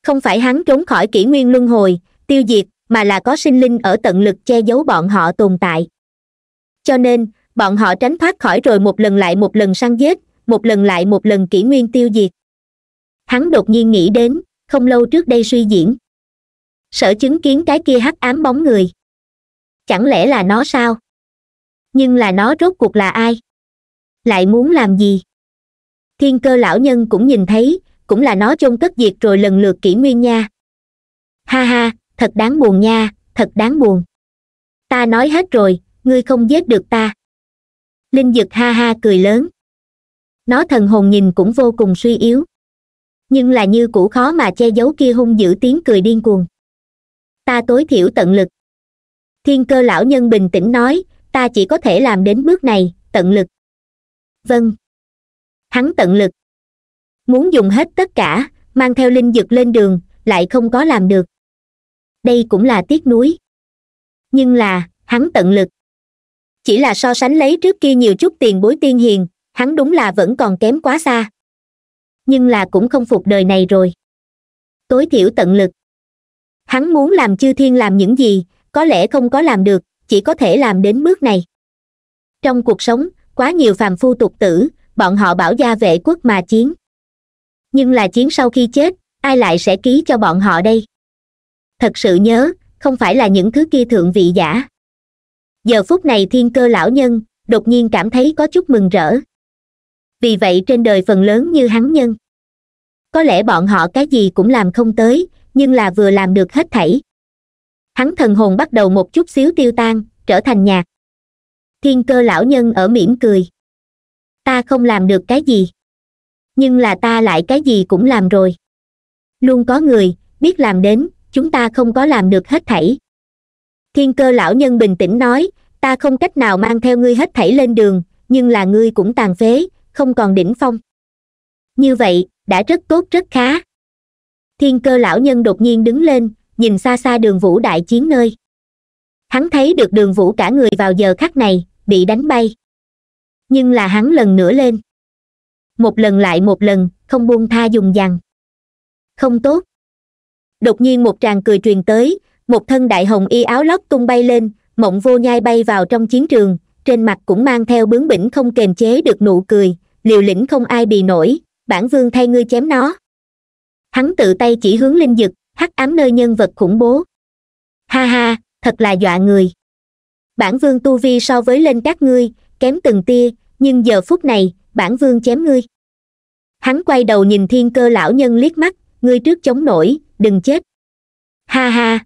không phải hắn trốn khỏi kỷ nguyên luân hồi tiêu diệt mà là có sinh linh ở tận lực che giấu bọn họ tồn tại cho nên bọn họ tránh thoát khỏi rồi một lần lại một lần săn giết một lần lại một lần kỷ nguyên tiêu diệt hắn đột nhiên nghĩ đến không lâu trước đây suy diễn sở chứng kiến cái kia hắc ám bóng người chẳng lẽ là nó sao nhưng là nó rốt cuộc là ai lại muốn làm gì thiên cơ lão nhân cũng nhìn thấy cũng là nó chôn cất diệt rồi lần lượt kỷ nguyên nha ha ha thật đáng buồn nha thật đáng buồn ta nói hết rồi ngươi không giết được ta linh dực ha ha cười lớn nó thần hồn nhìn cũng vô cùng suy yếu nhưng là như cũ khó mà che giấu kia hung dữ tiếng cười điên cuồng ta tối thiểu tận lực thiên cơ lão nhân bình tĩnh nói ta chỉ có thể làm đến bước này tận lực vâng hắn tận lực muốn dùng hết tất cả mang theo linh dực lên đường lại không có làm được đây cũng là tiếc nuối nhưng là hắn tận lực chỉ là so sánh lấy trước kia nhiều chút tiền bối tiên hiền hắn đúng là vẫn còn kém quá xa nhưng là cũng không phục đời này rồi tối thiểu tận lực hắn muốn làm chư thiên làm những gì có lẽ không có làm được chỉ có thể làm đến bước này trong cuộc sống quá nhiều phàm phu tục tử bọn họ bảo gia vệ quốc mà chiến nhưng là chiến sau khi chết ai lại sẽ ký cho bọn họ đây thật sự nhớ không phải là những thứ kia thượng vị giả giờ phút này thiên cơ lão nhân đột nhiên cảm thấy có chút mừng rỡ vì vậy trên đời phần lớn như hắn nhân có lẽ bọn họ cái gì cũng làm không tới nhưng là vừa làm được hết thảy hắn thần hồn bắt đầu một chút xíu tiêu tan trở thành nhạc thiên cơ lão nhân ở mỉm cười ta không làm được cái gì nhưng là ta lại cái gì cũng làm rồi luôn có người biết làm đến chúng ta không có làm được hết thảy thiên cơ lão nhân bình tĩnh nói ta không cách nào mang theo ngươi hết thảy lên đường nhưng là ngươi cũng tàn phế không còn đỉnh phong như vậy đã rất tốt rất khá thiên cơ lão nhân đột nhiên đứng lên nhìn xa xa đường vũ đại chiến nơi hắn thấy được đường vũ cả người vào giờ khắc này bị đánh bay nhưng là hắn lần nữa lên một lần lại một lần không buông tha dùng dằn không tốt đột nhiên một tràng cười truyền tới một thân đại hồng y áo lót tung bay lên mộng vô nhai bay vào trong chiến trường trên mặt cũng mang theo bướng bỉnh không kềm chế được nụ cười liều lĩnh không ai bì nổi bản vương thay ngươi chém nó hắn tự tay chỉ hướng linh dực hắc ám nơi nhân vật khủng bố ha ha thật là dọa người bản vương tu vi so với lên các ngươi kém từng tia nhưng giờ phút này bản vương chém ngươi hắn quay đầu nhìn thiên cơ lão nhân liếc mắt ngươi trước chống nổi đừng chết ha ha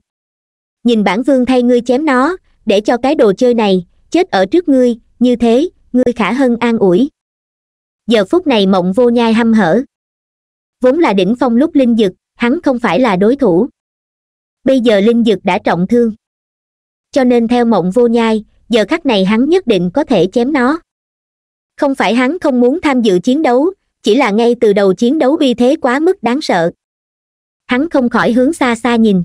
nhìn bản vương thay ngươi chém nó để cho cái đồ chơi này chết ở trước ngươi như thế ngươi khả hơn an ủi giờ phút này mộng vô nhai hăm hở vốn là đỉnh phong lúc linh dực hắn không phải là đối thủ bây giờ linh dực đã trọng thương cho nên theo mộng vô nhai giờ khắc này hắn nhất định có thể chém nó không phải hắn không muốn tham dự chiến đấu chỉ là ngay từ đầu chiến đấu uy thế quá mức đáng sợ hắn không khỏi hướng xa xa nhìn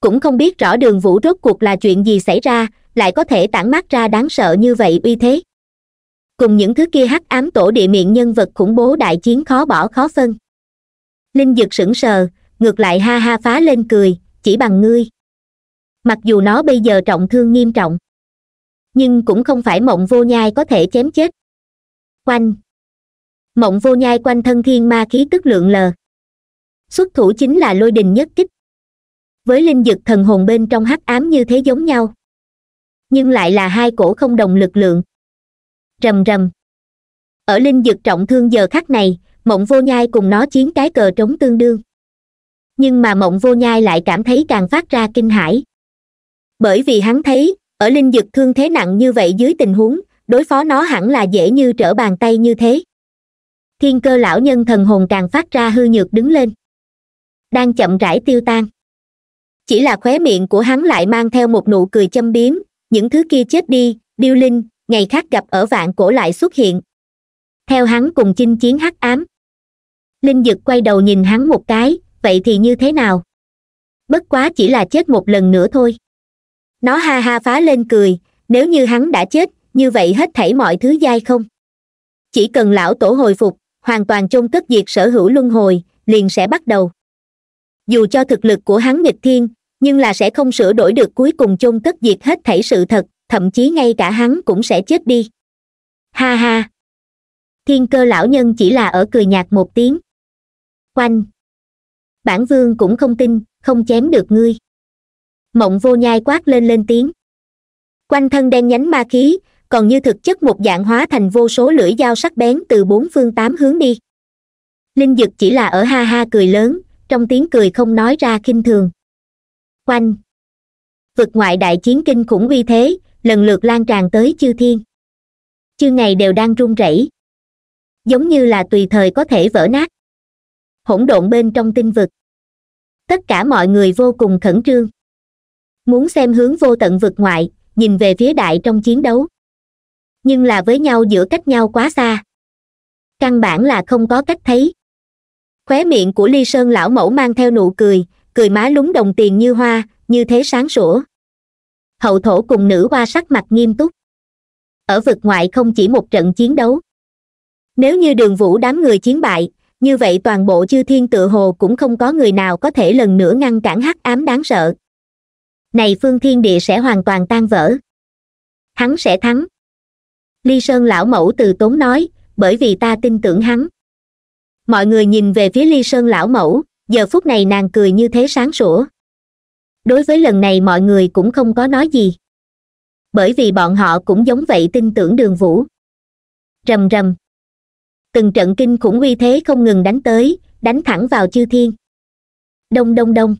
cũng không biết rõ đường vũ rốt cuộc là chuyện gì xảy ra lại có thể tản mát ra đáng sợ như vậy uy thế cùng những thứ kia hắc ám tổ địa miệng nhân vật khủng bố đại chiến khó bỏ khó phân linh dực sững sờ ngược lại ha ha phá lên cười chỉ bằng ngươi mặc dù nó bây giờ trọng thương nghiêm trọng nhưng cũng không phải mộng vô nhai có thể chém chết quanh mộng vô nhai quanh thân thiên ma khí tức lượng lờ xuất thủ chính là lôi đình nhất kích với linh dực thần hồn bên trong hắc ám như thế giống nhau nhưng lại là hai cổ không đồng lực lượng rầm rầm ở linh dực trọng thương giờ khắc này mộng vô nhai cùng nó chiến cái cờ trống tương đương nhưng mà mộng vô nhai lại cảm thấy càng phát ra kinh hãi bởi vì hắn thấy ở linh dực thương thế nặng như vậy dưới tình huống đối phó nó hẳn là dễ như trở bàn tay như thế thiên cơ lão nhân thần hồn càng phát ra hư nhược đứng lên đang chậm rãi tiêu tan chỉ là khóe miệng của hắn lại mang theo một nụ cười châm biếm những thứ kia chết đi điêu linh ngày khác gặp ở vạn cổ lại xuất hiện theo hắn cùng chinh chiến hắc ám linh dực quay đầu nhìn hắn một cái vậy thì như thế nào bất quá chỉ là chết một lần nữa thôi nó ha ha phá lên cười nếu như hắn đã chết như vậy hết thảy mọi thứ dai không chỉ cần lão tổ hồi phục hoàn toàn chôn cất diệt sở hữu luân hồi liền sẽ bắt đầu dù cho thực lực của hắn nghịch thiên nhưng là sẽ không sửa đổi được cuối cùng chôn cất diệt hết thảy sự thật thậm chí ngay cả hắn cũng sẽ chết đi ha ha thiên cơ lão nhân chỉ là ở cười nhạt một tiếng quanh bản vương cũng không tin không chém được ngươi mộng vô nhai quát lên lên tiếng quanh thân đen nhánh ma khí còn như thực chất một dạng hóa thành vô số lưỡi dao sắc bén từ bốn phương tám hướng đi linh dực chỉ là ở ha ha cười lớn trong tiếng cười không nói ra khinh thường quanh vực ngoại đại chiến kinh khủng uy thế lần lượt lan tràn tới chư thiên chư ngày đều đang run rẩy giống như là tùy thời có thể vỡ nát hỗn độn bên trong tinh vực tất cả mọi người vô cùng khẩn trương muốn xem hướng vô tận vực ngoại nhìn về phía đại trong chiến đấu nhưng là với nhau giữa cách nhau quá xa căn bản là không có cách thấy khóe miệng của ly sơn lão mẫu mang theo nụ cười cười má lúng đồng tiền như hoa như thế sáng sủa hậu thổ cùng nữ hoa sắc mặt nghiêm túc ở vực ngoại không chỉ một trận chiến đấu nếu như đường vũ đám người chiến bại như vậy toàn bộ chư thiên tự hồ cũng không có người nào có thể lần nữa ngăn cản hắc ám đáng sợ này phương thiên địa sẽ hoàn toàn tan vỡ hắn sẽ thắng ly sơn lão mẫu từ tốn nói bởi vì ta tin tưởng hắn mọi người nhìn về phía ly sơn lão mẫu giờ phút này nàng cười như thế sáng sủa đối với lần này mọi người cũng không có nói gì bởi vì bọn họ cũng giống vậy tin tưởng đường vũ rầm rầm từng trận kinh khủng uy thế không ngừng đánh tới đánh thẳng vào chư thiên đông đông đông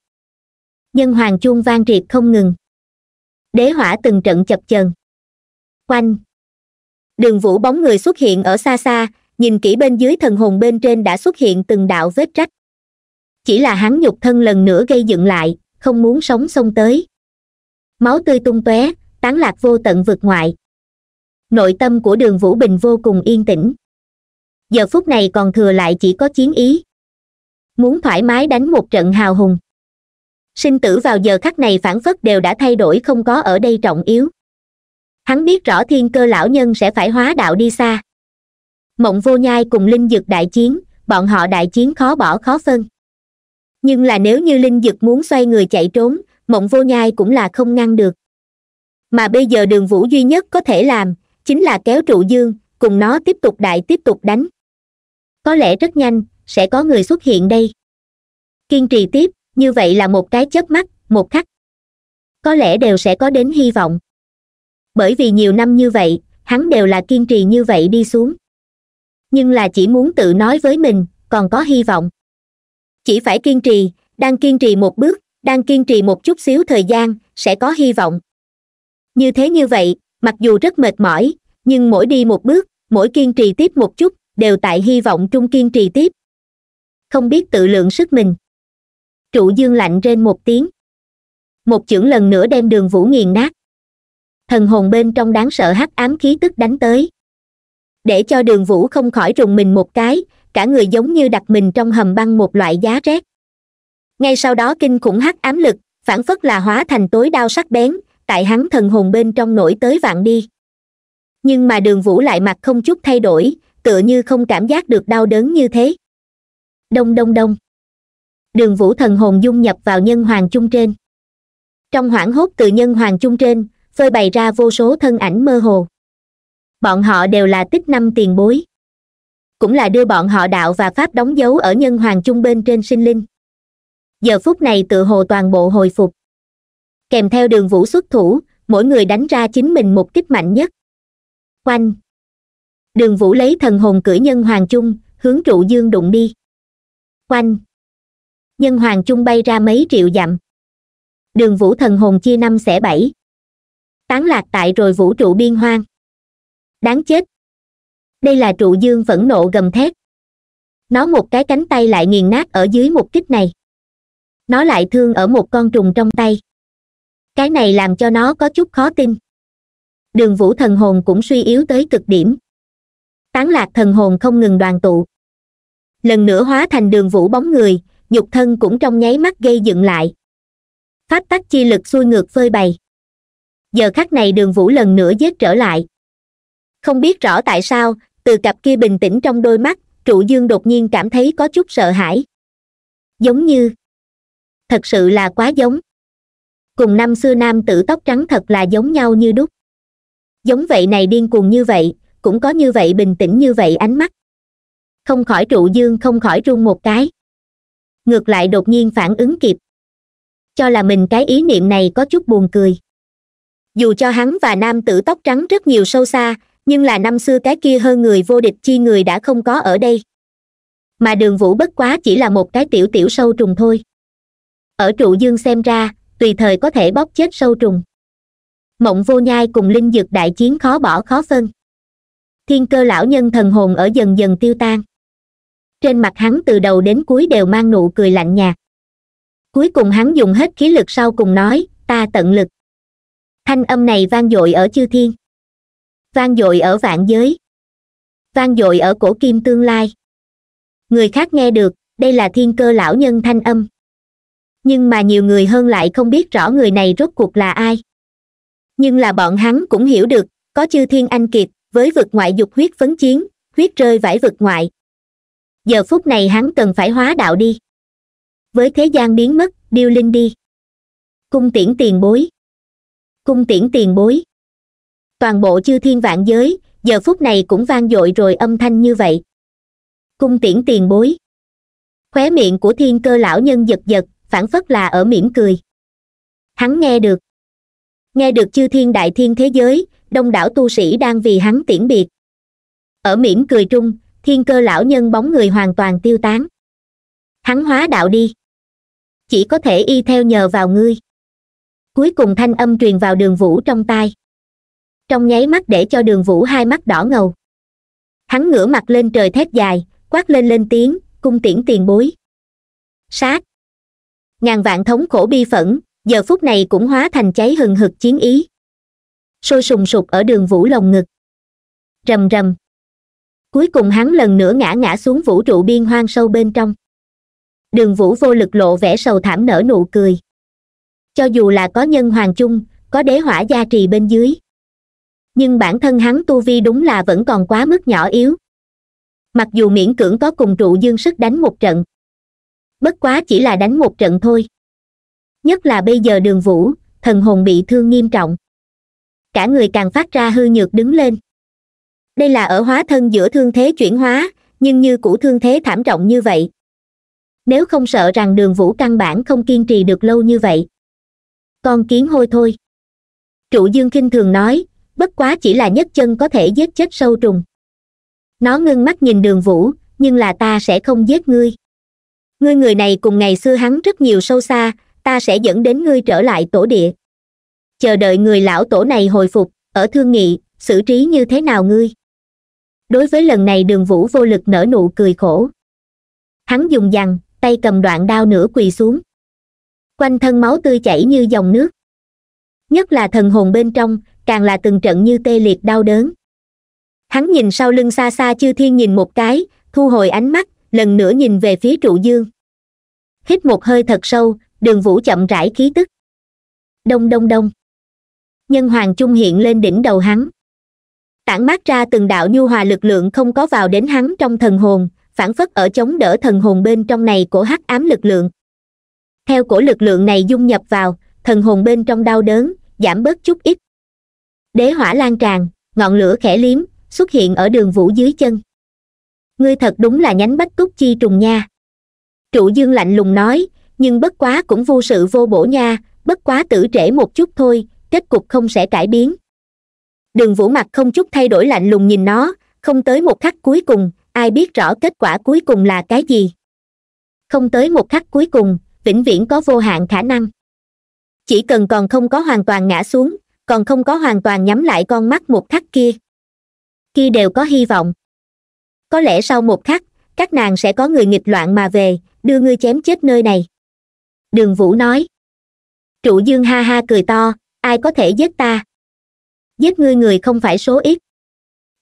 nhân hoàng chuông vang triệt không ngừng đế hỏa từng trận chập chờn quanh đường vũ bóng người xuất hiện ở xa xa nhìn kỹ bên dưới thần hồn bên trên đã xuất hiện từng đạo vết rách chỉ là hắn nhục thân lần nữa gây dựng lại không muốn sống xông tới máu tươi tung tóe tán lạc vô tận vực ngoại nội tâm của đường vũ bình vô cùng yên tĩnh giờ phút này còn thừa lại chỉ có chiến ý muốn thoải mái đánh một trận hào hùng sinh tử vào giờ khắc này phản phất đều đã thay đổi không có ở đây trọng yếu hắn biết rõ thiên cơ lão nhân sẽ phải hóa đạo đi xa mộng vô nhai cùng linh dực đại chiến bọn họ đại chiến khó bỏ khó phân nhưng là nếu như linh dực muốn xoay người chạy trốn mộng vô nhai cũng là không ngăn được mà bây giờ đường vũ duy nhất có thể làm chính là kéo trụ dương cùng nó tiếp tục đại tiếp tục đánh có lẽ rất nhanh sẽ có người xuất hiện đây kiên trì tiếp như vậy là một cái chớp mắt một khắc có lẽ đều sẽ có đến hy vọng bởi vì nhiều năm như vậy hắn đều là kiên trì như vậy đi xuống nhưng là chỉ muốn tự nói với mình còn có hy vọng chỉ phải kiên trì đang kiên trì một bước đang kiên trì một chút xíu thời gian sẽ có hy vọng như thế như vậy mặc dù rất mệt mỏi nhưng mỗi đi một bước mỗi kiên trì tiếp một chút đều tại hy vọng trung kiên trì tiếp không biết tự lượng sức mình trụ dương lạnh trên một tiếng một chưởng lần nữa đem đường vũ nghiền nát thần hồn bên trong đáng sợ hắc ám khí tức đánh tới để cho đường vũ không khỏi rùng mình một cái cả người giống như đặt mình trong hầm băng một loại giá rét ngay sau đó kinh khủng hắc ám lực phản phất là hóa thành tối đao sắc bén tại hắn thần hồn bên trong nổi tới vạn đi nhưng mà đường vũ lại mặt không chút thay đổi tựa như không cảm giác được đau đớn như thế đông đông đông đường vũ thần hồn dung nhập vào nhân hoàng trung trên trong hoảng hốt từ nhân hoàng trung trên phơi bày ra vô số thân ảnh mơ hồ bọn họ đều là tích năm tiền bối cũng là đưa bọn họ đạo và pháp đóng dấu ở nhân hoàng chung bên trên sinh linh giờ phút này tự hồ toàn bộ hồi phục kèm theo đường vũ xuất thủ mỗi người đánh ra chính mình một kích mạnh nhất quanh đường vũ lấy thần hồn cưỡi nhân hoàng chung hướng trụ dương đụng đi quanh nhân hoàng chung bay ra mấy triệu dặm đường vũ thần hồn chia năm xẻ bảy tán lạc tại rồi vũ trụ biên hoang đáng chết đây là trụ dương phẫn nộ gầm thét nó một cái cánh tay lại nghiền nát ở dưới một kích này nó lại thương ở một con trùng trong tay cái này làm cho nó có chút khó tin đường vũ thần hồn cũng suy yếu tới cực điểm tán lạc thần hồn không ngừng đoàn tụ lần nữa hóa thành đường vũ bóng người nhục thân cũng trong nháy mắt gây dựng lại pháp tắc chi lực xuôi ngược phơi bày giờ khắc này đường vũ lần nữa giết trở lại không biết rõ tại sao từ cặp kia bình tĩnh trong đôi mắt trụ dương đột nhiên cảm thấy có chút sợ hãi giống như thật sự là quá giống cùng năm xưa nam tử tóc trắng thật là giống nhau như đúc giống vậy này điên cuồng như vậy cũng có như vậy bình tĩnh như vậy ánh mắt không khỏi trụ dương không khỏi run một cái ngược lại đột nhiên phản ứng kịp cho là mình cái ý niệm này có chút buồn cười dù cho hắn và nam tử tóc trắng rất nhiều sâu xa nhưng là năm xưa cái kia hơn người vô địch chi người đã không có ở đây mà đường vũ bất quá chỉ là một cái tiểu tiểu sâu trùng thôi ở trụ dương xem ra tùy thời có thể bóp chết sâu trùng mộng vô nhai cùng linh dược đại chiến khó bỏ khó phân thiên cơ lão nhân thần hồn ở dần dần tiêu tan trên mặt hắn từ đầu đến cuối đều mang nụ cười lạnh nhạt cuối cùng hắn dùng hết khí lực sau cùng nói ta tận lực thanh âm này vang dội ở chư thiên vang dội ở vạn giới vang dội ở cổ kim tương lai người khác nghe được đây là thiên cơ lão nhân thanh âm nhưng mà nhiều người hơn lại không biết rõ người này rốt cuộc là ai nhưng là bọn hắn cũng hiểu được có chư thiên anh kiệt với vực ngoại dục huyết phấn chiến huyết rơi vải vực ngoại giờ phút này hắn cần phải hóa đạo đi với thế gian biến mất điêu linh đi cung tiễn tiền bối cung tiễn tiền bối toàn bộ chư thiên vạn giới giờ phút này cũng vang dội rồi âm thanh như vậy cung tiễn tiền bối khóe miệng của thiên cơ lão nhân giật giật phản phất là ở mỉm cười hắn nghe được nghe được chư thiên đại thiên thế giới đông đảo tu sĩ đang vì hắn tiễn biệt ở mỉm cười trung thiên cơ lão nhân bóng người hoàn toàn tiêu tán hắn hóa đạo đi chỉ có thể y theo nhờ vào ngươi cuối cùng thanh âm truyền vào đường vũ trong tai trong nháy mắt để cho đường vũ hai mắt đỏ ngầu hắn ngửa mặt lên trời thét dài quát lên lên tiếng cung tiễn tiền bối sát ngàn vạn thống khổ bi phẫn giờ phút này cũng hóa thành cháy hừng hực chiến ý sôi sùng sục ở đường vũ lồng ngực rầm rầm cuối cùng hắn lần nữa ngã ngã xuống vũ trụ biên hoang sâu bên trong đường vũ vô lực lộ vẻ sầu thảm nở nụ cười cho dù là có nhân hoàng chung có đế hỏa gia trì bên dưới nhưng bản thân hắn tu vi đúng là vẫn còn quá mức nhỏ yếu mặc dù miễn cưỡng có cùng trụ dương sức đánh một trận bất quá chỉ là đánh một trận thôi nhất là bây giờ đường vũ thần hồn bị thương nghiêm trọng cả người càng phát ra hư nhược đứng lên đây là ở hóa thân giữa thương thế chuyển hóa nhưng như cũ thương thế thảm trọng như vậy nếu không sợ rằng đường vũ căn bản không kiên trì được lâu như vậy con kiến hôi thôi trụ dương kinh thường nói bất quá chỉ là nhất chân có thể giết chết sâu trùng nó ngưng mắt nhìn đường vũ nhưng là ta sẽ không giết ngươi ngươi người này cùng ngày xưa hắn rất nhiều sâu xa ta sẽ dẫn đến ngươi trở lại tổ địa chờ đợi người lão tổ này hồi phục ở thương nghị xử trí như thế nào ngươi đối với lần này đường vũ vô lực nở nụ cười khổ hắn dùng dằn tay cầm đoạn đao nửa quỳ xuống quanh thân máu tươi chảy như dòng nước nhất là thần hồn bên trong càng là từng trận như tê liệt đau đớn hắn nhìn sau lưng xa xa chư thiên nhìn một cái thu hồi ánh mắt lần nữa nhìn về phía trụ dương hít một hơi thật sâu đường vũ chậm rãi khí tức đông đông đông nhân hoàng trung hiện lên đỉnh đầu hắn tản mát ra từng đạo nhu hòa lực lượng không có vào đến hắn trong thần hồn phản phất ở chống đỡ thần hồn bên trong này của hắc ám lực lượng theo cổ lực lượng này dung nhập vào thần hồn bên trong đau đớn giảm bớt chút ít đế hỏa lan tràn ngọn lửa khẽ liếm xuất hiện ở đường vũ dưới chân ngươi thật đúng là nhánh bách cúc chi trùng nha trụ dương lạnh lùng nói nhưng bất quá cũng vô sự vô bổ nha bất quá tử trễ một chút thôi kết cục không sẽ cải biến đường vũ mặt không chút thay đổi lạnh lùng nhìn nó không tới một khắc cuối cùng ai biết rõ kết quả cuối cùng là cái gì không tới một khắc cuối cùng vĩnh viễn có vô hạn khả năng chỉ cần còn không có hoàn toàn ngã xuống còn không có hoàn toàn nhắm lại con mắt một khắc kia kia đều có hy vọng có lẽ sau một khắc các nàng sẽ có người nghịch loạn mà về đưa ngươi chém chết nơi này đường vũ nói trụ dương ha ha cười to ai có thể giết ta giết ngươi người không phải số ít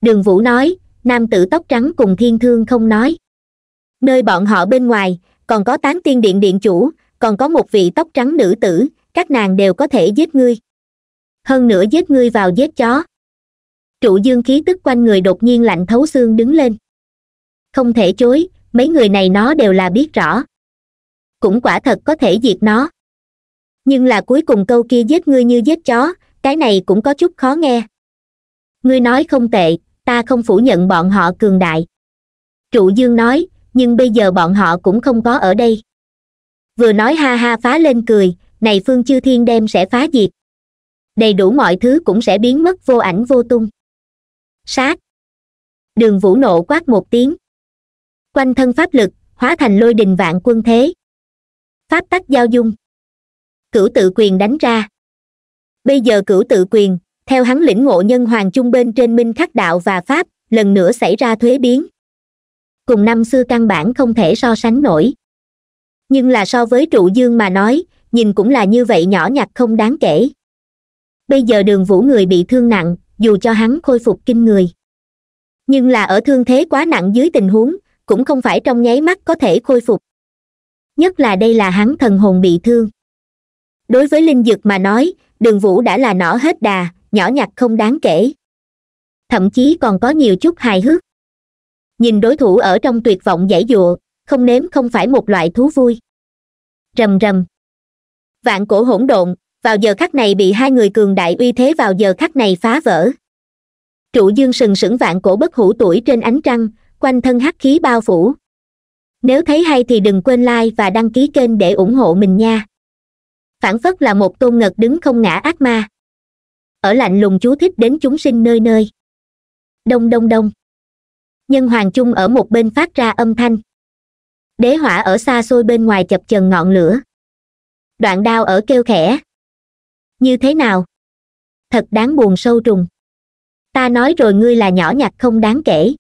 đường vũ nói nam tử tóc trắng cùng thiên thương không nói nơi bọn họ bên ngoài còn có tán tiên điện điện chủ còn có một vị tóc trắng nữ tử các nàng đều có thể giết ngươi hơn nữa giết ngươi vào giết chó trụ dương khí tức quanh người đột nhiên lạnh thấu xương đứng lên không thể chối mấy người này nó đều là biết rõ cũng quả thật có thể diệt nó nhưng là cuối cùng câu kia giết ngươi như giết chó cái này cũng có chút khó nghe ngươi nói không tệ ta không phủ nhận bọn họ cường đại trụ dương nói nhưng bây giờ bọn họ cũng không có ở đây vừa nói ha ha phá lên cười này phương chư thiên đem sẽ phá diệt đầy đủ mọi thứ cũng sẽ biến mất vô ảnh vô tung sát đường vũ nộ quát một tiếng quanh thân pháp lực hóa thành lôi đình vạn quân thế pháp tắc giao dung cửu tự quyền đánh ra bây giờ cửu tự quyền theo hắn lĩnh ngộ nhân hoàng chung bên trên minh khắc đạo và pháp lần nữa xảy ra thuế biến cùng năm xưa căn bản không thể so sánh nổi nhưng là so với trụ dương mà nói nhìn cũng là như vậy nhỏ nhặt không đáng kể bây giờ đường vũ người bị thương nặng dù cho hắn khôi phục kinh người nhưng là ở thương thế quá nặng dưới tình huống cũng không phải trong nháy mắt có thể khôi phục nhất là đây là hắn thần hồn bị thương đối với linh dược mà nói đường vũ đã là nỏ hết đà nhỏ nhặt không đáng kể thậm chí còn có nhiều chút hài hước nhìn đối thủ ở trong tuyệt vọng giải dụa không nếm không phải một loại thú vui rầm rầm vạn cổ hỗn độn vào giờ khắc này bị hai người cường đại uy thế vào giờ khắc này phá vỡ trụ dương sừng sững vạn cổ bất hủ tuổi trên ánh trăng quanh thân hắc khí bao phủ nếu thấy hay thì đừng quên like và đăng ký kênh để ủng hộ mình nha phản phất là một tôn ngật đứng không ngã ác ma ở lạnh lùng chú thích đến chúng sinh nơi nơi đông đông đông nhân hoàng chung ở một bên phát ra âm thanh đế hỏa ở xa xôi bên ngoài chập chần ngọn lửa đoạn đao ở kêu khẽ như thế nào thật đáng buồn sâu trùng ta nói rồi ngươi là nhỏ nhặt không đáng kể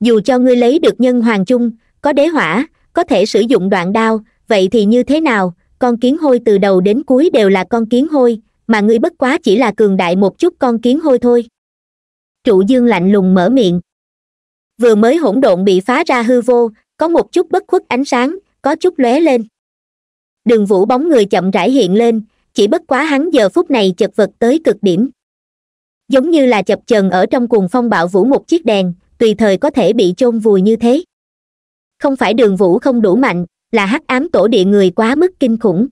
dù cho ngươi lấy được nhân hoàng chung có đế hỏa có thể sử dụng đoạn đao vậy thì như thế nào con kiến hôi từ đầu đến cuối đều là con kiến hôi mà ngươi bất quá chỉ là cường đại một chút con kiến hôi thôi trụ dương lạnh lùng mở miệng vừa mới hỗn độn bị phá ra hư vô có một chút bất khuất ánh sáng có chút lóe lên đường vũ bóng người chậm rãi hiện lên chỉ bất quá hắn giờ phút này chật vật tới cực điểm giống như là chập chờn ở trong cuồng phong bạo vũ một chiếc đèn tùy thời có thể bị chôn vùi như thế không phải đường vũ không đủ mạnh là hắc ám tổ địa người quá mức kinh khủng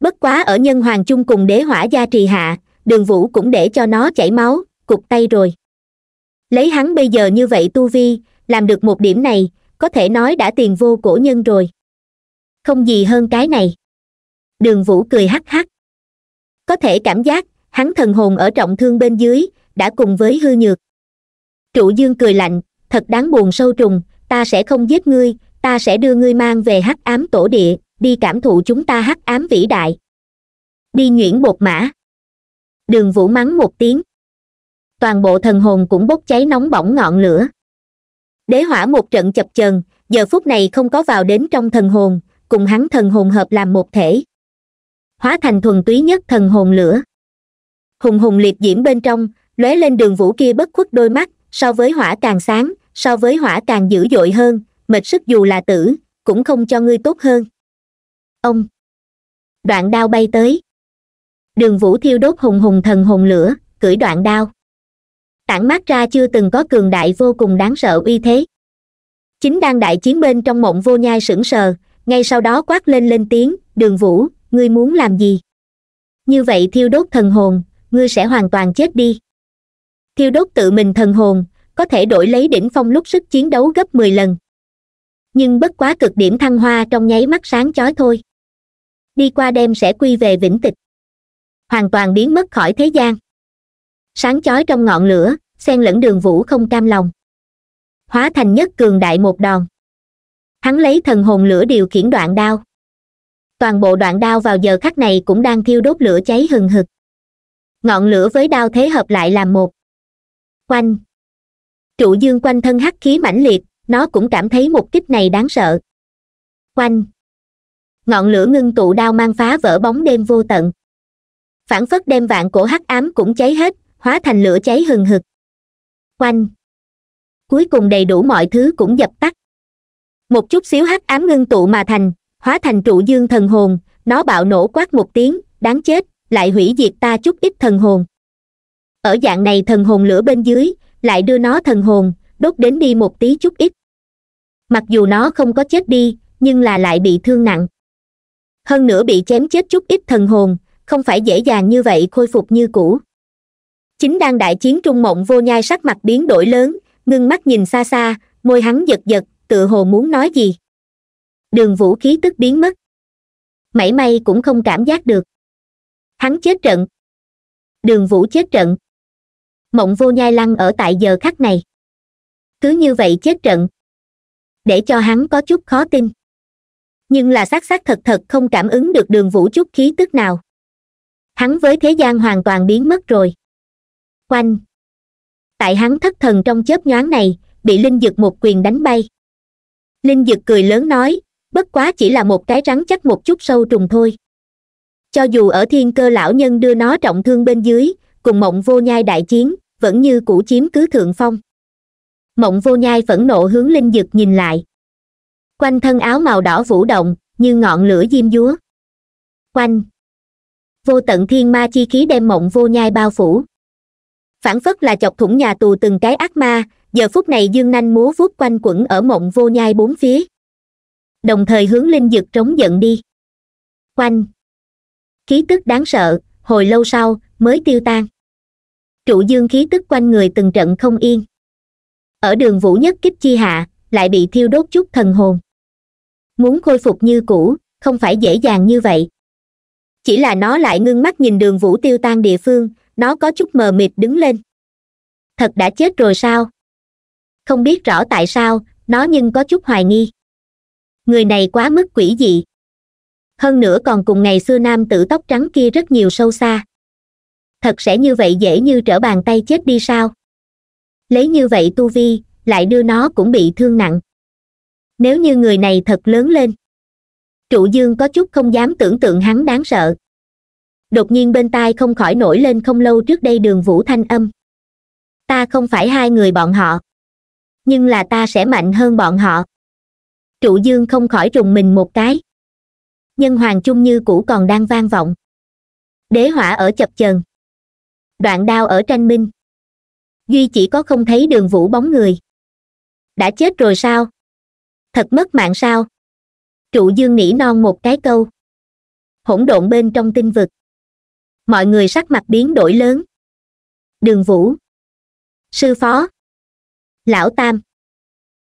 bất quá ở nhân hoàng chung cùng đế hỏa gia trì hạ đường vũ cũng để cho nó chảy máu cục tay rồi lấy hắn bây giờ như vậy tu vi làm được một điểm này có thể nói đã tiền vô cổ nhân rồi không gì hơn cái này đường vũ cười hắc hắc có thể cảm giác hắn thần hồn ở trọng thương bên dưới đã cùng với hư nhược trụ dương cười lạnh thật đáng buồn sâu trùng ta sẽ không giết ngươi ta sẽ đưa ngươi mang về hắc ám tổ địa đi cảm thụ chúng ta hắc ám vĩ đại đi nhuyễn bột mã đường vũ mắng một tiếng toàn bộ thần hồn cũng bốc cháy nóng bỏng ngọn lửa đế hỏa một trận chập chờn giờ phút này không có vào đến trong thần hồn cùng hắn thần hồn hợp làm một thể hóa thành thuần túy nhất thần hồn lửa hùng hùng liệt diễm bên trong lóe lên đường vũ kia bất khuất đôi mắt so với hỏa càng sáng so với hỏa càng dữ dội hơn mệt sức dù là tử cũng không cho ngươi tốt hơn ông đoạn đao bay tới đường vũ thiêu đốt hùng hùng thần hồn lửa cưỡi đoạn đao tản mát ra chưa từng có cường đại vô cùng đáng sợ uy thế chính đang đại chiến bên trong mộng vô nhai sững sờ ngay sau đó quát lên lên tiếng đường vũ ngươi muốn làm gì như vậy thiêu đốt thần hồn ngươi sẽ hoàn toàn chết đi thiêu đốt tự mình thần hồn có thể đổi lấy đỉnh phong lúc sức chiến đấu gấp mười lần nhưng bất quá cực điểm thăng hoa trong nháy mắt sáng chói thôi đi qua đêm sẽ quy về vĩnh tịch hoàn toàn biến mất khỏi thế gian sáng chói trong ngọn lửa xen lẫn đường vũ không cam lòng hóa thành nhất cường đại một đòn hắn lấy thần hồn lửa điều khiển đoạn đao toàn bộ đoạn đao vào giờ khắc này cũng đang thiêu đốt lửa cháy hừng hực ngọn lửa với đao thế hợp lại làm một quanh trụ dương quanh thân hắc khí mãnh liệt nó cũng cảm thấy một kích này đáng sợ quanh ngọn lửa ngưng tụ đao mang phá vỡ bóng đêm vô tận phản phất đem vạn cổ hắc ám cũng cháy hết hóa thành lửa cháy hừng hực quanh cuối cùng đầy đủ mọi thứ cũng dập tắt một chút xíu hắc ám ngưng tụ mà thành hóa thành trụ dương thần hồn nó bạo nổ quát một tiếng đáng chết lại hủy diệt ta chút ít thần hồn ở dạng này thần hồn lửa bên dưới lại đưa nó thần hồn đốt đến đi một tí chút ít mặc dù nó không có chết đi nhưng là lại bị thương nặng hơn nữa bị chém chết chút ít thần hồn không phải dễ dàng như vậy khôi phục như cũ chính đang đại chiến trung mộng vô nhai sắc mặt biến đổi lớn ngưng mắt nhìn xa xa môi hắn giật giật tự hồ muốn nói gì đường vũ khí tức biến mất mảy may cũng không cảm giác được hắn chết trận đường vũ chết trận mộng vô nhai lăng ở tại giờ khắc này cứ như vậy chết trận để cho hắn có chút khó tin nhưng là xác xác thật thật không cảm ứng được đường vũ chút khí tức nào hắn với thế gian hoàn toàn biến mất rồi quanh tại hắn thất thần trong chớp nhoáng này bị linh dực một quyền đánh bay linh dực cười lớn nói bất quá chỉ là một cái rắn chắc một chút sâu trùng thôi cho dù ở thiên cơ lão nhân đưa nó trọng thương bên dưới cùng mộng vô nhai đại chiến vẫn như cũ chiếm cứ thượng phong mộng vô nhai phẫn nộ hướng linh dực nhìn lại quanh thân áo màu đỏ vũ động như ngọn lửa diêm dúa quanh vô tận thiên ma chi khí đem mộng vô nhai bao phủ phản phất là chọc thủng nhà tù từng cái ác ma giờ phút này dương nanh múa vuốt quanh quẩn ở mộng vô nhai bốn phía đồng thời hướng linh dực trống giận đi quanh khí tức đáng sợ hồi lâu sau mới tiêu tan trụ dương khí tức quanh người từng trận không yên ở đường vũ nhất kích chi hạ lại bị thiêu đốt chút thần hồn muốn khôi phục như cũ không phải dễ dàng như vậy chỉ là nó lại ngưng mắt nhìn đường vũ tiêu tan địa phương nó có chút mờ mịt đứng lên thật đã chết rồi sao không biết rõ tại sao nó nhưng có chút hoài nghi người này quá mức quỷ dị hơn nữa còn cùng ngày xưa nam tử tóc trắng kia rất nhiều sâu xa thật sẽ như vậy dễ như trở bàn tay chết đi sao lấy như vậy tu vi lại đưa nó cũng bị thương nặng nếu như người này thật lớn lên trụ dương có chút không dám tưởng tượng hắn đáng sợ đột nhiên bên tai không khỏi nổi lên không lâu trước đây đường vũ thanh âm ta không phải hai người bọn họ nhưng là ta sẽ mạnh hơn bọn họ trụ dương không khỏi rùng mình một cái nhân hoàng chung như cũ còn đang vang vọng đế hỏa ở chập chờn đoạn đao ở tranh minh duy chỉ có không thấy đường vũ bóng người đã chết rồi sao thật mất mạng sao trụ dương nỉ non một cái câu hỗn độn bên trong tinh vực mọi người sắc mặt biến đổi lớn đường vũ sư phó lão tam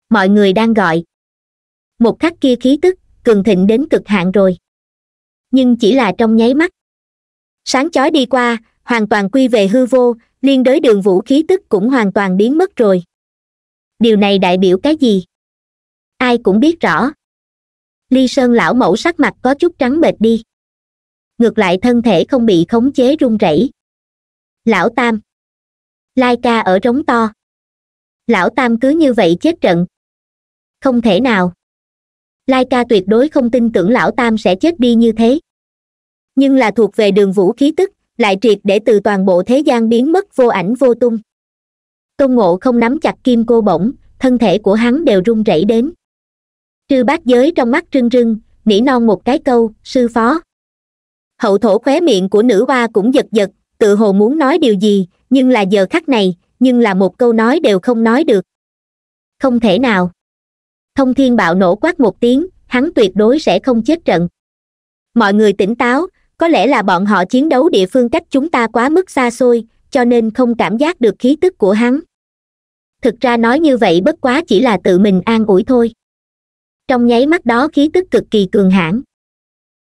mọi người đang gọi một khắc kia khí tức cường thịnh đến cực hạn rồi nhưng chỉ là trong nháy mắt sáng chói đi qua hoàn toàn quy về hư vô liên đới đường vũ khí tức cũng hoàn toàn biến mất rồi điều này đại biểu cái gì ai cũng biết rõ ly sơn lão mẫu sắc mặt có chút trắng bệch đi ngược lại thân thể không bị khống chế run rẩy lão tam lai ca ở rống to lão tam cứ như vậy chết trận không thể nào lai ca tuyệt đối không tin tưởng lão tam sẽ chết đi như thế nhưng là thuộc về đường vũ khí tức lại triệt để từ toàn bộ thế gian biến mất vô ảnh vô tung tôn ngộ không nắm chặt kim cô bổng thân thể của hắn đều run rẩy đến trư bát giới trong mắt rưng rưng nỉ non một cái câu sư phó hậu thổ khóe miệng của nữ hoa cũng giật giật tự hồ muốn nói điều gì nhưng là giờ khắc này nhưng là một câu nói đều không nói được không thể nào thông thiên bạo nổ quát một tiếng hắn tuyệt đối sẽ không chết trận mọi người tỉnh táo có lẽ là bọn họ chiến đấu địa phương cách chúng ta quá mức xa xôi cho nên không cảm giác được khí tức của hắn thực ra nói như vậy bất quá chỉ là tự mình an ủi thôi trong nháy mắt đó khí tức cực kỳ cường hãn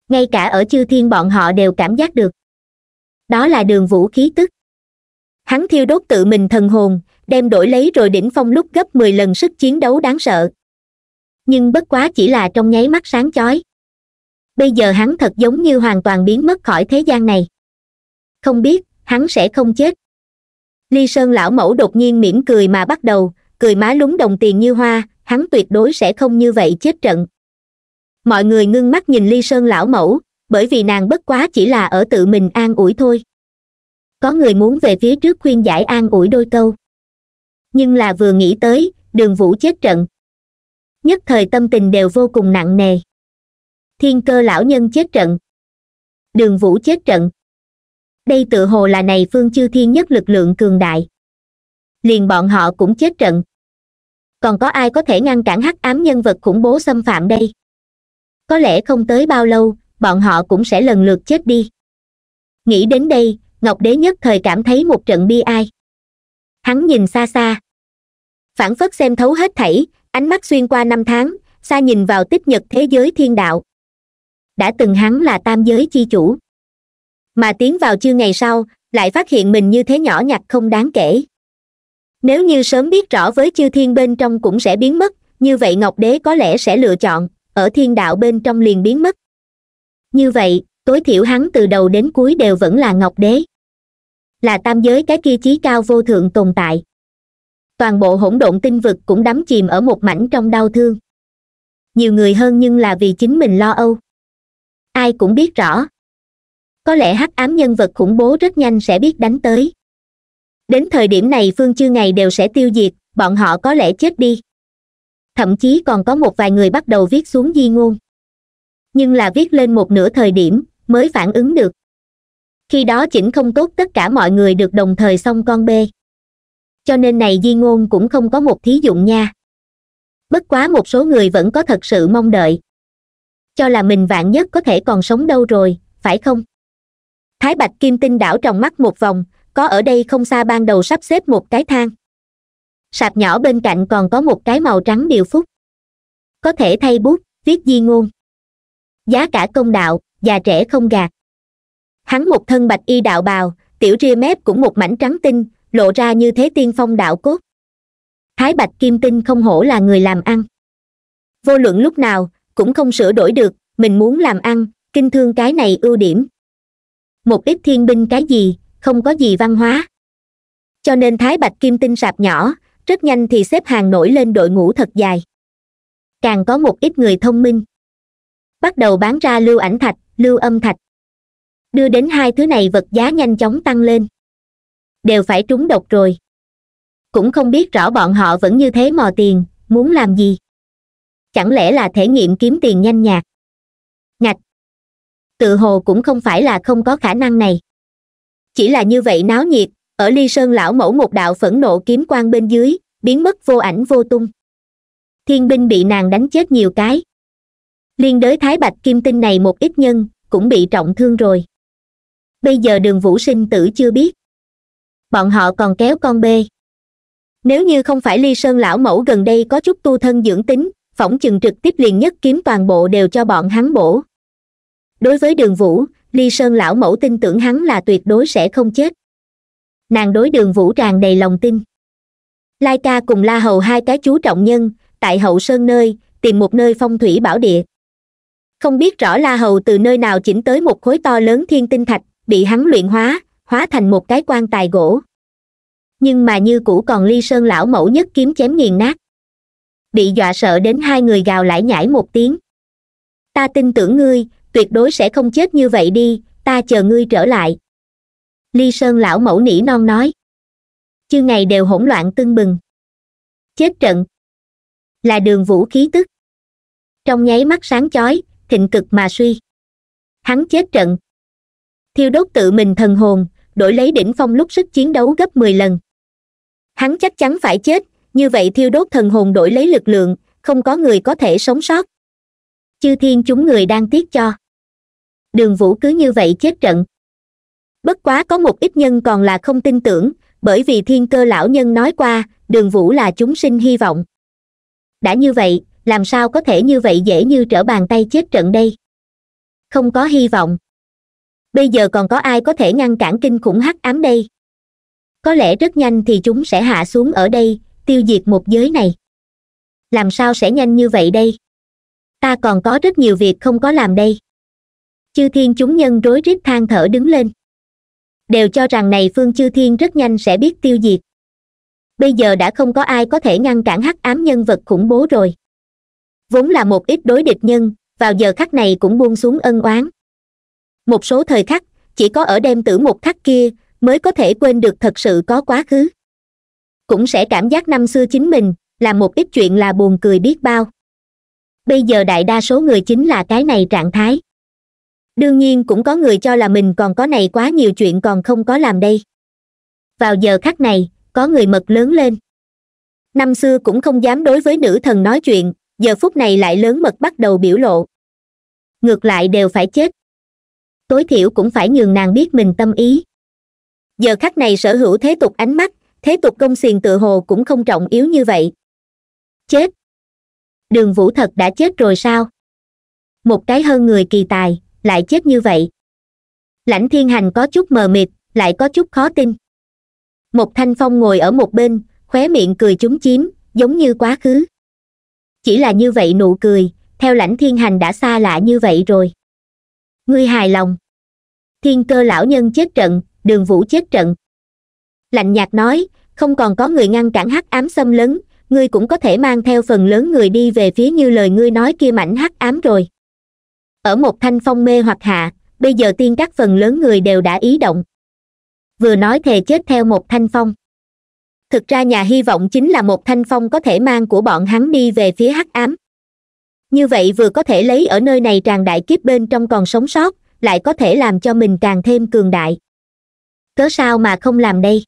ngay cả ở chư thiên bọn họ đều cảm giác được đó là đường vũ khí tức hắn thiêu đốt tự mình thần hồn đem đổi lấy rồi đỉnh phong lúc gấp mười lần sức chiến đấu đáng sợ nhưng bất quá chỉ là trong nháy mắt sáng chói bây giờ hắn thật giống như hoàn toàn biến mất khỏi thế gian này không biết hắn sẽ không chết ly sơn lão mẫu đột nhiên mỉm cười mà bắt đầu cười má lúng đồng tiền như hoa hắn tuyệt đối sẽ không như vậy chết trận mọi người ngưng mắt nhìn ly sơn lão mẫu bởi vì nàng bất quá chỉ là ở tự mình an ủi thôi có người muốn về phía trước khuyên giải an ủi đôi câu nhưng là vừa nghĩ tới đường vũ chết trận nhất thời tâm tình đều vô cùng nặng nề thiên cơ lão nhân chết trận đường vũ chết trận đây tự hồ là này phương chư thiên nhất lực lượng cường đại liền bọn họ cũng chết trận còn có ai có thể ngăn cản hắc ám nhân vật khủng bố xâm phạm đây có lẽ không tới bao lâu bọn họ cũng sẽ lần lượt chết đi nghĩ đến đây ngọc đế nhất thời cảm thấy một trận bi ai hắn nhìn xa xa phản phất xem thấu hết thảy ánh mắt xuyên qua năm tháng xa nhìn vào tích nhật thế giới thiên đạo đã từng hắn là tam giới chi chủ mà tiến vào chưa ngày sau lại phát hiện mình như thế nhỏ nhặt không đáng kể nếu như sớm biết rõ với chư thiên bên trong cũng sẽ biến mất như vậy ngọc đế có lẽ sẽ lựa chọn ở thiên đạo bên trong liền biến mất như vậy tối thiểu hắn từ đầu đến cuối đều vẫn là ngọc đế là tam giới cái kia chí cao vô thượng tồn tại toàn bộ hỗn độn tinh vực cũng đắm chìm ở một mảnh trong đau thương nhiều người hơn nhưng là vì chính mình lo âu ai cũng biết rõ có lẽ hắc ám nhân vật khủng bố rất nhanh sẽ biết đánh tới đến thời điểm này phương chư ngày đều sẽ tiêu diệt bọn họ có lẽ chết đi thậm chí còn có một vài người bắt đầu viết xuống di ngôn nhưng là viết lên một nửa thời điểm mới phản ứng được khi đó chỉnh không tốt tất cả mọi người được đồng thời xong con bê cho nên này di ngôn cũng không có một thí dụng nha bất quá một số người vẫn có thật sự mong đợi cho là mình vạn nhất có thể còn sống đâu rồi phải không thái bạch kim tinh đảo trong mắt một vòng có ở đây không xa ban đầu sắp xếp một cái thang sạp nhỏ bên cạnh còn có một cái màu trắng điều phúc có thể thay bút viết di ngôn giá cả công đạo già trẻ không gạt hắn một thân bạch y đạo bào tiểu ria mép cũng một mảnh trắng tinh lộ ra như thế tiên phong đạo cốt thái bạch kim tinh không hổ là người làm ăn vô luận lúc nào cũng không sửa đổi được mình muốn làm ăn kinh thương cái này ưu điểm một ít thiên binh cái gì không có gì văn hóa cho nên thái bạch kim tinh sạp nhỏ rất nhanh thì xếp hàng nổi lên đội ngũ thật dài càng có một ít người thông minh bắt đầu bán ra lưu ảnh thạch lưu âm thạch đưa đến hai thứ này vật giá nhanh chóng tăng lên đều phải trúng độc rồi cũng không biết rõ bọn họ vẫn như thế mò tiền muốn làm gì chẳng lẽ là thể nghiệm kiếm tiền nhanh nhạt ngạch tự hồ cũng không phải là không có khả năng này chỉ là như vậy náo nhiệt ở ly sơn lão mẫu một đạo phẫn nộ kiếm quan bên dưới biến mất vô ảnh vô tung thiên binh bị nàng đánh chết nhiều cái liên đới thái bạch kim tinh này một ít nhân cũng bị trọng thương rồi bây giờ đường vũ sinh tử chưa biết bọn họ còn kéo con bê nếu như không phải ly sơn lão mẫu gần đây có chút tu thân dưỡng tính phỏng chừng trực tiếp liền nhất kiếm toàn bộ đều cho bọn hắn bổ đối với đường vũ ly sơn lão mẫu tin tưởng hắn là tuyệt đối sẽ không chết nàng đối đường vũ tràn đầy lòng tin lai ca cùng la hầu hai cái chú trọng nhân tại hậu sơn nơi tìm một nơi phong thủy bảo địa không biết rõ la hầu từ nơi nào chỉnh tới một khối to lớn thiên tinh thạch bị hắn luyện hóa hóa thành một cái quan tài gỗ nhưng mà như cũ còn ly sơn lão mẫu nhất kiếm chém nghiền nát bị dọa sợ đến hai người gào lại nhảy một tiếng ta tin tưởng ngươi tuyệt đối sẽ không chết như vậy đi ta chờ ngươi trở lại ly sơn lão mẫu nỉ non nói chương ngày đều hỗn loạn tưng bừng chết trận là đường vũ khí tức trong nháy mắt sáng chói thịnh cực mà suy hắn chết trận thiêu đốt tự mình thần hồn đổi lấy đỉnh phong lúc sức chiến đấu gấp mười lần hắn chắc chắn phải chết như vậy thiêu đốt thần hồn đổi lấy lực lượng không có người có thể sống sót chư thiên chúng người đang tiếc cho đường vũ cứ như vậy chết trận bất quá có một ít nhân còn là không tin tưởng bởi vì thiên cơ lão nhân nói qua đường vũ là chúng sinh hy vọng đã như vậy làm sao có thể như vậy dễ như trở bàn tay chết trận đây không có hy vọng bây giờ còn có ai có thể ngăn cản kinh khủng hắc ám đây có lẽ rất nhanh thì chúng sẽ hạ xuống ở đây tiêu diệt một giới này làm sao sẽ nhanh như vậy đây ta còn có rất nhiều việc không có làm đây chư thiên chúng nhân rối rít than thở đứng lên đều cho rằng này phương chư thiên rất nhanh sẽ biết tiêu diệt bây giờ đã không có ai có thể ngăn cản hắc ám nhân vật khủng bố rồi vốn là một ít đối địch nhân vào giờ khắc này cũng buông xuống ân oán một số thời khắc chỉ có ở đêm tử một khắc kia mới có thể quên được thật sự có quá khứ cũng sẽ cảm giác năm xưa chính mình là một ít chuyện là buồn cười biết bao bây giờ đại đa số người chính là cái này trạng thái đương nhiên cũng có người cho là mình còn có này quá nhiều chuyện còn không có làm đây vào giờ khắc này có người mật lớn lên năm xưa cũng không dám đối với nữ thần nói chuyện giờ phút này lại lớn mật bắt đầu biểu lộ ngược lại đều phải chết tối thiểu cũng phải nhường nàng biết mình tâm ý giờ khắc này sở hữu thế tục ánh mắt thế tục công xiền tự hồ cũng không trọng yếu như vậy chết đường vũ thật đã chết rồi sao một cái hơn người kỳ tài lại chết như vậy lãnh thiên hành có chút mờ mịt lại có chút khó tin một thanh phong ngồi ở một bên khóe miệng cười chúng chiếm giống như quá khứ chỉ là như vậy nụ cười theo lãnh thiên hành đã xa lạ như vậy rồi ngươi hài lòng thiên cơ lão nhân chết trận đường vũ chết trận lạnh nhạt nói không còn có người ngăn cản hắc ám xâm lấn ngươi cũng có thể mang theo phần lớn người đi về phía như lời ngươi nói kia mảnh hắc ám rồi ở một thanh phong mê hoặc hạ bây giờ tiên các phần lớn người đều đã ý động vừa nói thề chết theo một thanh phong thực ra nhà hy vọng chính là một thanh phong có thể mang của bọn hắn đi về phía hắc ám như vậy vừa có thể lấy ở nơi này tràn đại kiếp bên trong còn sống sót lại có thể làm cho mình càng thêm cường đại cớ sao mà không làm đây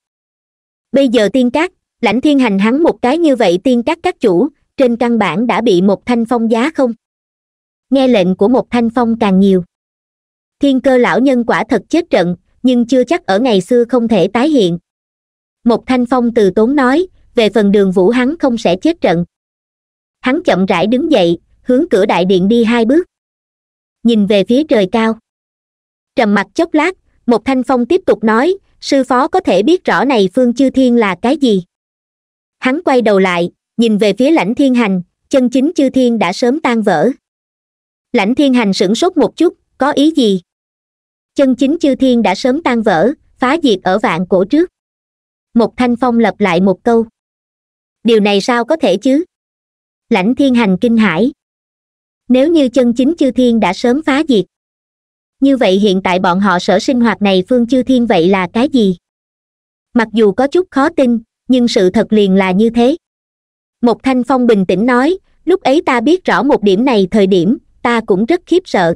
bây giờ tiên cát lãnh thiên hành hắn một cái như vậy tiên cát các chủ trên căn bản đã bị một thanh phong giá không nghe lệnh của một thanh phong càng nhiều thiên cơ lão nhân quả thật chết trận nhưng chưa chắc ở ngày xưa không thể tái hiện một thanh phong từ tốn nói về phần đường vũ hắn không sẽ chết trận hắn chậm rãi đứng dậy hướng cửa đại điện đi hai bước nhìn về phía trời cao trầm mặc chốc lát một thanh phong tiếp tục nói sư phó có thể biết rõ này phương chư thiên là cái gì hắn quay đầu lại nhìn về phía lãnh thiên hành chân chính chư thiên đã sớm tan vỡ lãnh thiên hành sửng sốt một chút có ý gì chân chính chư thiên đã sớm tan vỡ phá diệt ở vạn cổ trước một thanh phong lặp lại một câu điều này sao có thể chứ lãnh thiên hành kinh hãi nếu như chân chính chư thiên đã sớm phá diệt như vậy hiện tại bọn họ sở sinh hoạt này phương chư thiên vậy là cái gì mặc dù có chút khó tin nhưng sự thật liền là như thế một thanh phong bình tĩnh nói lúc ấy ta biết rõ một điểm này thời điểm ta cũng rất khiếp sợ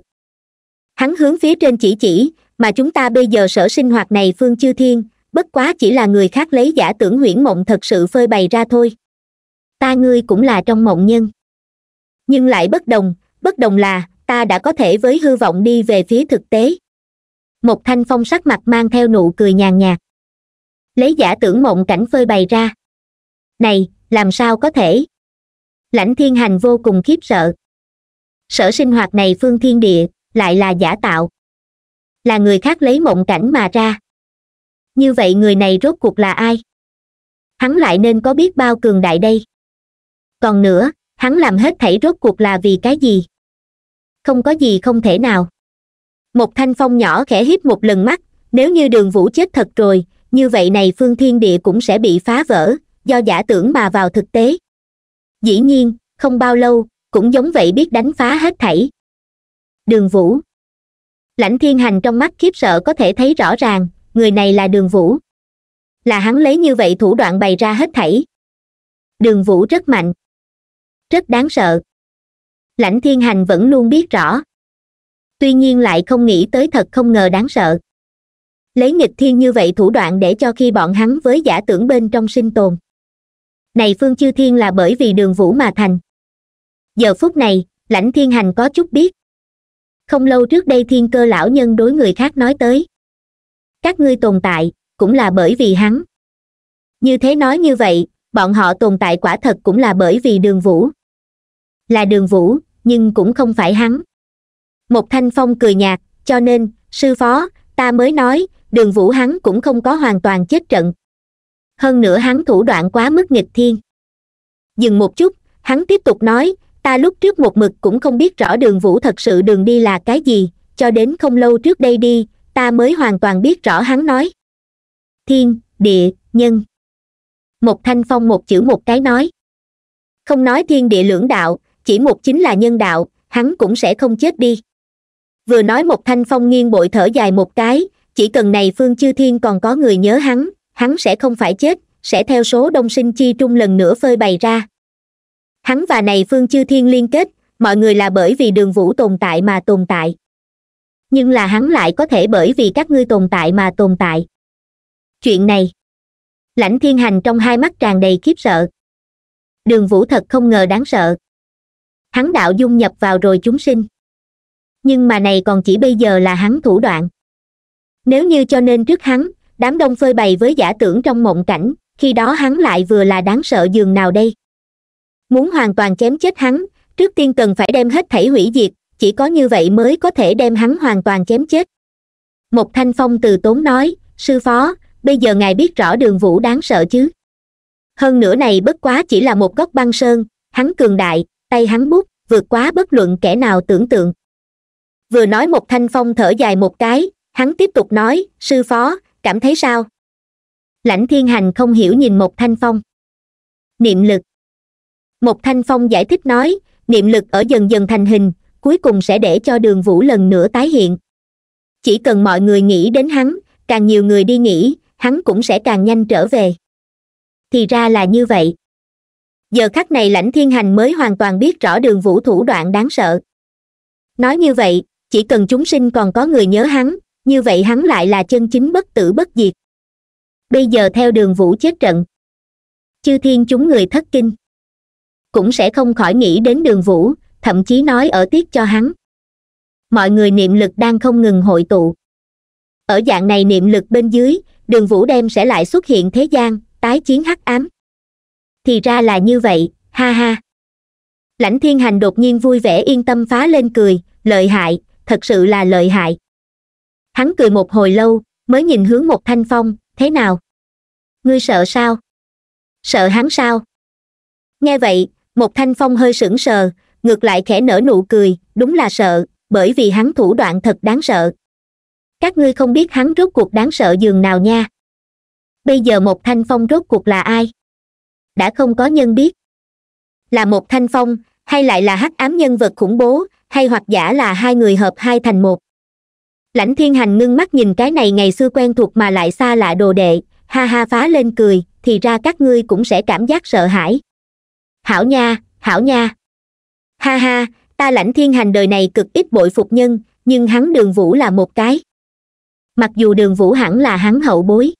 hắn hướng phía trên chỉ chỉ mà chúng ta bây giờ sở sinh hoạt này phương chư thiên bất quá chỉ là người khác lấy giả tưởng huyễn mộng thật sự phơi bày ra thôi ta ngươi cũng là trong mộng nhân nhưng lại bất đồng bất đồng là ta đã có thể với hư vọng đi về phía thực tế một thanh phong sắc mặt mang theo nụ cười nhàn nhạt lấy giả tưởng mộng cảnh phơi bày ra này làm sao có thể lãnh thiên hành vô cùng khiếp sợ sở sinh hoạt này phương thiên địa lại là giả tạo là người khác lấy mộng cảnh mà ra như vậy người này rốt cuộc là ai hắn lại nên có biết bao cường đại đây còn nữa hắn làm hết thảy rốt cuộc là vì cái gì không có gì không thể nào một thanh phong nhỏ khẽ híp một lần mắt nếu như đường vũ chết thật rồi như vậy này phương thiên địa cũng sẽ bị phá vỡ do giả tưởng mà vào thực tế dĩ nhiên không bao lâu cũng giống vậy biết đánh phá hết thảy đường vũ lãnh thiên hành trong mắt khiếp sợ có thể thấy rõ ràng người này là đường vũ là hắn lấy như vậy thủ đoạn bày ra hết thảy đường vũ rất mạnh rất đáng sợ lãnh thiên hành vẫn luôn biết rõ tuy nhiên lại không nghĩ tới thật không ngờ đáng sợ lấy nghịch thiên như vậy thủ đoạn để cho khi bọn hắn với giả tưởng bên trong sinh tồn này phương chư thiên là bởi vì đường vũ mà thành giờ phút này lãnh thiên hành có chút biết không lâu trước đây thiên cơ lão nhân đối người khác nói tới các ngươi tồn tại cũng là bởi vì hắn như thế nói như vậy bọn họ tồn tại quả thật cũng là bởi vì đường vũ là đường vũ nhưng cũng không phải hắn một thanh phong cười nhạt cho nên sư phó ta mới nói đường vũ hắn cũng không có hoàn toàn chết trận hơn nữa hắn thủ đoạn quá mức nghịch thiên dừng một chút hắn tiếp tục nói ta lúc trước một mực cũng không biết rõ đường vũ thật sự đường đi là cái gì cho đến không lâu trước đây đi ta mới hoàn toàn biết rõ hắn nói thiên địa nhân một thanh phong một chữ một cái nói không nói thiên địa lưỡng đạo chỉ một chính là nhân đạo hắn cũng sẽ không chết đi vừa nói một thanh phong nghiêng bội thở dài một cái chỉ cần này phương chư thiên còn có người nhớ hắn hắn sẽ không phải chết sẽ theo số đông sinh chi trung lần nữa phơi bày ra hắn và này phương chư thiên liên kết mọi người là bởi vì đường vũ tồn tại mà tồn tại nhưng là hắn lại có thể bởi vì các ngươi tồn tại mà tồn tại chuyện này lãnh thiên hành trong hai mắt tràn đầy khiếp sợ đường vũ thật không ngờ đáng sợ hắn đạo dung nhập vào rồi chúng sinh nhưng mà này còn chỉ bây giờ là hắn thủ đoạn nếu như cho nên trước hắn đám đông phơi bày với giả tưởng trong mộng cảnh khi đó hắn lại vừa là đáng sợ giường nào đây muốn hoàn toàn chém chết hắn trước tiên cần phải đem hết thảy hủy diệt chỉ có như vậy mới có thể đem hắn hoàn toàn chém chết một thanh phong từ tốn nói sư phó bây giờ ngài biết rõ đường vũ đáng sợ chứ hơn nữa này bất quá chỉ là một góc băng sơn hắn cường đại tay hắn bút vượt quá bất luận kẻ nào tưởng tượng vừa nói một thanh phong thở dài một cái hắn tiếp tục nói sư phó cảm thấy sao lãnh thiên hành không hiểu nhìn một thanh phong niệm lực một thanh phong giải thích nói niệm lực ở dần dần thành hình cuối cùng sẽ để cho đường vũ lần nữa tái hiện chỉ cần mọi người nghĩ đến hắn càng nhiều người đi nghĩ hắn cũng sẽ càng nhanh trở về thì ra là như vậy giờ khắc này lãnh thiên hành mới hoàn toàn biết rõ đường vũ thủ đoạn đáng sợ nói như vậy chỉ cần chúng sinh còn có người nhớ hắn như vậy hắn lại là chân chính bất tử bất diệt bây giờ theo đường vũ chết trận chư thiên chúng người thất kinh cũng sẽ không khỏi nghĩ đến đường vũ thậm chí nói ở tiếc cho hắn mọi người niệm lực đang không ngừng hội tụ ở dạng này niệm lực bên dưới đường vũ đem sẽ lại xuất hiện thế gian tái chiến hắc ám thì ra là như vậy ha ha lãnh thiên hành đột nhiên vui vẻ yên tâm phá lên cười lợi hại thật sự là lợi hại hắn cười một hồi lâu mới nhìn hướng một thanh phong thế nào ngươi sợ sao sợ hắn sao nghe vậy một thanh phong hơi sững sờ ngược lại khẽ nở nụ cười đúng là sợ bởi vì hắn thủ đoạn thật đáng sợ các ngươi không biết hắn rốt cuộc đáng sợ giường nào nha bây giờ một thanh phong rốt cuộc là ai đã không có nhân biết là một thanh phong hay lại là hắc ám nhân vật khủng bố hay hoặc giả là hai người hợp hai thành một lãnh thiên hành ngưng mắt nhìn cái này ngày xưa quen thuộc mà lại xa lạ đồ đệ ha ha phá lên cười thì ra các ngươi cũng sẽ cảm giác sợ hãi hảo nha hảo nha ha ha ta lãnh thiên hành đời này cực ít bội phục nhân nhưng hắn đường vũ là một cái mặc dù đường vũ hẳn là hắn hậu bối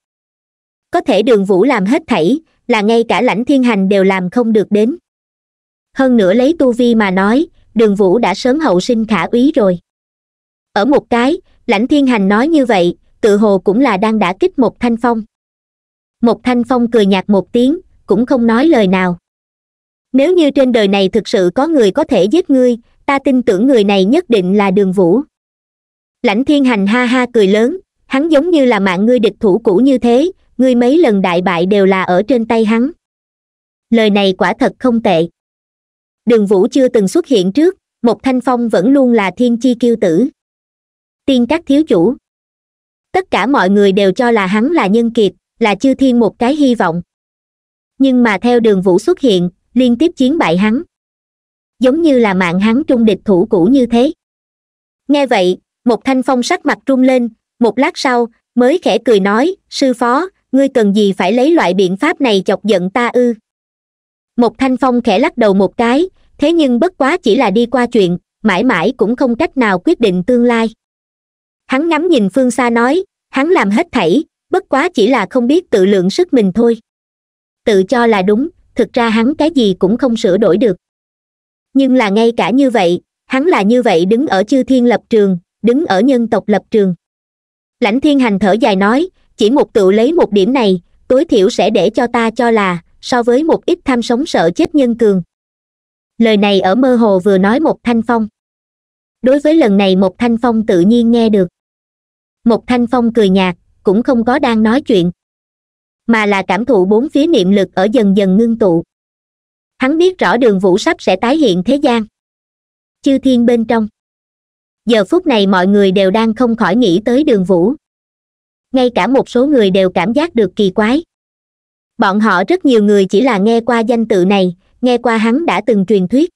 có thể đường vũ làm hết thảy là ngay cả lãnh thiên hành đều làm không được đến hơn nữa lấy tu vi mà nói đường vũ đã sớm hậu sinh khả úy rồi ở một cái lãnh thiên hành nói như vậy tự hồ cũng là đang đã kích một thanh phong một thanh phong cười nhạt một tiếng cũng không nói lời nào nếu như trên đời này thực sự có người có thể giết ngươi ta tin tưởng người này nhất định là đường vũ lãnh thiên hành ha ha cười lớn hắn giống như là mạng ngươi địch thủ cũ như thế ngươi mấy lần đại bại đều là ở trên tay hắn lời này quả thật không tệ đường vũ chưa từng xuất hiện trước một thanh phong vẫn luôn là thiên chi kiêu tử tiên các thiếu chủ tất cả mọi người đều cho là hắn là nhân kiệt là chư thiên một cái hy vọng nhưng mà theo đường vũ xuất hiện liên tiếp chiến bại hắn giống như là mạng hắn trung địch thủ cũ như thế nghe vậy một thanh phong sắc mặt trung lên một lát sau mới khẽ cười nói sư phó ngươi cần gì phải lấy loại biện pháp này chọc giận ta ư một thanh phong khẽ lắc đầu một cái thế nhưng bất quá chỉ là đi qua chuyện mãi mãi cũng không cách nào quyết định tương lai hắn ngắm nhìn phương xa nói hắn làm hết thảy bất quá chỉ là không biết tự lượng sức mình thôi tự cho là đúng thực ra hắn cái gì cũng không sửa đổi được nhưng là ngay cả như vậy hắn là như vậy đứng ở chư thiên lập trường đứng ở nhân tộc lập trường lãnh thiên hành thở dài nói chỉ một tựu lấy một điểm này tối thiểu sẽ để cho ta cho là so với một ít tham sống sợ chết nhân cường lời này ở mơ hồ vừa nói một thanh phong đối với lần này một thanh phong tự nhiên nghe được một thanh phong cười nhạt cũng không có đang nói chuyện mà là cảm thụ bốn phía niệm lực ở dần dần ngưng tụ hắn biết rõ đường vũ sắp sẽ tái hiện thế gian chư thiên bên trong giờ phút này mọi người đều đang không khỏi nghĩ tới đường vũ ngay cả một số người đều cảm giác được kỳ quái bọn họ rất nhiều người chỉ là nghe qua danh tự này nghe qua hắn đã từng truyền thuyết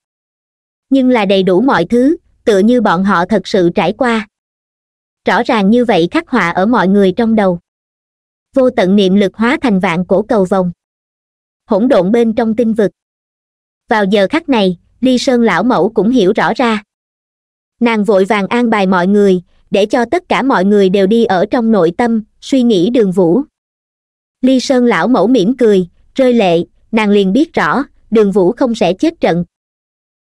nhưng là đầy đủ mọi thứ tựa như bọn họ thật sự trải qua rõ ràng như vậy khắc họa ở mọi người trong đầu vô tận niệm lực hóa thành vạn cổ cầu vòng hỗn độn bên trong tinh vực vào giờ khắc này ly sơn lão mẫu cũng hiểu rõ ra nàng vội vàng an bài mọi người để cho tất cả mọi người đều đi ở trong nội tâm suy nghĩ đường vũ ly sơn lão mẫu mỉm cười rơi lệ nàng liền biết rõ đường vũ không sẽ chết trận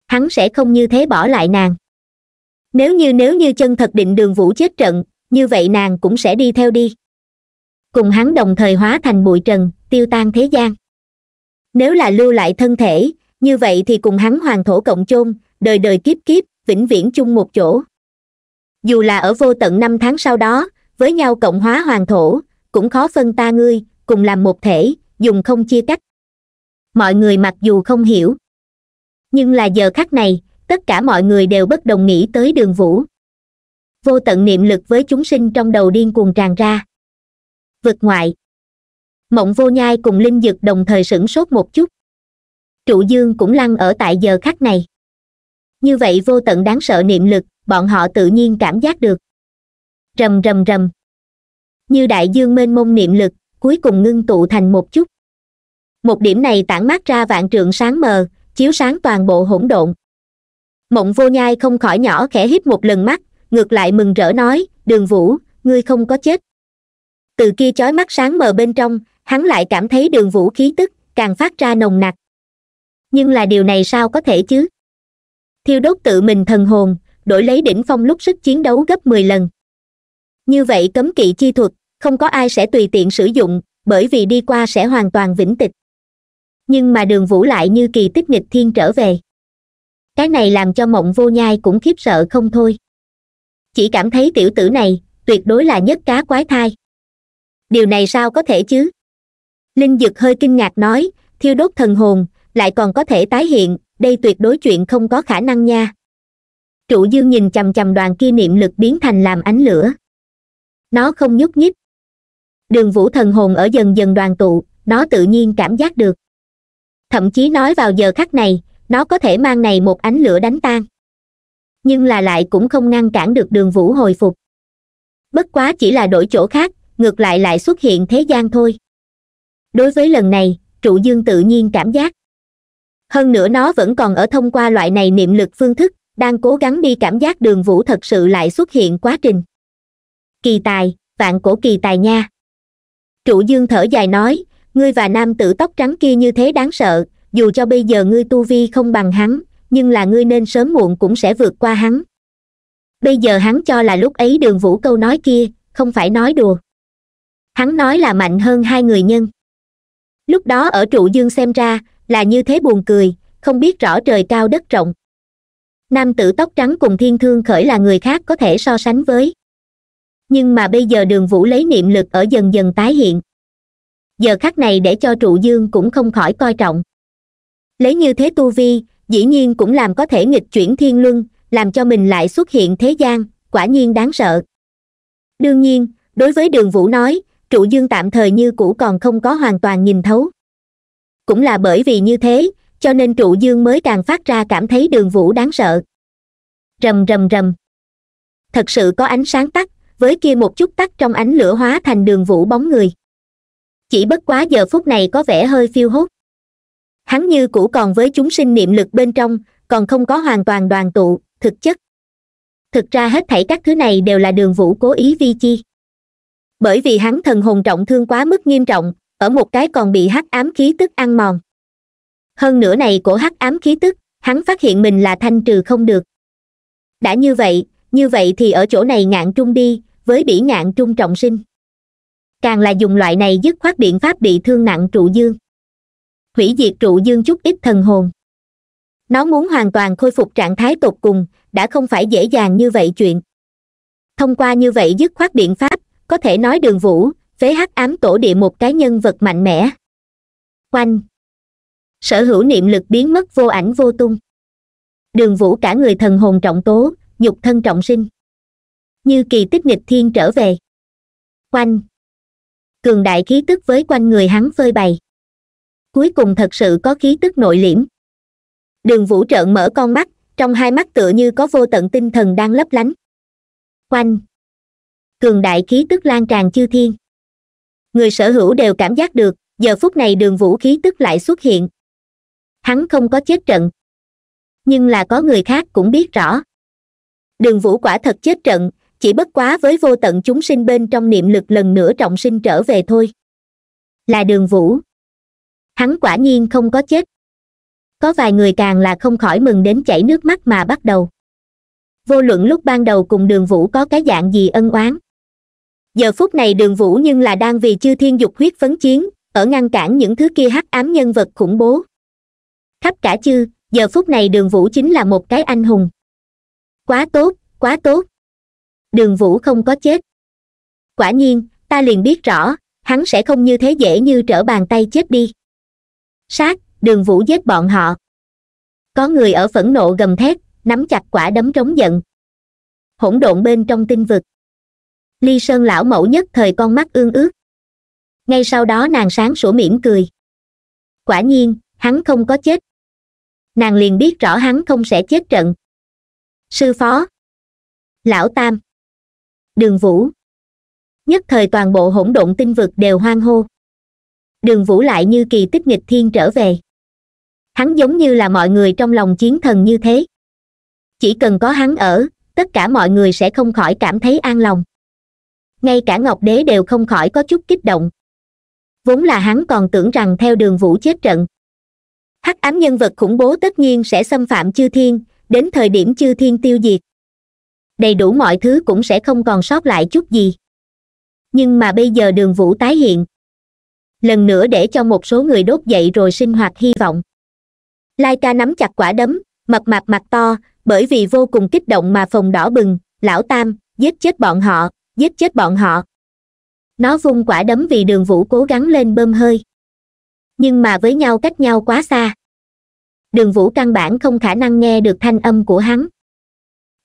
hắn sẽ không như thế bỏ lại nàng nếu như nếu như chân thật định đường vũ chết trận như vậy nàng cũng sẽ đi theo đi cùng hắn đồng thời hóa thành bụi trần tiêu tan thế gian nếu là lưu lại thân thể như vậy thì cùng hắn hoàng thổ cộng chôn đời đời kiếp kiếp vĩnh viễn chung một chỗ dù là ở vô tận năm tháng sau đó với nhau cộng hóa hoàng thổ cũng khó phân ta ngươi cùng làm một thể dùng không chia cách mọi người mặc dù không hiểu nhưng là giờ khắc này tất cả mọi người đều bất đồng nghĩ tới đường vũ vô tận niệm lực với chúng sinh trong đầu điên cuồng tràn ra vực ngoại mộng vô nhai cùng linh dực đồng thời sửng sốt một chút trụ dương cũng lăn ở tại giờ khắc này như vậy vô tận đáng sợ niệm lực bọn họ tự nhiên cảm giác được rầm rầm rầm như đại dương mênh mông niệm lực cuối cùng ngưng tụ thành một chút một điểm này tản mát ra vạn trượng sáng mờ chiếu sáng toàn bộ hỗn độn mộng vô nhai không khỏi nhỏ khẽ híp một lần mắt ngược lại mừng rỡ nói đường vũ ngươi không có chết từ kia chói mắt sáng mờ bên trong hắn lại cảm thấy đường vũ khí tức càng phát ra nồng nặc nhưng là điều này sao có thể chứ thiêu đốt tự mình thần hồn đổi lấy đỉnh phong lúc sức chiến đấu gấp mười lần như vậy cấm kỵ chi thuật không có ai sẽ tùy tiện sử dụng bởi vì đi qua sẽ hoàn toàn vĩnh tịch nhưng mà đường vũ lại như kỳ tích nghịch thiên trở về cái này làm cho mộng vô nhai cũng khiếp sợ không thôi chỉ cảm thấy tiểu tử này tuyệt đối là nhất cá quái thai điều này sao có thể chứ linh dực hơi kinh ngạc nói thiêu đốt thần hồn lại còn có thể tái hiện đây tuyệt đối chuyện không có khả năng nha trụ dương nhìn chằm chằm đoàn kia niệm lực biến thành làm ánh lửa nó không nhúc nhích đường vũ thần hồn ở dần dần đoàn tụ nó tự nhiên cảm giác được thậm chí nói vào giờ khắc này nó có thể mang này một ánh lửa đánh tan nhưng là lại cũng không ngăn cản được đường vũ hồi phục bất quá chỉ là đổi chỗ khác ngược lại lại xuất hiện thế gian thôi đối với lần này trụ dương tự nhiên cảm giác hơn nữa nó vẫn còn ở thông qua loại này niệm lực phương thức đang cố gắng đi cảm giác đường vũ thật sự lại xuất hiện quá trình kỳ tài vạn cổ kỳ tài nha trụ dương thở dài nói ngươi và nam tử tóc trắng kia như thế đáng sợ dù cho bây giờ ngươi tu vi không bằng hắn nhưng là ngươi nên sớm muộn cũng sẽ vượt qua hắn bây giờ hắn cho là lúc ấy đường vũ câu nói kia không phải nói đùa hắn nói là mạnh hơn hai người nhân lúc đó ở trụ dương xem ra là như thế buồn cười không biết rõ trời cao đất rộng nam tử tóc trắng cùng thiên thương khởi là người khác có thể so sánh với nhưng mà bây giờ đường vũ lấy niệm lực ở dần dần tái hiện giờ khắc này để cho trụ dương cũng không khỏi coi trọng lấy như thế tu vi dĩ nhiên cũng làm có thể nghịch chuyển thiên luân làm cho mình lại xuất hiện thế gian quả nhiên đáng sợ đương nhiên đối với đường vũ nói trụ dương tạm thời như cũ còn không có hoàn toàn nhìn thấu cũng là bởi vì như thế cho nên trụ dương mới càng phát ra cảm thấy đường vũ đáng sợ rầm rầm rầm thật sự có ánh sáng tắt với kia một chút tắt trong ánh lửa hóa thành đường vũ bóng người chỉ bất quá giờ phút này có vẻ hơi phiêu hốt hắn như cũ còn với chúng sinh niệm lực bên trong còn không có hoàn toàn đoàn tụ thực chất thực ra hết thảy các thứ này đều là đường vũ cố ý vi chi bởi vì hắn thần hồn trọng thương quá mức nghiêm trọng ở một cái còn bị hắc ám khí tức ăn mòn hơn nữa này của hắc ám khí tức hắn phát hiện mình là thanh trừ không được đã như vậy như vậy thì ở chỗ này ngạn trung đi với bỉ ngạn trung trọng sinh càng là dùng loại này dứt khoát biện pháp bị thương nặng trụ dương hủy diệt trụ dương chút ít thần hồn nó muốn hoàn toàn khôi phục trạng thái tột cùng đã không phải dễ dàng như vậy chuyện thông qua như vậy dứt khoát biện pháp có thể nói đường vũ phế hắc ám tổ địa một cái nhân vật mạnh mẽ quanh sở hữu niệm lực biến mất vô ảnh vô tung đường vũ cả người thần hồn trọng tố nhục thân trọng sinh như kỳ tích nghịch thiên trở về quanh cường đại khí tức với quanh người hắn phơi bày cuối cùng thật sự có khí tức nội liễm đường vũ trợn mở con mắt trong hai mắt tựa như có vô tận tinh thần đang lấp lánh quanh cường đại khí tức lan tràn chư thiên người sở hữu đều cảm giác được giờ phút này đường vũ khí tức lại xuất hiện hắn không có chết trận nhưng là có người khác cũng biết rõ đường vũ quả thật chết trận chỉ bất quá với vô tận chúng sinh bên trong niệm lực lần nữa trọng sinh trở về thôi là đường vũ hắn quả nhiên không có chết có vài người càng là không khỏi mừng đến chảy nước mắt mà bắt đầu vô luận lúc ban đầu cùng đường vũ có cái dạng gì ân oán giờ phút này đường vũ nhưng là đang vì chư thiên dục huyết phấn chiến ở ngăn cản những thứ kia hắc ám nhân vật khủng bố khắp cả chư giờ phút này đường vũ chính là một cái anh hùng quá tốt quá tốt đường vũ không có chết quả nhiên ta liền biết rõ hắn sẽ không như thế dễ như trở bàn tay chết đi sát đường vũ giết bọn họ có người ở phẫn nộ gầm thét nắm chặt quả đấm trống giận hỗn độn bên trong tinh vực ly sơn lão mẫu nhất thời con mắt ương ước ngay sau đó nàng sáng sủa mỉm cười quả nhiên hắn không có chết nàng liền biết rõ hắn không sẽ chết trận sư phó lão tam đường vũ nhất thời toàn bộ hỗn độn tinh vực đều hoang hô đường vũ lại như kỳ tích nghịch thiên trở về hắn giống như là mọi người trong lòng chiến thần như thế chỉ cần có hắn ở tất cả mọi người sẽ không khỏi cảm thấy an lòng ngay cả ngọc đế đều không khỏi có chút kích động vốn là hắn còn tưởng rằng theo đường vũ chết trận hắc ám nhân vật khủng bố tất nhiên sẽ xâm phạm chư thiên đến thời điểm chư thiên tiêu diệt đầy đủ mọi thứ cũng sẽ không còn sót lại chút gì nhưng mà bây giờ đường vũ tái hiện lần nữa để cho một số người đốt dậy rồi sinh hoạt hy vọng lai ca nắm chặt quả đấm mập mạp mặt to bởi vì vô cùng kích động mà phòng đỏ bừng lão tam giết chết bọn họ giết chết bọn họ nó vung quả đấm vì đường vũ cố gắng lên bơm hơi nhưng mà với nhau cách nhau quá xa đường vũ căn bản không khả năng nghe được thanh âm của hắn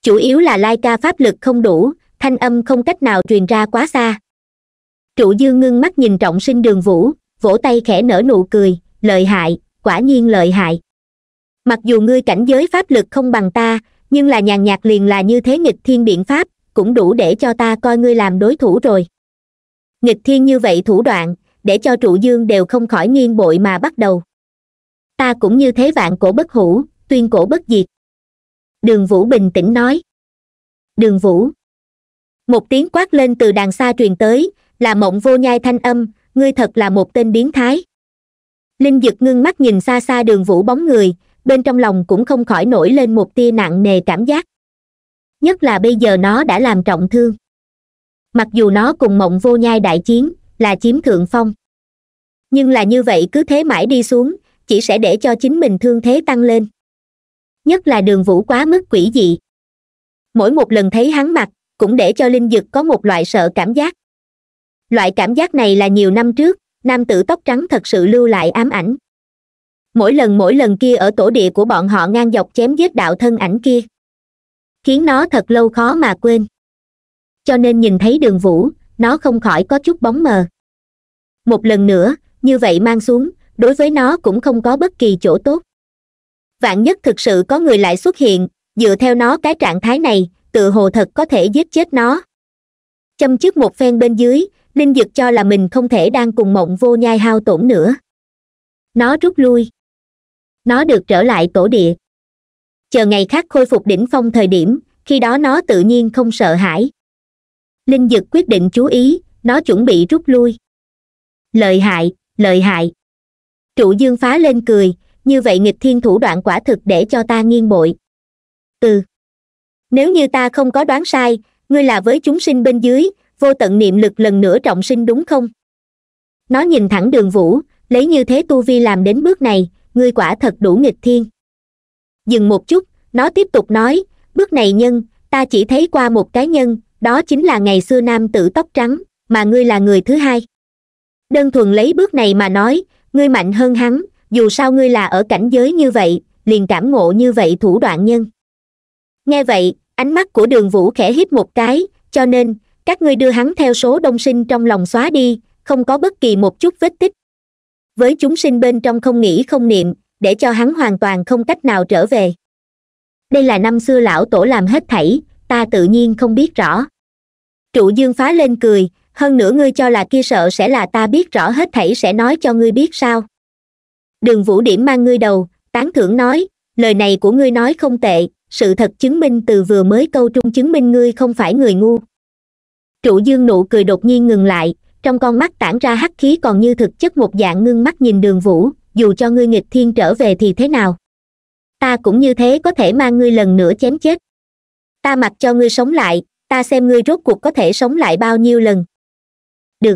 chủ yếu là lai ca pháp lực không đủ thanh âm không cách nào truyền ra quá xa trụ dương ngưng mắt nhìn trọng sinh đường vũ vỗ tay khẽ nở nụ cười lợi hại quả nhiên lợi hại mặc dù ngươi cảnh giới pháp lực không bằng ta nhưng là nhàn nhạt liền là như thế nghịch thiên biện pháp cũng đủ để cho ta coi ngươi làm đối thủ rồi nghịch thiên như vậy thủ đoạn để cho trụ dương đều không khỏi nghiêng bội mà bắt đầu ta cũng như thế vạn cổ bất hủ tuyên cổ bất diệt đường vũ bình tĩnh nói đường vũ một tiếng quát lên từ đàn xa truyền tới là mộng vô nhai thanh âm ngươi thật là một tên biến thái linh dực ngưng mắt nhìn xa xa đường vũ bóng người bên trong lòng cũng không khỏi nổi lên một tia nặng nề cảm giác nhất là bây giờ nó đã làm trọng thương mặc dù nó cùng mộng vô nhai đại chiến là chiếm thượng phong nhưng là như vậy cứ thế mãi đi xuống chỉ sẽ để cho chính mình thương thế tăng lên nhất là đường vũ quá mức quỷ dị mỗi một lần thấy hắn mặt cũng để cho linh dực có một loại sợ cảm giác loại cảm giác này là nhiều năm trước nam tử tóc trắng thật sự lưu lại ám ảnh mỗi lần mỗi lần kia ở tổ địa của bọn họ ngang dọc chém giết đạo thân ảnh kia khiến nó thật lâu khó mà quên cho nên nhìn thấy đường vũ nó không khỏi có chút bóng mờ một lần nữa như vậy mang xuống đối với nó cũng không có bất kỳ chỗ tốt vạn nhất thực sự có người lại xuất hiện dựa theo nó cái trạng thái này tự hồ thật có thể giết chết nó châm trước một phen bên dưới linh dực cho là mình không thể đang cùng mộng vô nhai hao tổn nữa nó rút lui nó được trở lại tổ địa chờ ngày khác khôi phục đỉnh phong thời điểm khi đó nó tự nhiên không sợ hãi linh dực quyết định chú ý nó chuẩn bị rút lui lợi hại lợi hại trụ dương phá lên cười như vậy nghịch thiên thủ đoạn quả thực để cho ta nghiêng bội ừ nếu như ta không có đoán sai ngươi là với chúng sinh bên dưới vô tận niệm lực lần nữa trọng sinh đúng không nó nhìn thẳng đường vũ lấy như thế tu vi làm đến bước này ngươi quả thật đủ nghịch thiên dừng một chút nó tiếp tục nói bước này nhân ta chỉ thấy qua một cái nhân đó chính là ngày xưa nam tử tóc trắng mà ngươi là người thứ hai đơn thuần lấy bước này mà nói ngươi mạnh hơn hắn dù sao ngươi là ở cảnh giới như vậy liền cảm ngộ như vậy thủ đoạn nhân nghe vậy ánh mắt của đường vũ khẽ hít một cái cho nên các ngươi đưa hắn theo số đông sinh trong lòng xóa đi không có bất kỳ một chút vết tích với chúng sinh bên trong không nghĩ không niệm để cho hắn hoàn toàn không cách nào trở về đây là năm xưa lão tổ làm hết thảy ta tự nhiên không biết rõ trụ dương phá lên cười hơn nữa ngươi cho là kia sợ sẽ là ta biết rõ hết thảy sẽ nói cho ngươi biết sao đường vũ điểm mang ngươi đầu tán thưởng nói lời này của ngươi nói không tệ sự thật chứng minh từ vừa mới câu trung chứng minh ngươi không phải người ngu trụ dương nụ cười đột nhiên ngừng lại trong con mắt tản ra hắc khí còn như thực chất một dạng ngưng mắt nhìn đường vũ dù cho ngươi nghịch thiên trở về thì thế nào ta cũng như thế có thể mang ngươi lần nữa chém chết ta mặc cho ngươi sống lại ta xem ngươi rốt cuộc có thể sống lại bao nhiêu lần được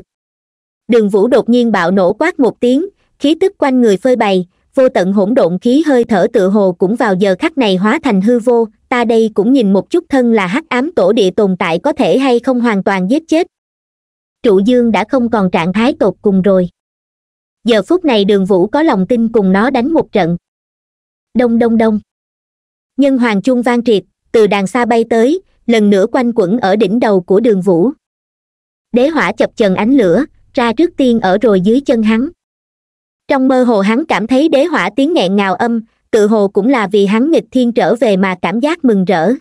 đường vũ đột nhiên bạo nổ quát một tiếng khí tức quanh người phơi bày vô tận hỗn độn khí hơi thở tự hồ cũng vào giờ khắc này hóa thành hư vô ta đây cũng nhìn một chút thân là hắc ám tổ địa tồn tại có thể hay không hoàn toàn giết chết trụ dương đã không còn trạng thái tột cùng rồi giờ phút này đường vũ có lòng tin cùng nó đánh một trận đông đông đông nhân hoàng chuông vang triệt từ đàn xa bay tới lần nữa quanh quẩn ở đỉnh đầu của đường vũ đế hỏa chập chần ánh lửa ra trước tiên ở rồi dưới chân hắn trong mơ hồ hắn cảm thấy đế hỏa tiếng nghẹn ngào âm tự hồ cũng là vì hắn nghịch thiên trở về mà cảm giác mừng rỡ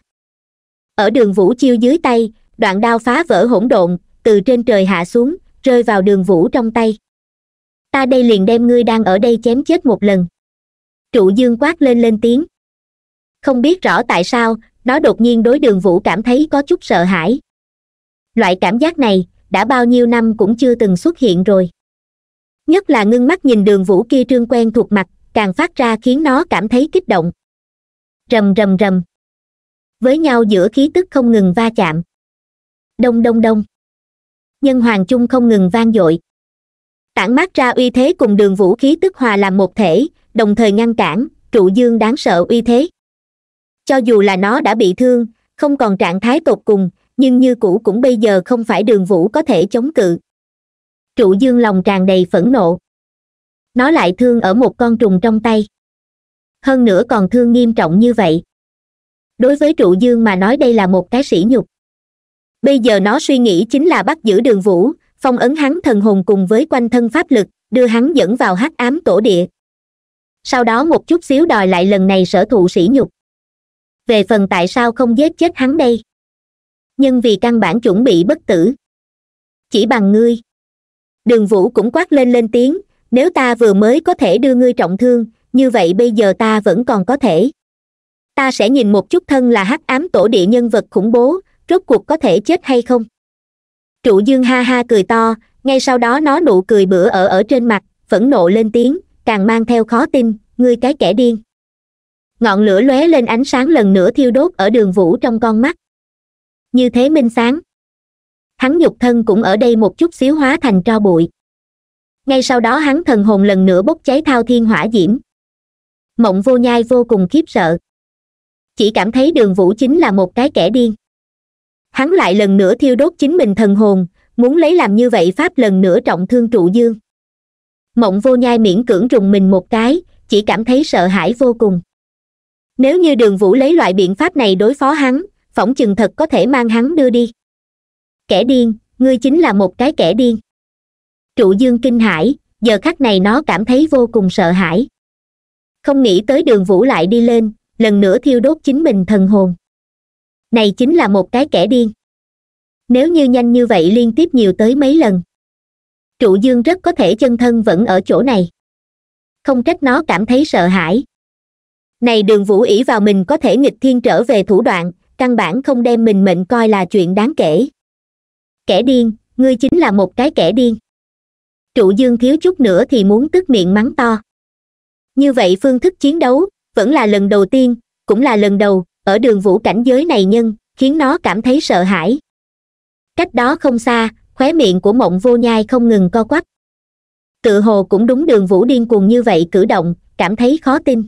ở đường vũ chiêu dưới tay đoạn đao phá vỡ hỗn độn từ trên trời hạ xuống rơi vào đường vũ trong tay ta đây liền đem ngươi đang ở đây chém chết một lần trụ dương quát lên lên tiếng không biết rõ tại sao nó đột nhiên đối đường vũ cảm thấy có chút sợ hãi loại cảm giác này đã bao nhiêu năm cũng chưa từng xuất hiện rồi nhất là ngưng mắt nhìn đường vũ kia trương quen thuộc mặt càng phát ra khiến nó cảm thấy kích động rầm rầm rầm với nhau giữa khí tức không ngừng va chạm đông đông đông nhân hoàng chung không ngừng vang dội tản mát ra uy thế cùng đường vũ khí tức hòa làm một thể đồng thời ngăn cản trụ dương đáng sợ uy thế cho dù là nó đã bị thương không còn trạng thái tột cùng nhưng như cũ cũng bây giờ không phải đường vũ có thể chống cự trụ dương lòng tràn đầy phẫn nộ nó lại thương ở một con trùng trong tay hơn nữa còn thương nghiêm trọng như vậy đối với trụ dương mà nói đây là một cái sỉ nhục bây giờ nó suy nghĩ chính là bắt giữ đường vũ phong ấn hắn thần hồn cùng với quanh thân pháp lực đưa hắn dẫn vào hắc ám tổ địa sau đó một chút xíu đòi lại lần này sở thụ sỉ nhục về phần tại sao không giết chết hắn đây nhưng vì căn bản chuẩn bị bất tử chỉ bằng ngươi đường vũ cũng quát lên lên tiếng nếu ta vừa mới có thể đưa ngươi trọng thương như vậy bây giờ ta vẫn còn có thể ta sẽ nhìn một chút thân là hắc ám tổ địa nhân vật khủng bố rốt cuộc có thể chết hay không trụ dương ha ha cười to ngay sau đó nó nụ cười bữa ở ở trên mặt phẫn nộ lên tiếng càng mang theo khó tin ngươi cái kẻ điên ngọn lửa lóe lên ánh sáng lần nữa thiêu đốt ở đường vũ trong con mắt như thế minh sáng hắn nhục thân cũng ở đây một chút xíu hóa thành tro bụi ngay sau đó hắn thần hồn lần nữa bốc cháy thao thiên hỏa diễm mộng vô nhai vô cùng khiếp sợ chỉ cảm thấy đường vũ chính là một cái kẻ điên hắn lại lần nữa thiêu đốt chính mình thần hồn muốn lấy làm như vậy pháp lần nữa trọng thương trụ dương mộng vô nhai miễn cưỡng rùng mình một cái chỉ cảm thấy sợ hãi vô cùng nếu như đường vũ lấy loại biện pháp này đối phó hắn phỏng chừng thật có thể mang hắn đưa đi kẻ điên ngươi chính là một cái kẻ điên trụ dương kinh hãi giờ khắc này nó cảm thấy vô cùng sợ hãi không nghĩ tới đường vũ lại đi lên lần nữa thiêu đốt chính mình thần hồn này chính là một cái kẻ điên nếu như nhanh như vậy liên tiếp nhiều tới mấy lần trụ dương rất có thể chân thân vẫn ở chỗ này không trách nó cảm thấy sợ hãi này đường vũ ỷ vào mình có thể nghịch thiên trở về thủ đoạn căn bản không đem mình mệnh coi là chuyện đáng kể kẻ điên ngươi chính là một cái kẻ điên trụ dương thiếu chút nữa thì muốn tức miệng mắng to như vậy phương thức chiến đấu vẫn là lần đầu tiên cũng là lần đầu ở đường vũ cảnh giới này nhân khiến nó cảm thấy sợ hãi cách đó không xa khóe miệng của mộng vô nhai không ngừng co quắp tự hồ cũng đúng đường vũ điên cuồng như vậy cử động cảm thấy khó tin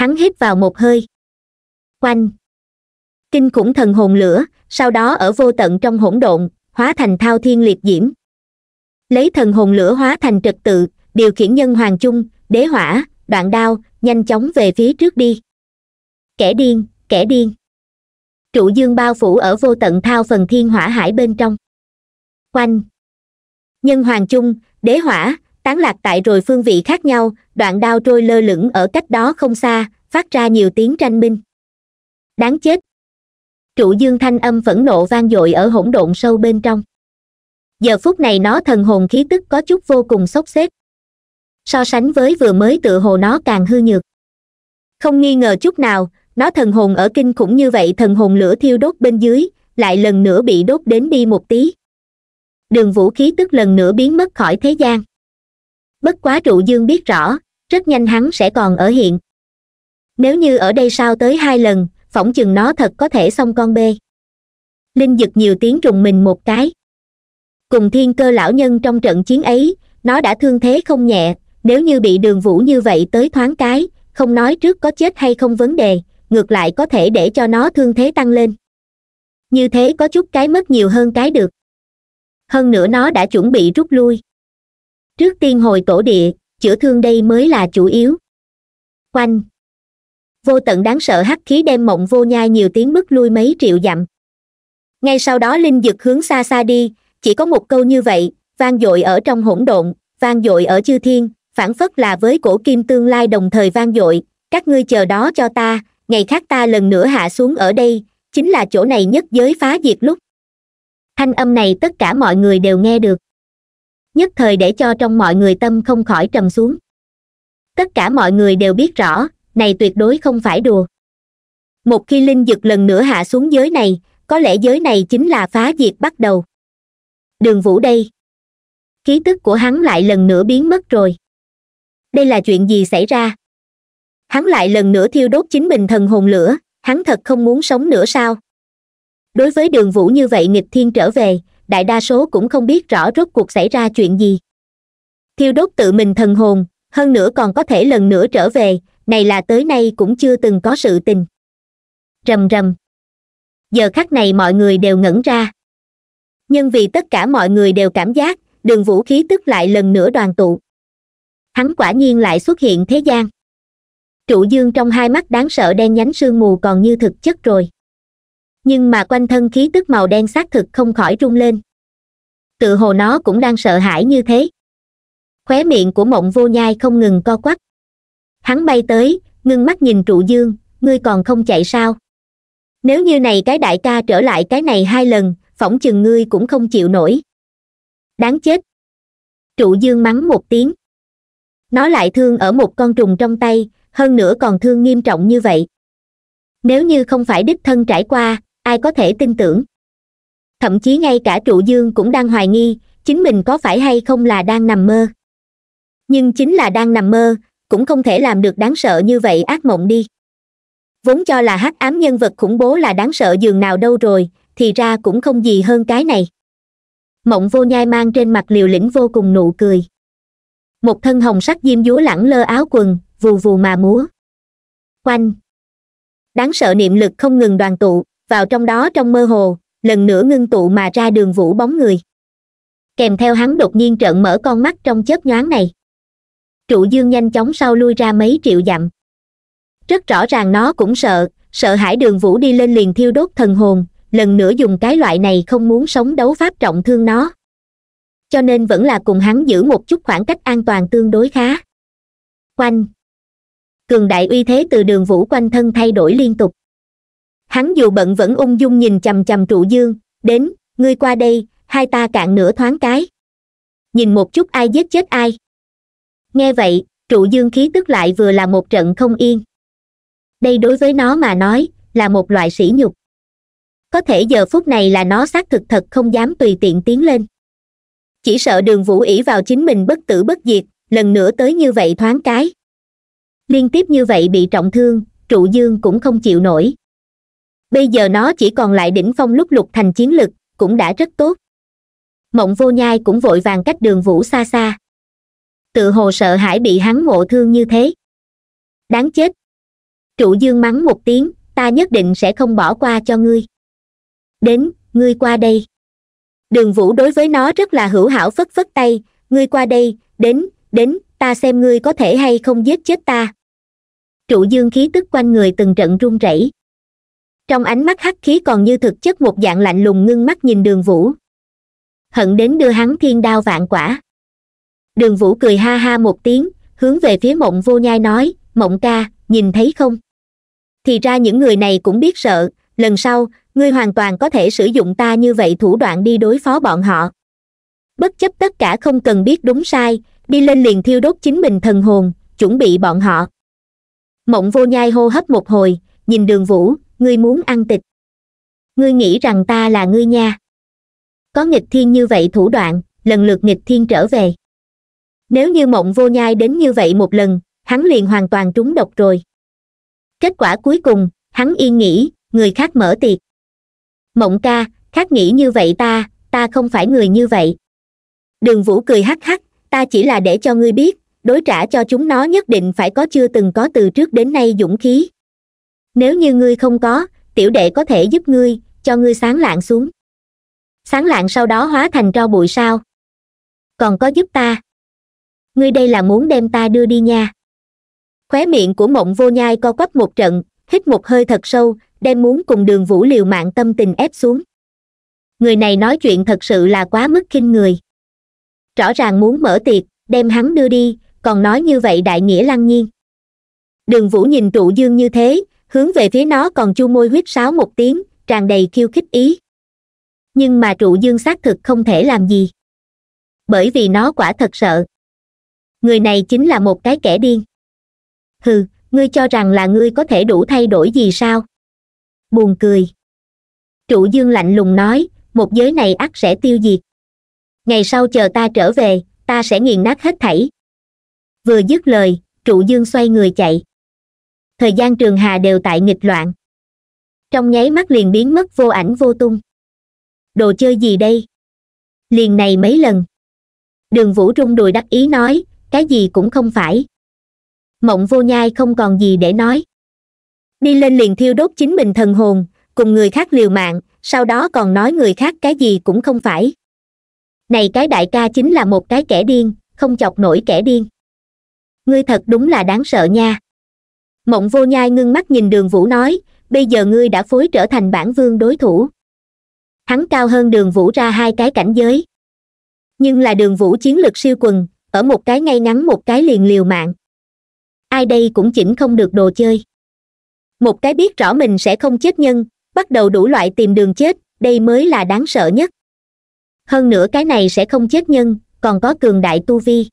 hắn hít vào một hơi quanh kinh khủng thần hồn lửa sau đó ở vô tận trong hỗn độn hóa thành thao thiên liệt diễm lấy thần hồn lửa hóa thành trật tự điều khiển nhân hoàng chung đế hỏa đoạn đao nhanh chóng về phía trước đi kẻ điên kẻ điên trụ dương bao phủ ở vô tận thao phần thiên hỏa hải bên trong quanh nhân hoàng chung đế hỏa tán lạc tại rồi phương vị khác nhau đoạn đao trôi lơ lửng ở cách đó không xa phát ra nhiều tiếng tranh minh đáng chết trụ dương thanh âm phẫn nộ vang dội ở hỗn độn sâu bên trong giờ phút này nó thần hồn khí tức có chút vô cùng sốc xếp so sánh với vừa mới tự hồ nó càng hư nhược không nghi ngờ chút nào nó thần hồn ở kinh khủng như vậy thần hồn lửa thiêu đốt bên dưới lại lần nữa bị đốt đến đi một tí đường vũ khí tức lần nữa biến mất khỏi thế gian bất quá trụ dương biết rõ rất nhanh hắn sẽ còn ở hiện nếu như ở đây sao tới hai lần phỏng chừng nó thật có thể xong con bê linh giật nhiều tiếng trùng mình một cái cùng thiên cơ lão nhân trong trận chiến ấy nó đã thương thế không nhẹ nếu như bị đường vũ như vậy tới thoáng cái không nói trước có chết hay không vấn đề ngược lại có thể để cho nó thương thế tăng lên như thế có chút cái mất nhiều hơn cái được hơn nữa nó đã chuẩn bị rút lui trước tiên hồi tổ địa chữa thương đây mới là chủ yếu quanh vô tận đáng sợ hắc khí đem mộng vô nhai nhiều tiếng bức lui mấy triệu dặm ngay sau đó linh dực hướng xa xa đi chỉ có một câu như vậy vang dội ở trong hỗn độn vang dội ở chư thiên phản phất là với cổ kim tương lai đồng thời vang dội các ngươi chờ đó cho ta ngày khác ta lần nữa hạ xuống ở đây chính là chỗ này nhất giới phá diệt lúc thanh âm này tất cả mọi người đều nghe được nhất thời để cho trong mọi người tâm không khỏi trầm xuống tất cả mọi người đều biết rõ này tuyệt đối không phải đùa một khi linh dực lần nữa hạ xuống giới này có lẽ giới này chính là phá diệt bắt đầu đường vũ đây khí tức của hắn lại lần nữa biến mất rồi đây là chuyện gì xảy ra hắn lại lần nữa thiêu đốt chính mình thần hồn lửa hắn thật không muốn sống nữa sao đối với đường vũ như vậy nghịch thiên trở về đại đa số cũng không biết rõ rốt cuộc xảy ra chuyện gì thiêu đốt tự mình thần hồn hơn nữa còn có thể lần nữa trở về này là tới nay cũng chưa từng có sự tình rầm rầm giờ khắc này mọi người đều ngẩn ra nhưng vì tất cả mọi người đều cảm giác đường vũ khí tức lại lần nữa đoàn tụ hắn quả nhiên lại xuất hiện thế gian trụ dương trong hai mắt đáng sợ đen nhánh sương mù còn như thực chất rồi nhưng mà quanh thân khí tức màu đen xác thực không khỏi rung lên tự hồ nó cũng đang sợ hãi như thế khóe miệng của mộng vô nhai không ngừng co quắp hắn bay tới ngưng mắt nhìn trụ dương ngươi còn không chạy sao nếu như này cái đại ca trở lại cái này hai lần phỏng chừng ngươi cũng không chịu nổi đáng chết trụ dương mắng một tiếng nó lại thương ở một con trùng trong tay hơn nữa còn thương nghiêm trọng như vậy nếu như không phải đích thân trải qua ai có thể tin tưởng thậm chí ngay cả trụ dương cũng đang hoài nghi chính mình có phải hay không là đang nằm mơ nhưng chính là đang nằm mơ cũng không thể làm được đáng sợ như vậy ác mộng đi vốn cho là hắc ám nhân vật khủng bố là đáng sợ giường nào đâu rồi thì ra cũng không gì hơn cái này mộng vô nhai mang trên mặt liều lĩnh vô cùng nụ cười một thân hồng sắc diêm dúa lẳng lơ áo quần vù vù mà múa quanh đáng sợ niệm lực không ngừng đoàn tụ vào trong đó trong mơ hồ lần nữa ngưng tụ mà ra đường vũ bóng người kèm theo hắn đột nhiên trợn mở con mắt trong chớp nhoáng này trụ dương nhanh chóng sau lui ra mấy triệu dặm rất rõ ràng nó cũng sợ sợ hãi đường vũ đi lên liền thiêu đốt thần hồn lần nữa dùng cái loại này không muốn sống đấu pháp trọng thương nó cho nên vẫn là cùng hắn giữ một chút khoảng cách an toàn tương đối khá quanh cường đại uy thế từ đường vũ quanh thân thay đổi liên tục hắn dù bận vẫn ung dung nhìn chằm chằm trụ dương đến ngươi qua đây hai ta cạn nửa thoáng cái nhìn một chút ai giết chết ai nghe vậy trụ dương khí tức lại vừa là một trận không yên đây đối với nó mà nói là một loại sỉ nhục có thể giờ phút này là nó xác thực thật không dám tùy tiện tiến lên chỉ sợ đường vũ ỷ vào chính mình bất tử bất diệt lần nữa tới như vậy thoáng cái liên tiếp như vậy bị trọng thương trụ dương cũng không chịu nổi bây giờ nó chỉ còn lại đỉnh phong lúc lục thành chiến lực cũng đã rất tốt mộng vô nhai cũng vội vàng cách đường vũ xa xa tự hồ sợ hãi bị hắn ngộ thương như thế đáng chết trụ dương mắng một tiếng ta nhất định sẽ không bỏ qua cho ngươi đến ngươi qua đây đường vũ đối với nó rất là hữu hảo phất phất tay ngươi qua đây đến đến ta xem ngươi có thể hay không giết chết ta trụ dương khí tức quanh người từng trận run rẩy trong ánh mắt hắc khí còn như thực chất một dạng lạnh lùng ngưng mắt nhìn đường vũ hận đến đưa hắn thiên đao vạn quả đường vũ cười ha ha một tiếng hướng về phía mộng vô nhai nói mộng ca nhìn thấy không thì ra những người này cũng biết sợ lần sau ngươi hoàn toàn có thể sử dụng ta như vậy thủ đoạn đi đối phó bọn họ bất chấp tất cả không cần biết đúng sai đi lên liền thiêu đốt chính mình thần hồn chuẩn bị bọn họ mộng vô nhai hô hấp một hồi nhìn đường vũ ngươi muốn ăn tịch ngươi nghĩ rằng ta là ngươi nha có nghịch thiên như vậy thủ đoạn lần lượt nghịch thiên trở về nếu như mộng vô nhai đến như vậy một lần hắn liền hoàn toàn trúng độc rồi kết quả cuối cùng hắn yên nghĩ người khác mở tiệc mộng ca khác nghĩ như vậy ta ta không phải người như vậy đường vũ cười hắc hắc ta chỉ là để cho ngươi biết đối trả cho chúng nó nhất định phải có chưa từng có từ trước đến nay dũng khí nếu như ngươi không có tiểu đệ có thể giúp ngươi cho ngươi sáng lạng xuống sáng lạng sau đó hóa thành tro bụi sao còn có giúp ta ngươi đây là muốn đem ta đưa đi nha khóe miệng của mộng vô nhai co quắp một trận hít một hơi thật sâu đem muốn cùng đường vũ liều mạng tâm tình ép xuống người này nói chuyện thật sự là quá mức khinh người rõ ràng muốn mở tiệc đem hắn đưa đi còn nói như vậy đại nghĩa lăng nhiên đường vũ nhìn trụ dương như thế hướng về phía nó còn chu môi huýt sáo một tiếng tràn đầy khiêu khích ý nhưng mà trụ dương xác thực không thể làm gì bởi vì nó quả thật sợ người này chính là một cái kẻ điên hừ ngươi cho rằng là ngươi có thể đủ thay đổi gì sao buồn cười trụ dương lạnh lùng nói một giới này ắt sẽ tiêu diệt ngày sau chờ ta trở về ta sẽ nghiền nát hết thảy vừa dứt lời trụ dương xoay người chạy thời gian trường hà đều tại nghịch loạn trong nháy mắt liền biến mất vô ảnh vô tung đồ chơi gì đây liền này mấy lần đường vũ rung đùi đắc ý nói cái gì cũng không phải mộng vô nhai không còn gì để nói đi lên liền thiêu đốt chính mình thần hồn cùng người khác liều mạng sau đó còn nói người khác cái gì cũng không phải này cái đại ca chính là một cái kẻ điên không chọc nổi kẻ điên ngươi thật đúng là đáng sợ nha mộng vô nhai ngưng mắt nhìn đường vũ nói bây giờ ngươi đã phối trở thành bản vương đối thủ hắn cao hơn đường vũ ra hai cái cảnh giới nhưng là đường vũ chiến lược siêu quần ở một cái ngay ngắn một cái liền liều mạng ai đây cũng chỉnh không được đồ chơi một cái biết rõ mình sẽ không chết nhân bắt đầu đủ loại tìm đường chết đây mới là đáng sợ nhất hơn nữa cái này sẽ không chết nhân còn có cường đại tu vi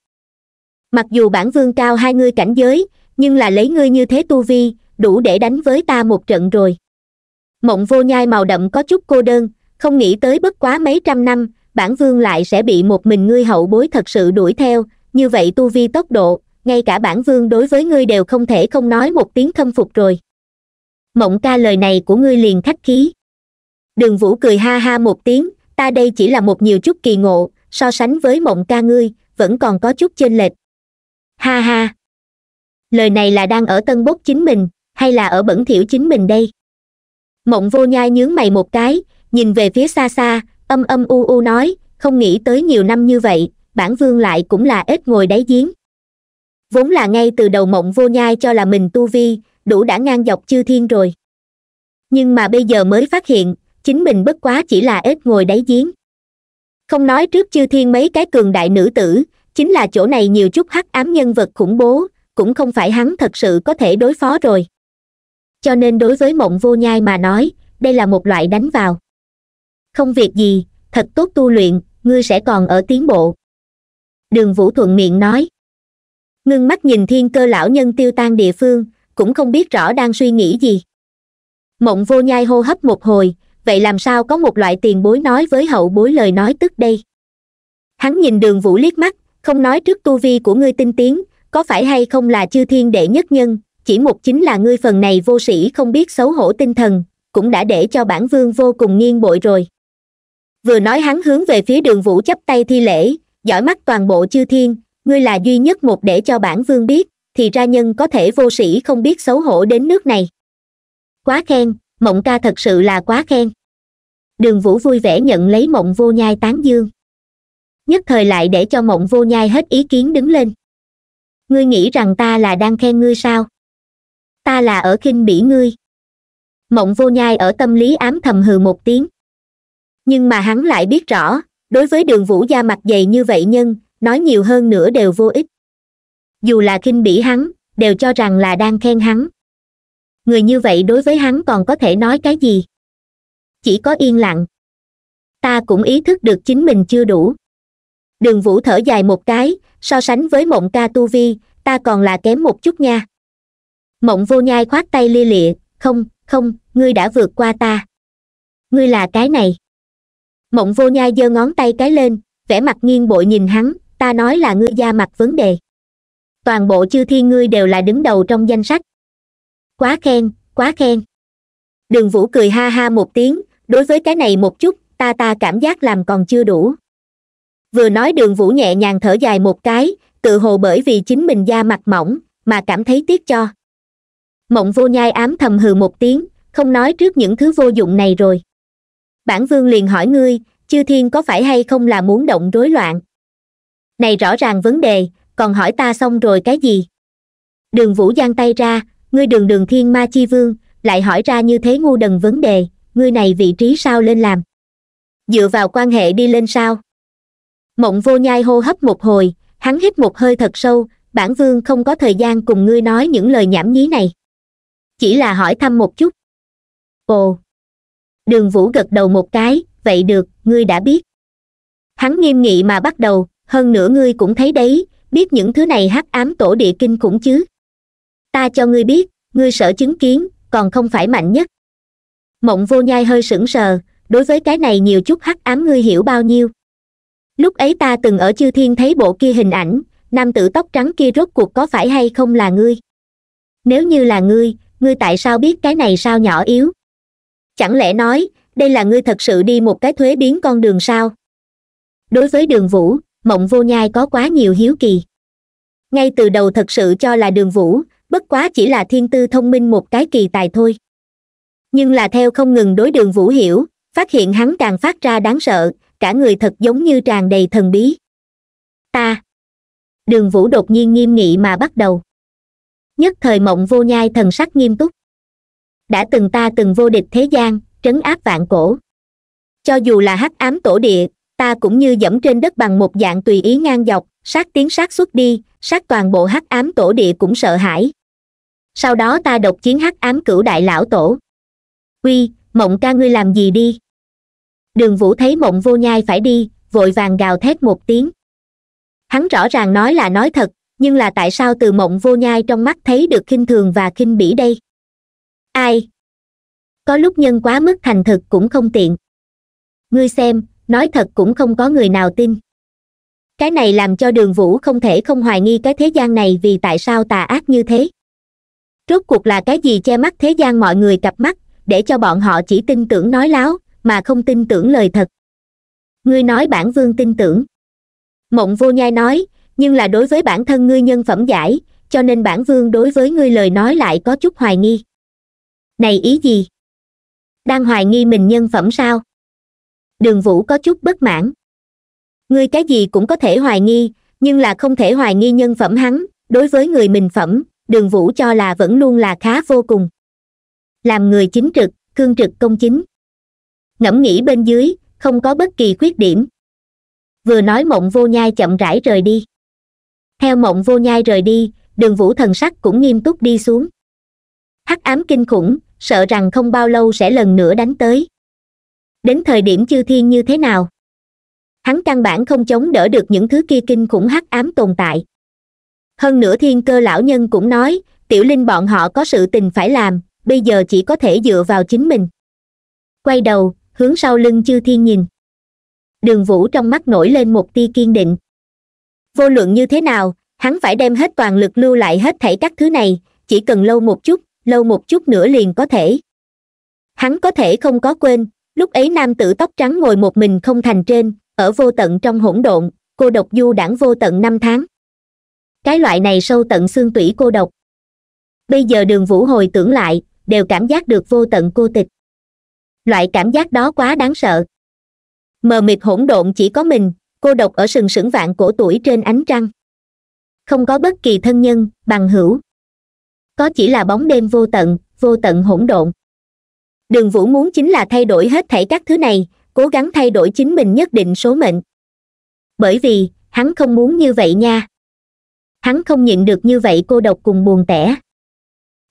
mặc dù bản vương cao hai ngươi cảnh giới nhưng là lấy ngươi như thế tu vi đủ để đánh với ta một trận rồi mộng vô nhai màu đậm có chút cô đơn không nghĩ tới bất quá mấy trăm năm bản vương lại sẽ bị một mình ngươi hậu bối thật sự đuổi theo như vậy tu vi tốc độ ngay cả bản vương đối với ngươi đều không thể không nói một tiếng thâm phục rồi mộng ca lời này của ngươi liền khách khí đường vũ cười ha ha một tiếng ta đây chỉ là một nhiều chút kỳ ngộ so sánh với mộng ca ngươi vẫn còn có chút chênh lệch ha ha lời này là đang ở tân bốc chính mình hay là ở bẩn thiểu chính mình đây mộng vô nhai nhướng mày một cái nhìn về phía xa xa âm âm u u nói không nghĩ tới nhiều năm như vậy bản vương lại cũng là ít ngồi đáy giếng vốn là ngay từ đầu mộng vô nhai cho là mình tu vi đủ đã ngang dọc chư thiên rồi nhưng mà bây giờ mới phát hiện chính mình bất quá chỉ là ít ngồi đáy giếng không nói trước chư thiên mấy cái cường đại nữ tử chính là chỗ này nhiều chút hắc ám nhân vật khủng bố cũng không phải hắn thật sự có thể đối phó rồi cho nên đối với mộng vô nhai mà nói đây là một loại đánh vào không việc gì thật tốt tu luyện ngươi sẽ còn ở tiến bộ đường vũ thuận miệng nói ngưng mắt nhìn thiên cơ lão nhân tiêu tan địa phương cũng không biết rõ đang suy nghĩ gì mộng vô nhai hô hấp một hồi vậy làm sao có một loại tiền bối nói với hậu bối lời nói tức đây hắn nhìn đường vũ liếc mắt không nói trước tu vi của ngươi tinh tiến có phải hay không là chư thiên đệ nhất nhân chỉ một chính là ngươi phần này vô sĩ không biết xấu hổ tinh thần cũng đã để cho bản vương vô cùng nghiêng bội rồi vừa nói hắn hướng về phía đường vũ chấp tay thi lễ dõi mắt toàn bộ chư thiên ngươi là duy nhất một để cho bản vương biết thì ra nhân có thể vô sĩ không biết xấu hổ đến nước này quá khen mộng ca thật sự là quá khen đường vũ vui vẻ nhận lấy mộng vô nhai tán dương nhất thời lại để cho mộng vô nhai hết ý kiến đứng lên ngươi nghĩ rằng ta là đang khen ngươi sao ta là ở khinh bỉ ngươi mộng vô nhai ở tâm lý ám thầm hừ một tiếng nhưng mà hắn lại biết rõ đối với đường vũ da mặt dày như vậy nhân nói nhiều hơn nữa đều vô ích dù là khinh bỉ hắn đều cho rằng là đang khen hắn người như vậy đối với hắn còn có thể nói cái gì chỉ có yên lặng ta cũng ý thức được chính mình chưa đủ đường vũ thở dài một cái so sánh với mộng ca tu vi ta còn là kém một chút nha mộng vô nhai khoát tay lia lịa không không ngươi đã vượt qua ta ngươi là cái này mộng vô nhai giơ ngón tay cái lên vẻ mặt nghiêng bội nhìn hắn ta nói là ngươi da mặt vấn đề toàn bộ chư thiên ngươi đều là đứng đầu trong danh sách quá khen quá khen đường vũ cười ha ha một tiếng đối với cái này một chút ta ta cảm giác làm còn chưa đủ vừa nói đường vũ nhẹ nhàng thở dài một cái tự hồ bởi vì chính mình da mặt mỏng mà cảm thấy tiếc cho mộng vô nhai ám thầm hừ một tiếng không nói trước những thứ vô dụng này rồi bản vương liền hỏi ngươi chư thiên có phải hay không là muốn động rối loạn này rõ ràng vấn đề còn hỏi ta xong rồi cái gì đường vũ giang tay ra ngươi đường đường thiên ma chi vương lại hỏi ra như thế ngu đần vấn đề ngươi này vị trí sao lên làm dựa vào quan hệ đi lên sao mộng vô nhai hô hấp một hồi hắn hít một hơi thật sâu bản vương không có thời gian cùng ngươi nói những lời nhảm nhí này chỉ là hỏi thăm một chút ồ đường vũ gật đầu một cái vậy được ngươi đã biết hắn nghiêm nghị mà bắt đầu hơn nữa ngươi cũng thấy đấy biết những thứ này hắc ám tổ địa kinh khủng chứ ta cho ngươi biết ngươi sợ chứng kiến còn không phải mạnh nhất mộng vô nhai hơi sững sờ đối với cái này nhiều chút hắc ám ngươi hiểu bao nhiêu lúc ấy ta từng ở chư thiên thấy bộ kia hình ảnh nam tử tóc trắng kia rốt cuộc có phải hay không là ngươi nếu như là ngươi ngươi tại sao biết cái này sao nhỏ yếu chẳng lẽ nói đây là ngươi thật sự đi một cái thuế biến con đường sao đối với đường vũ mộng vô nhai có quá nhiều hiếu kỳ ngay từ đầu thật sự cho là đường vũ bất quá chỉ là thiên tư thông minh một cái kỳ tài thôi nhưng là theo không ngừng đối đường vũ hiểu phát hiện hắn càng phát ra đáng sợ cả người thật giống như tràn đầy thần bí ta đường vũ đột nhiên nghiêm nghị mà bắt đầu nhất thời mộng vô nhai thần sắc nghiêm túc đã từng ta từng vô địch thế gian trấn áp vạn cổ cho dù là hắc ám tổ địa ta cũng như dẫm trên đất bằng một dạng tùy ý ngang dọc sát tiếng sát xuất đi sát toàn bộ hắc ám tổ địa cũng sợ hãi sau đó ta độc chiến hắc ám cửu đại lão tổ uy mộng ca ngươi làm gì đi đường vũ thấy mộng vô nhai phải đi vội vàng gào thét một tiếng hắn rõ ràng nói là nói thật nhưng là tại sao từ mộng vô nhai trong mắt thấy được khinh thường và khinh bỉ đây ai có lúc nhân quá mức thành thực cũng không tiện ngươi xem nói thật cũng không có người nào tin cái này làm cho đường vũ không thể không hoài nghi cái thế gian này vì tại sao tà ác như thế rốt cuộc là cái gì che mắt thế gian mọi người cặp mắt để cho bọn họ chỉ tin tưởng nói láo mà không tin tưởng lời thật ngươi nói bản vương tin tưởng mộng vô nhai nói nhưng là đối với bản thân ngươi nhân phẩm giải cho nên bản vương đối với ngươi lời nói lại có chút hoài nghi này ý gì đang hoài nghi mình nhân phẩm sao đường vũ có chút bất mãn ngươi cái gì cũng có thể hoài nghi nhưng là không thể hoài nghi nhân phẩm hắn đối với người mình phẩm đường vũ cho là vẫn luôn là khá vô cùng làm người chính trực cương trực công chính ngẫm nghĩ bên dưới không có bất kỳ khuyết điểm vừa nói mộng vô nhai chậm rãi rời đi theo mộng vô nhai rời đi đường vũ thần sắc cũng nghiêm túc đi xuống hắc ám kinh khủng sợ rằng không bao lâu sẽ lần nữa đánh tới đến thời điểm chư thiên như thế nào hắn căn bản không chống đỡ được những thứ kia kinh khủng hắc ám tồn tại hơn nữa thiên cơ lão nhân cũng nói tiểu linh bọn họ có sự tình phải làm bây giờ chỉ có thể dựa vào chính mình quay đầu hướng sau lưng chư thiên nhìn đường vũ trong mắt nổi lên một tia kiên định vô luận như thế nào hắn phải đem hết toàn lực lưu lại hết thảy các thứ này chỉ cần lâu một chút lâu một chút nữa liền có thể hắn có thể không có quên lúc ấy nam tử tóc trắng ngồi một mình không thành trên ở vô tận trong hỗn độn cô độc du đảng vô tận năm tháng cái loại này sâu tận xương tủy cô độc bây giờ đường vũ hồi tưởng lại đều cảm giác được vô tận cô tịch loại cảm giác đó quá đáng sợ mờ mịt hỗn độn chỉ có mình cô độc ở sừng sững vạn cổ tuổi trên ánh trăng không có bất kỳ thân nhân bằng hữu có chỉ là bóng đêm vô tận vô tận hỗn độn đường vũ muốn chính là thay đổi hết thảy các thứ này cố gắng thay đổi chính mình nhất định số mệnh bởi vì hắn không muốn như vậy nha hắn không nhịn được như vậy cô độc cùng buồn tẻ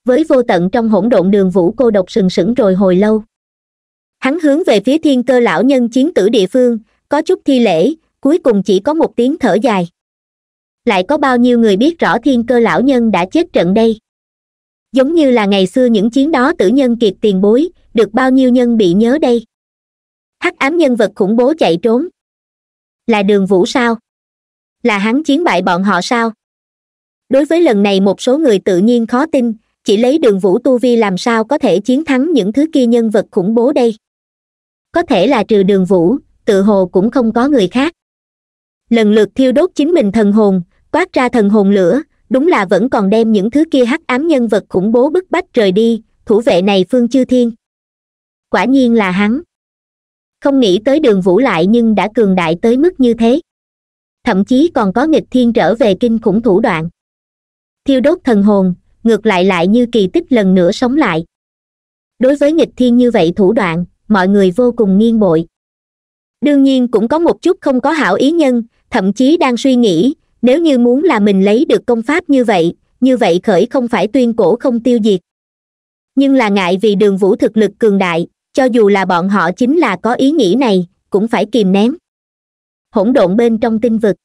với vô tận trong hỗn độn đường vũ cô độc sừng sững rồi hồi lâu hắn hướng về phía thiên cơ lão nhân chiến tử địa phương có chút thi lễ cuối cùng chỉ có một tiếng thở dài lại có bao nhiêu người biết rõ thiên cơ lão nhân đã chết trận đây giống như là ngày xưa những chiến đó tử nhân kiệt tiền bối được bao nhiêu nhân bị nhớ đây hắc ám nhân vật khủng bố chạy trốn là đường vũ sao là hắn chiến bại bọn họ sao đối với lần này một số người tự nhiên khó tin chỉ lấy đường vũ tu vi làm sao có thể chiến thắng những thứ kia nhân vật khủng bố đây có thể là trừ đường vũ tự hồ cũng không có người khác lần lượt thiêu đốt chính mình thần hồn toát ra thần hồn lửa đúng là vẫn còn đem những thứ kia hắc ám nhân vật khủng bố bức bách rời đi thủ vệ này phương chư thiên quả nhiên là hắn không nghĩ tới đường vũ lại nhưng đã cường đại tới mức như thế thậm chí còn có nghịch thiên trở về kinh khủng thủ đoạn thiêu đốt thần hồn ngược lại lại như kỳ tích lần nữa sống lại đối với nghịch thiên như vậy thủ đoạn mọi người vô cùng nghiêng bội đương nhiên cũng có một chút không có hảo ý nhân thậm chí đang suy nghĩ nếu như muốn là mình lấy được công pháp như vậy như vậy khởi không phải tuyên cổ không tiêu diệt nhưng là ngại vì đường vũ thực lực cường đại cho dù là bọn họ chính là có ý nghĩ này cũng phải kìm nén hỗn độn bên trong tinh vực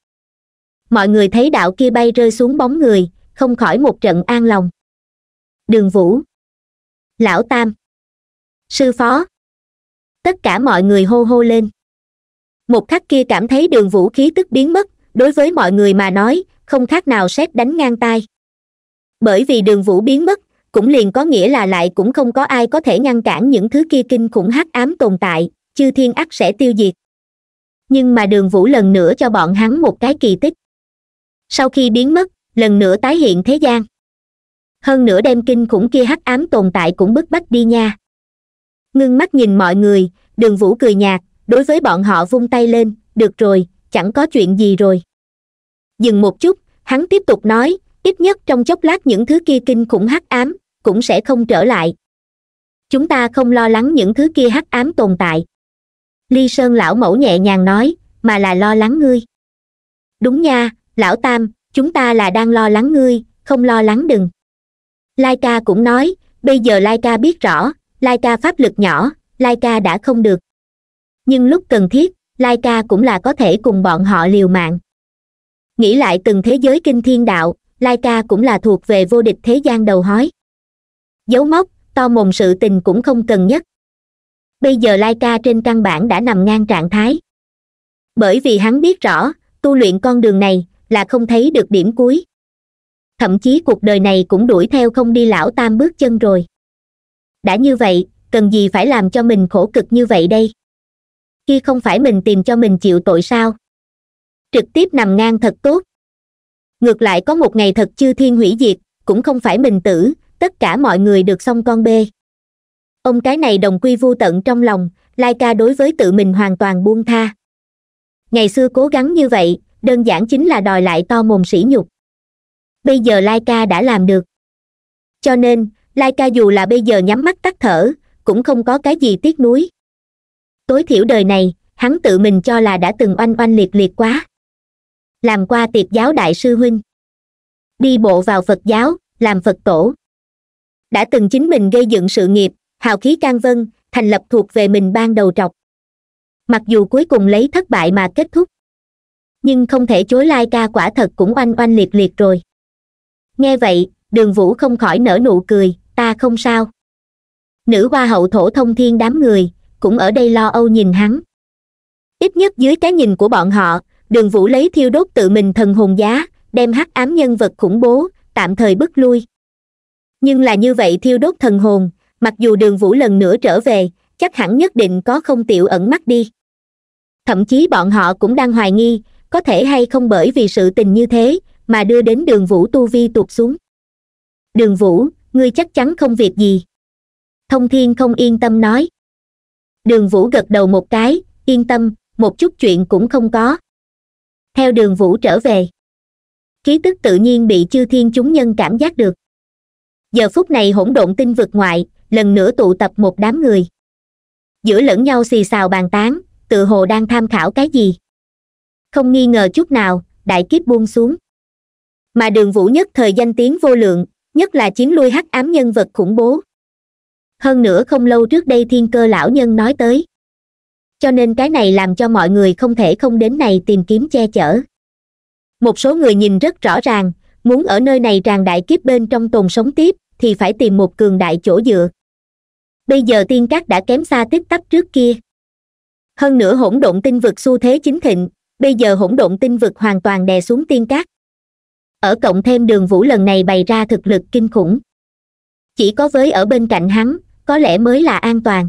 mọi người thấy đạo kia bay rơi xuống bóng người không khỏi một trận an lòng đường vũ lão tam sư phó tất cả mọi người hô hô lên một khắc kia cảm thấy đường vũ khí tức biến mất đối với mọi người mà nói không khác nào xét đánh ngang tai bởi vì đường vũ biến mất cũng liền có nghĩa là lại cũng không có ai có thể ngăn cản những thứ kia kinh khủng hắc ám tồn tại chư thiên ắt sẽ tiêu diệt nhưng mà đường vũ lần nữa cho bọn hắn một cái kỳ tích sau khi biến mất lần nữa tái hiện thế gian hơn nữa đem kinh khủng kia hắc ám tồn tại cũng bức bách đi nha ngưng mắt nhìn mọi người đường vũ cười nhạt đối với bọn họ vung tay lên được rồi chẳng có chuyện gì rồi dừng một chút hắn tiếp tục nói ít nhất trong chốc lát những thứ kia kinh khủng hắc ám cũng sẽ không trở lại chúng ta không lo lắng những thứ kia hắc ám tồn tại ly sơn lão mẫu nhẹ nhàng nói mà là lo lắng ngươi đúng nha lão tam chúng ta là đang lo lắng ngươi không lo lắng đừng lai ca cũng nói bây giờ lai ca biết rõ laika pháp lực nhỏ laika đã không được nhưng lúc cần thiết laika cũng là có thể cùng bọn họ liều mạng nghĩ lại từng thế giới kinh thiên đạo laika cũng là thuộc về vô địch thế gian đầu hói dấu mốc, to mồm sự tình cũng không cần nhất bây giờ laika trên căn bản đã nằm ngang trạng thái bởi vì hắn biết rõ tu luyện con đường này là không thấy được điểm cuối thậm chí cuộc đời này cũng đuổi theo không đi lão tam bước chân rồi đã như vậy cần gì phải làm cho mình khổ cực như vậy đây khi không phải mình tìm cho mình chịu tội sao trực tiếp nằm ngang thật tốt ngược lại có một ngày thật chư thiên hủy diệt cũng không phải mình tử tất cả mọi người được xong con bê ông cái này đồng quy vô tận trong lòng lai ca đối với tự mình hoàn toàn buông tha ngày xưa cố gắng như vậy đơn giản chính là đòi lại to mồm sỉ nhục bây giờ lai ca đã làm được cho nên lai ca dù là bây giờ nhắm mắt tắt thở cũng không có cái gì tiếc nuối tối thiểu đời này hắn tự mình cho là đã từng oanh oanh liệt liệt quá làm qua tiệp giáo đại sư huynh đi bộ vào phật giáo làm phật tổ đã từng chính mình gây dựng sự nghiệp hào khí can vân thành lập thuộc về mình ban đầu trọc mặc dù cuối cùng lấy thất bại mà kết thúc nhưng không thể chối lai ca quả thật cũng oanh oanh liệt liệt rồi nghe vậy đường vũ không khỏi nở nụ cười ta không sao nữ hoa hậu thổ thông thiên đám người cũng ở đây lo âu nhìn hắn ít nhất dưới cái nhìn của bọn họ đường vũ lấy thiêu đốt tự mình thần hồn giá đem hắc ám nhân vật khủng bố tạm thời bức lui nhưng là như vậy thiêu đốt thần hồn mặc dù đường vũ lần nữa trở về chắc hẳn nhất định có không tiểu ẩn mắt đi thậm chí bọn họ cũng đang hoài nghi có thể hay không bởi vì sự tình như thế mà đưa đến đường vũ tu vi tụt xuống đường vũ ngươi chắc chắn không việc gì thông thiên không yên tâm nói đường vũ gật đầu một cái yên tâm một chút chuyện cũng không có theo đường vũ trở về khí tức tự nhiên bị chư thiên chúng nhân cảm giác được giờ phút này hỗn độn tinh vực ngoại lần nữa tụ tập một đám người giữa lẫn nhau xì xào bàn tán tự hồ đang tham khảo cái gì không nghi ngờ chút nào đại kiếp buông xuống mà đường vũ nhất thời danh tiếng vô lượng nhất là chiến lui hắc ám nhân vật khủng bố hơn nữa không lâu trước đây thiên cơ lão nhân nói tới cho nên cái này làm cho mọi người không thể không đến này tìm kiếm che chở một số người nhìn rất rõ ràng muốn ở nơi này tràn đại kiếp bên trong tồn sống tiếp thì phải tìm một cường đại chỗ dựa bây giờ tiên cát đã kém xa tiếp tắp trước kia hơn nữa hỗn độn tinh vực xu thế chính thịnh bây giờ hỗn độn tinh vực hoàn toàn đè xuống tiên cát ở cộng thêm đường vũ lần này bày ra thực lực kinh khủng chỉ có với ở bên cạnh hắn có lẽ mới là an toàn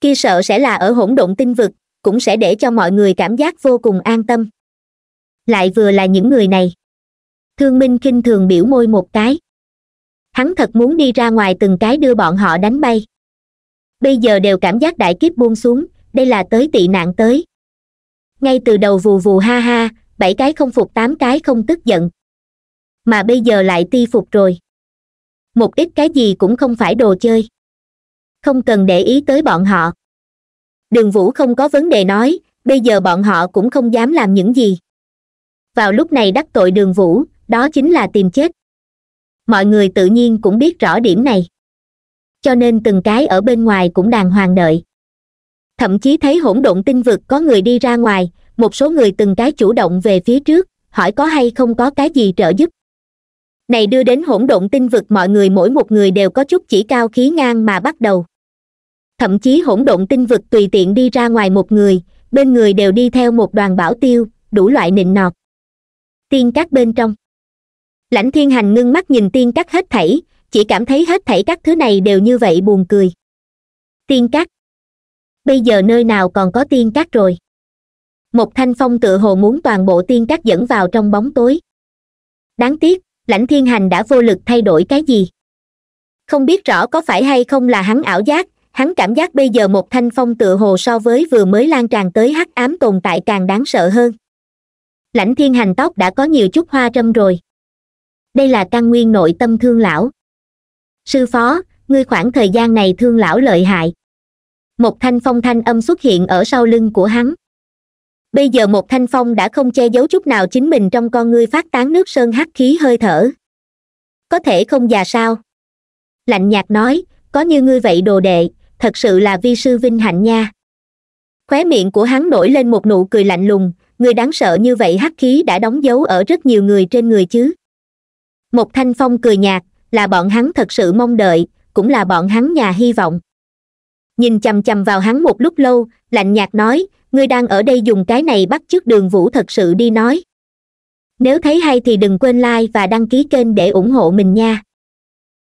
kia sợ sẽ là ở hỗn độn tinh vực cũng sẽ để cho mọi người cảm giác vô cùng an tâm lại vừa là những người này thương minh khinh thường biểu môi một cái hắn thật muốn đi ra ngoài từng cái đưa bọn họ đánh bay bây giờ đều cảm giác đại kiếp buông xuống đây là tới tị nạn tới ngay từ đầu vù vù ha ha bảy cái không phục tám cái không tức giận mà bây giờ lại ti phục rồi một ít cái gì cũng không phải đồ chơi không cần để ý tới bọn họ đường vũ không có vấn đề nói bây giờ bọn họ cũng không dám làm những gì vào lúc này đắc tội đường vũ đó chính là tìm chết mọi người tự nhiên cũng biết rõ điểm này cho nên từng cái ở bên ngoài cũng đàng hoàng đợi thậm chí thấy hỗn độn tinh vực có người đi ra ngoài một số người từng cái chủ động về phía trước hỏi có hay không có cái gì trợ giúp này đưa đến hỗn độn tinh vực mọi người mỗi một người đều có chút chỉ cao khí ngang mà bắt đầu thậm chí hỗn độn tinh vực tùy tiện đi ra ngoài một người bên người đều đi theo một đoàn bảo tiêu đủ loại nịnh nọt tiên các bên trong lãnh thiên hành ngưng mắt nhìn tiên các hết thảy chỉ cảm thấy hết thảy các thứ này đều như vậy buồn cười tiên các bây giờ nơi nào còn có tiên các rồi một thanh phong tự hồ muốn toàn bộ tiên các dẫn vào trong bóng tối đáng tiếc lãnh thiên hành đã vô lực thay đổi cái gì không biết rõ có phải hay không là hắn ảo giác hắn cảm giác bây giờ một thanh phong tựa hồ so với vừa mới lan tràn tới hắc ám tồn tại càng đáng sợ hơn lãnh thiên hành tóc đã có nhiều chút hoa trâm rồi đây là căn nguyên nội tâm thương lão sư phó ngươi khoảng thời gian này thương lão lợi hại một thanh phong thanh âm xuất hiện ở sau lưng của hắn bây giờ một thanh phong đã không che giấu chút nào chính mình trong con ngươi phát tán nước sơn hắc khí hơi thở có thể không già sao lạnh nhạt nói có như ngươi vậy đồ đệ thật sự là vi sư vinh hạnh nha khóe miệng của hắn nổi lên một nụ cười lạnh lùng người đáng sợ như vậy hắc khí đã đóng dấu ở rất nhiều người trên người chứ một thanh phong cười nhạt là bọn hắn thật sự mong đợi cũng là bọn hắn nhà hy vọng nhìn chằm chằm vào hắn một lúc lâu lạnh nhạt nói ngươi đang ở đây dùng cái này bắt chước đường vũ thật sự đi nói nếu thấy hay thì đừng quên like và đăng ký kênh để ủng hộ mình nha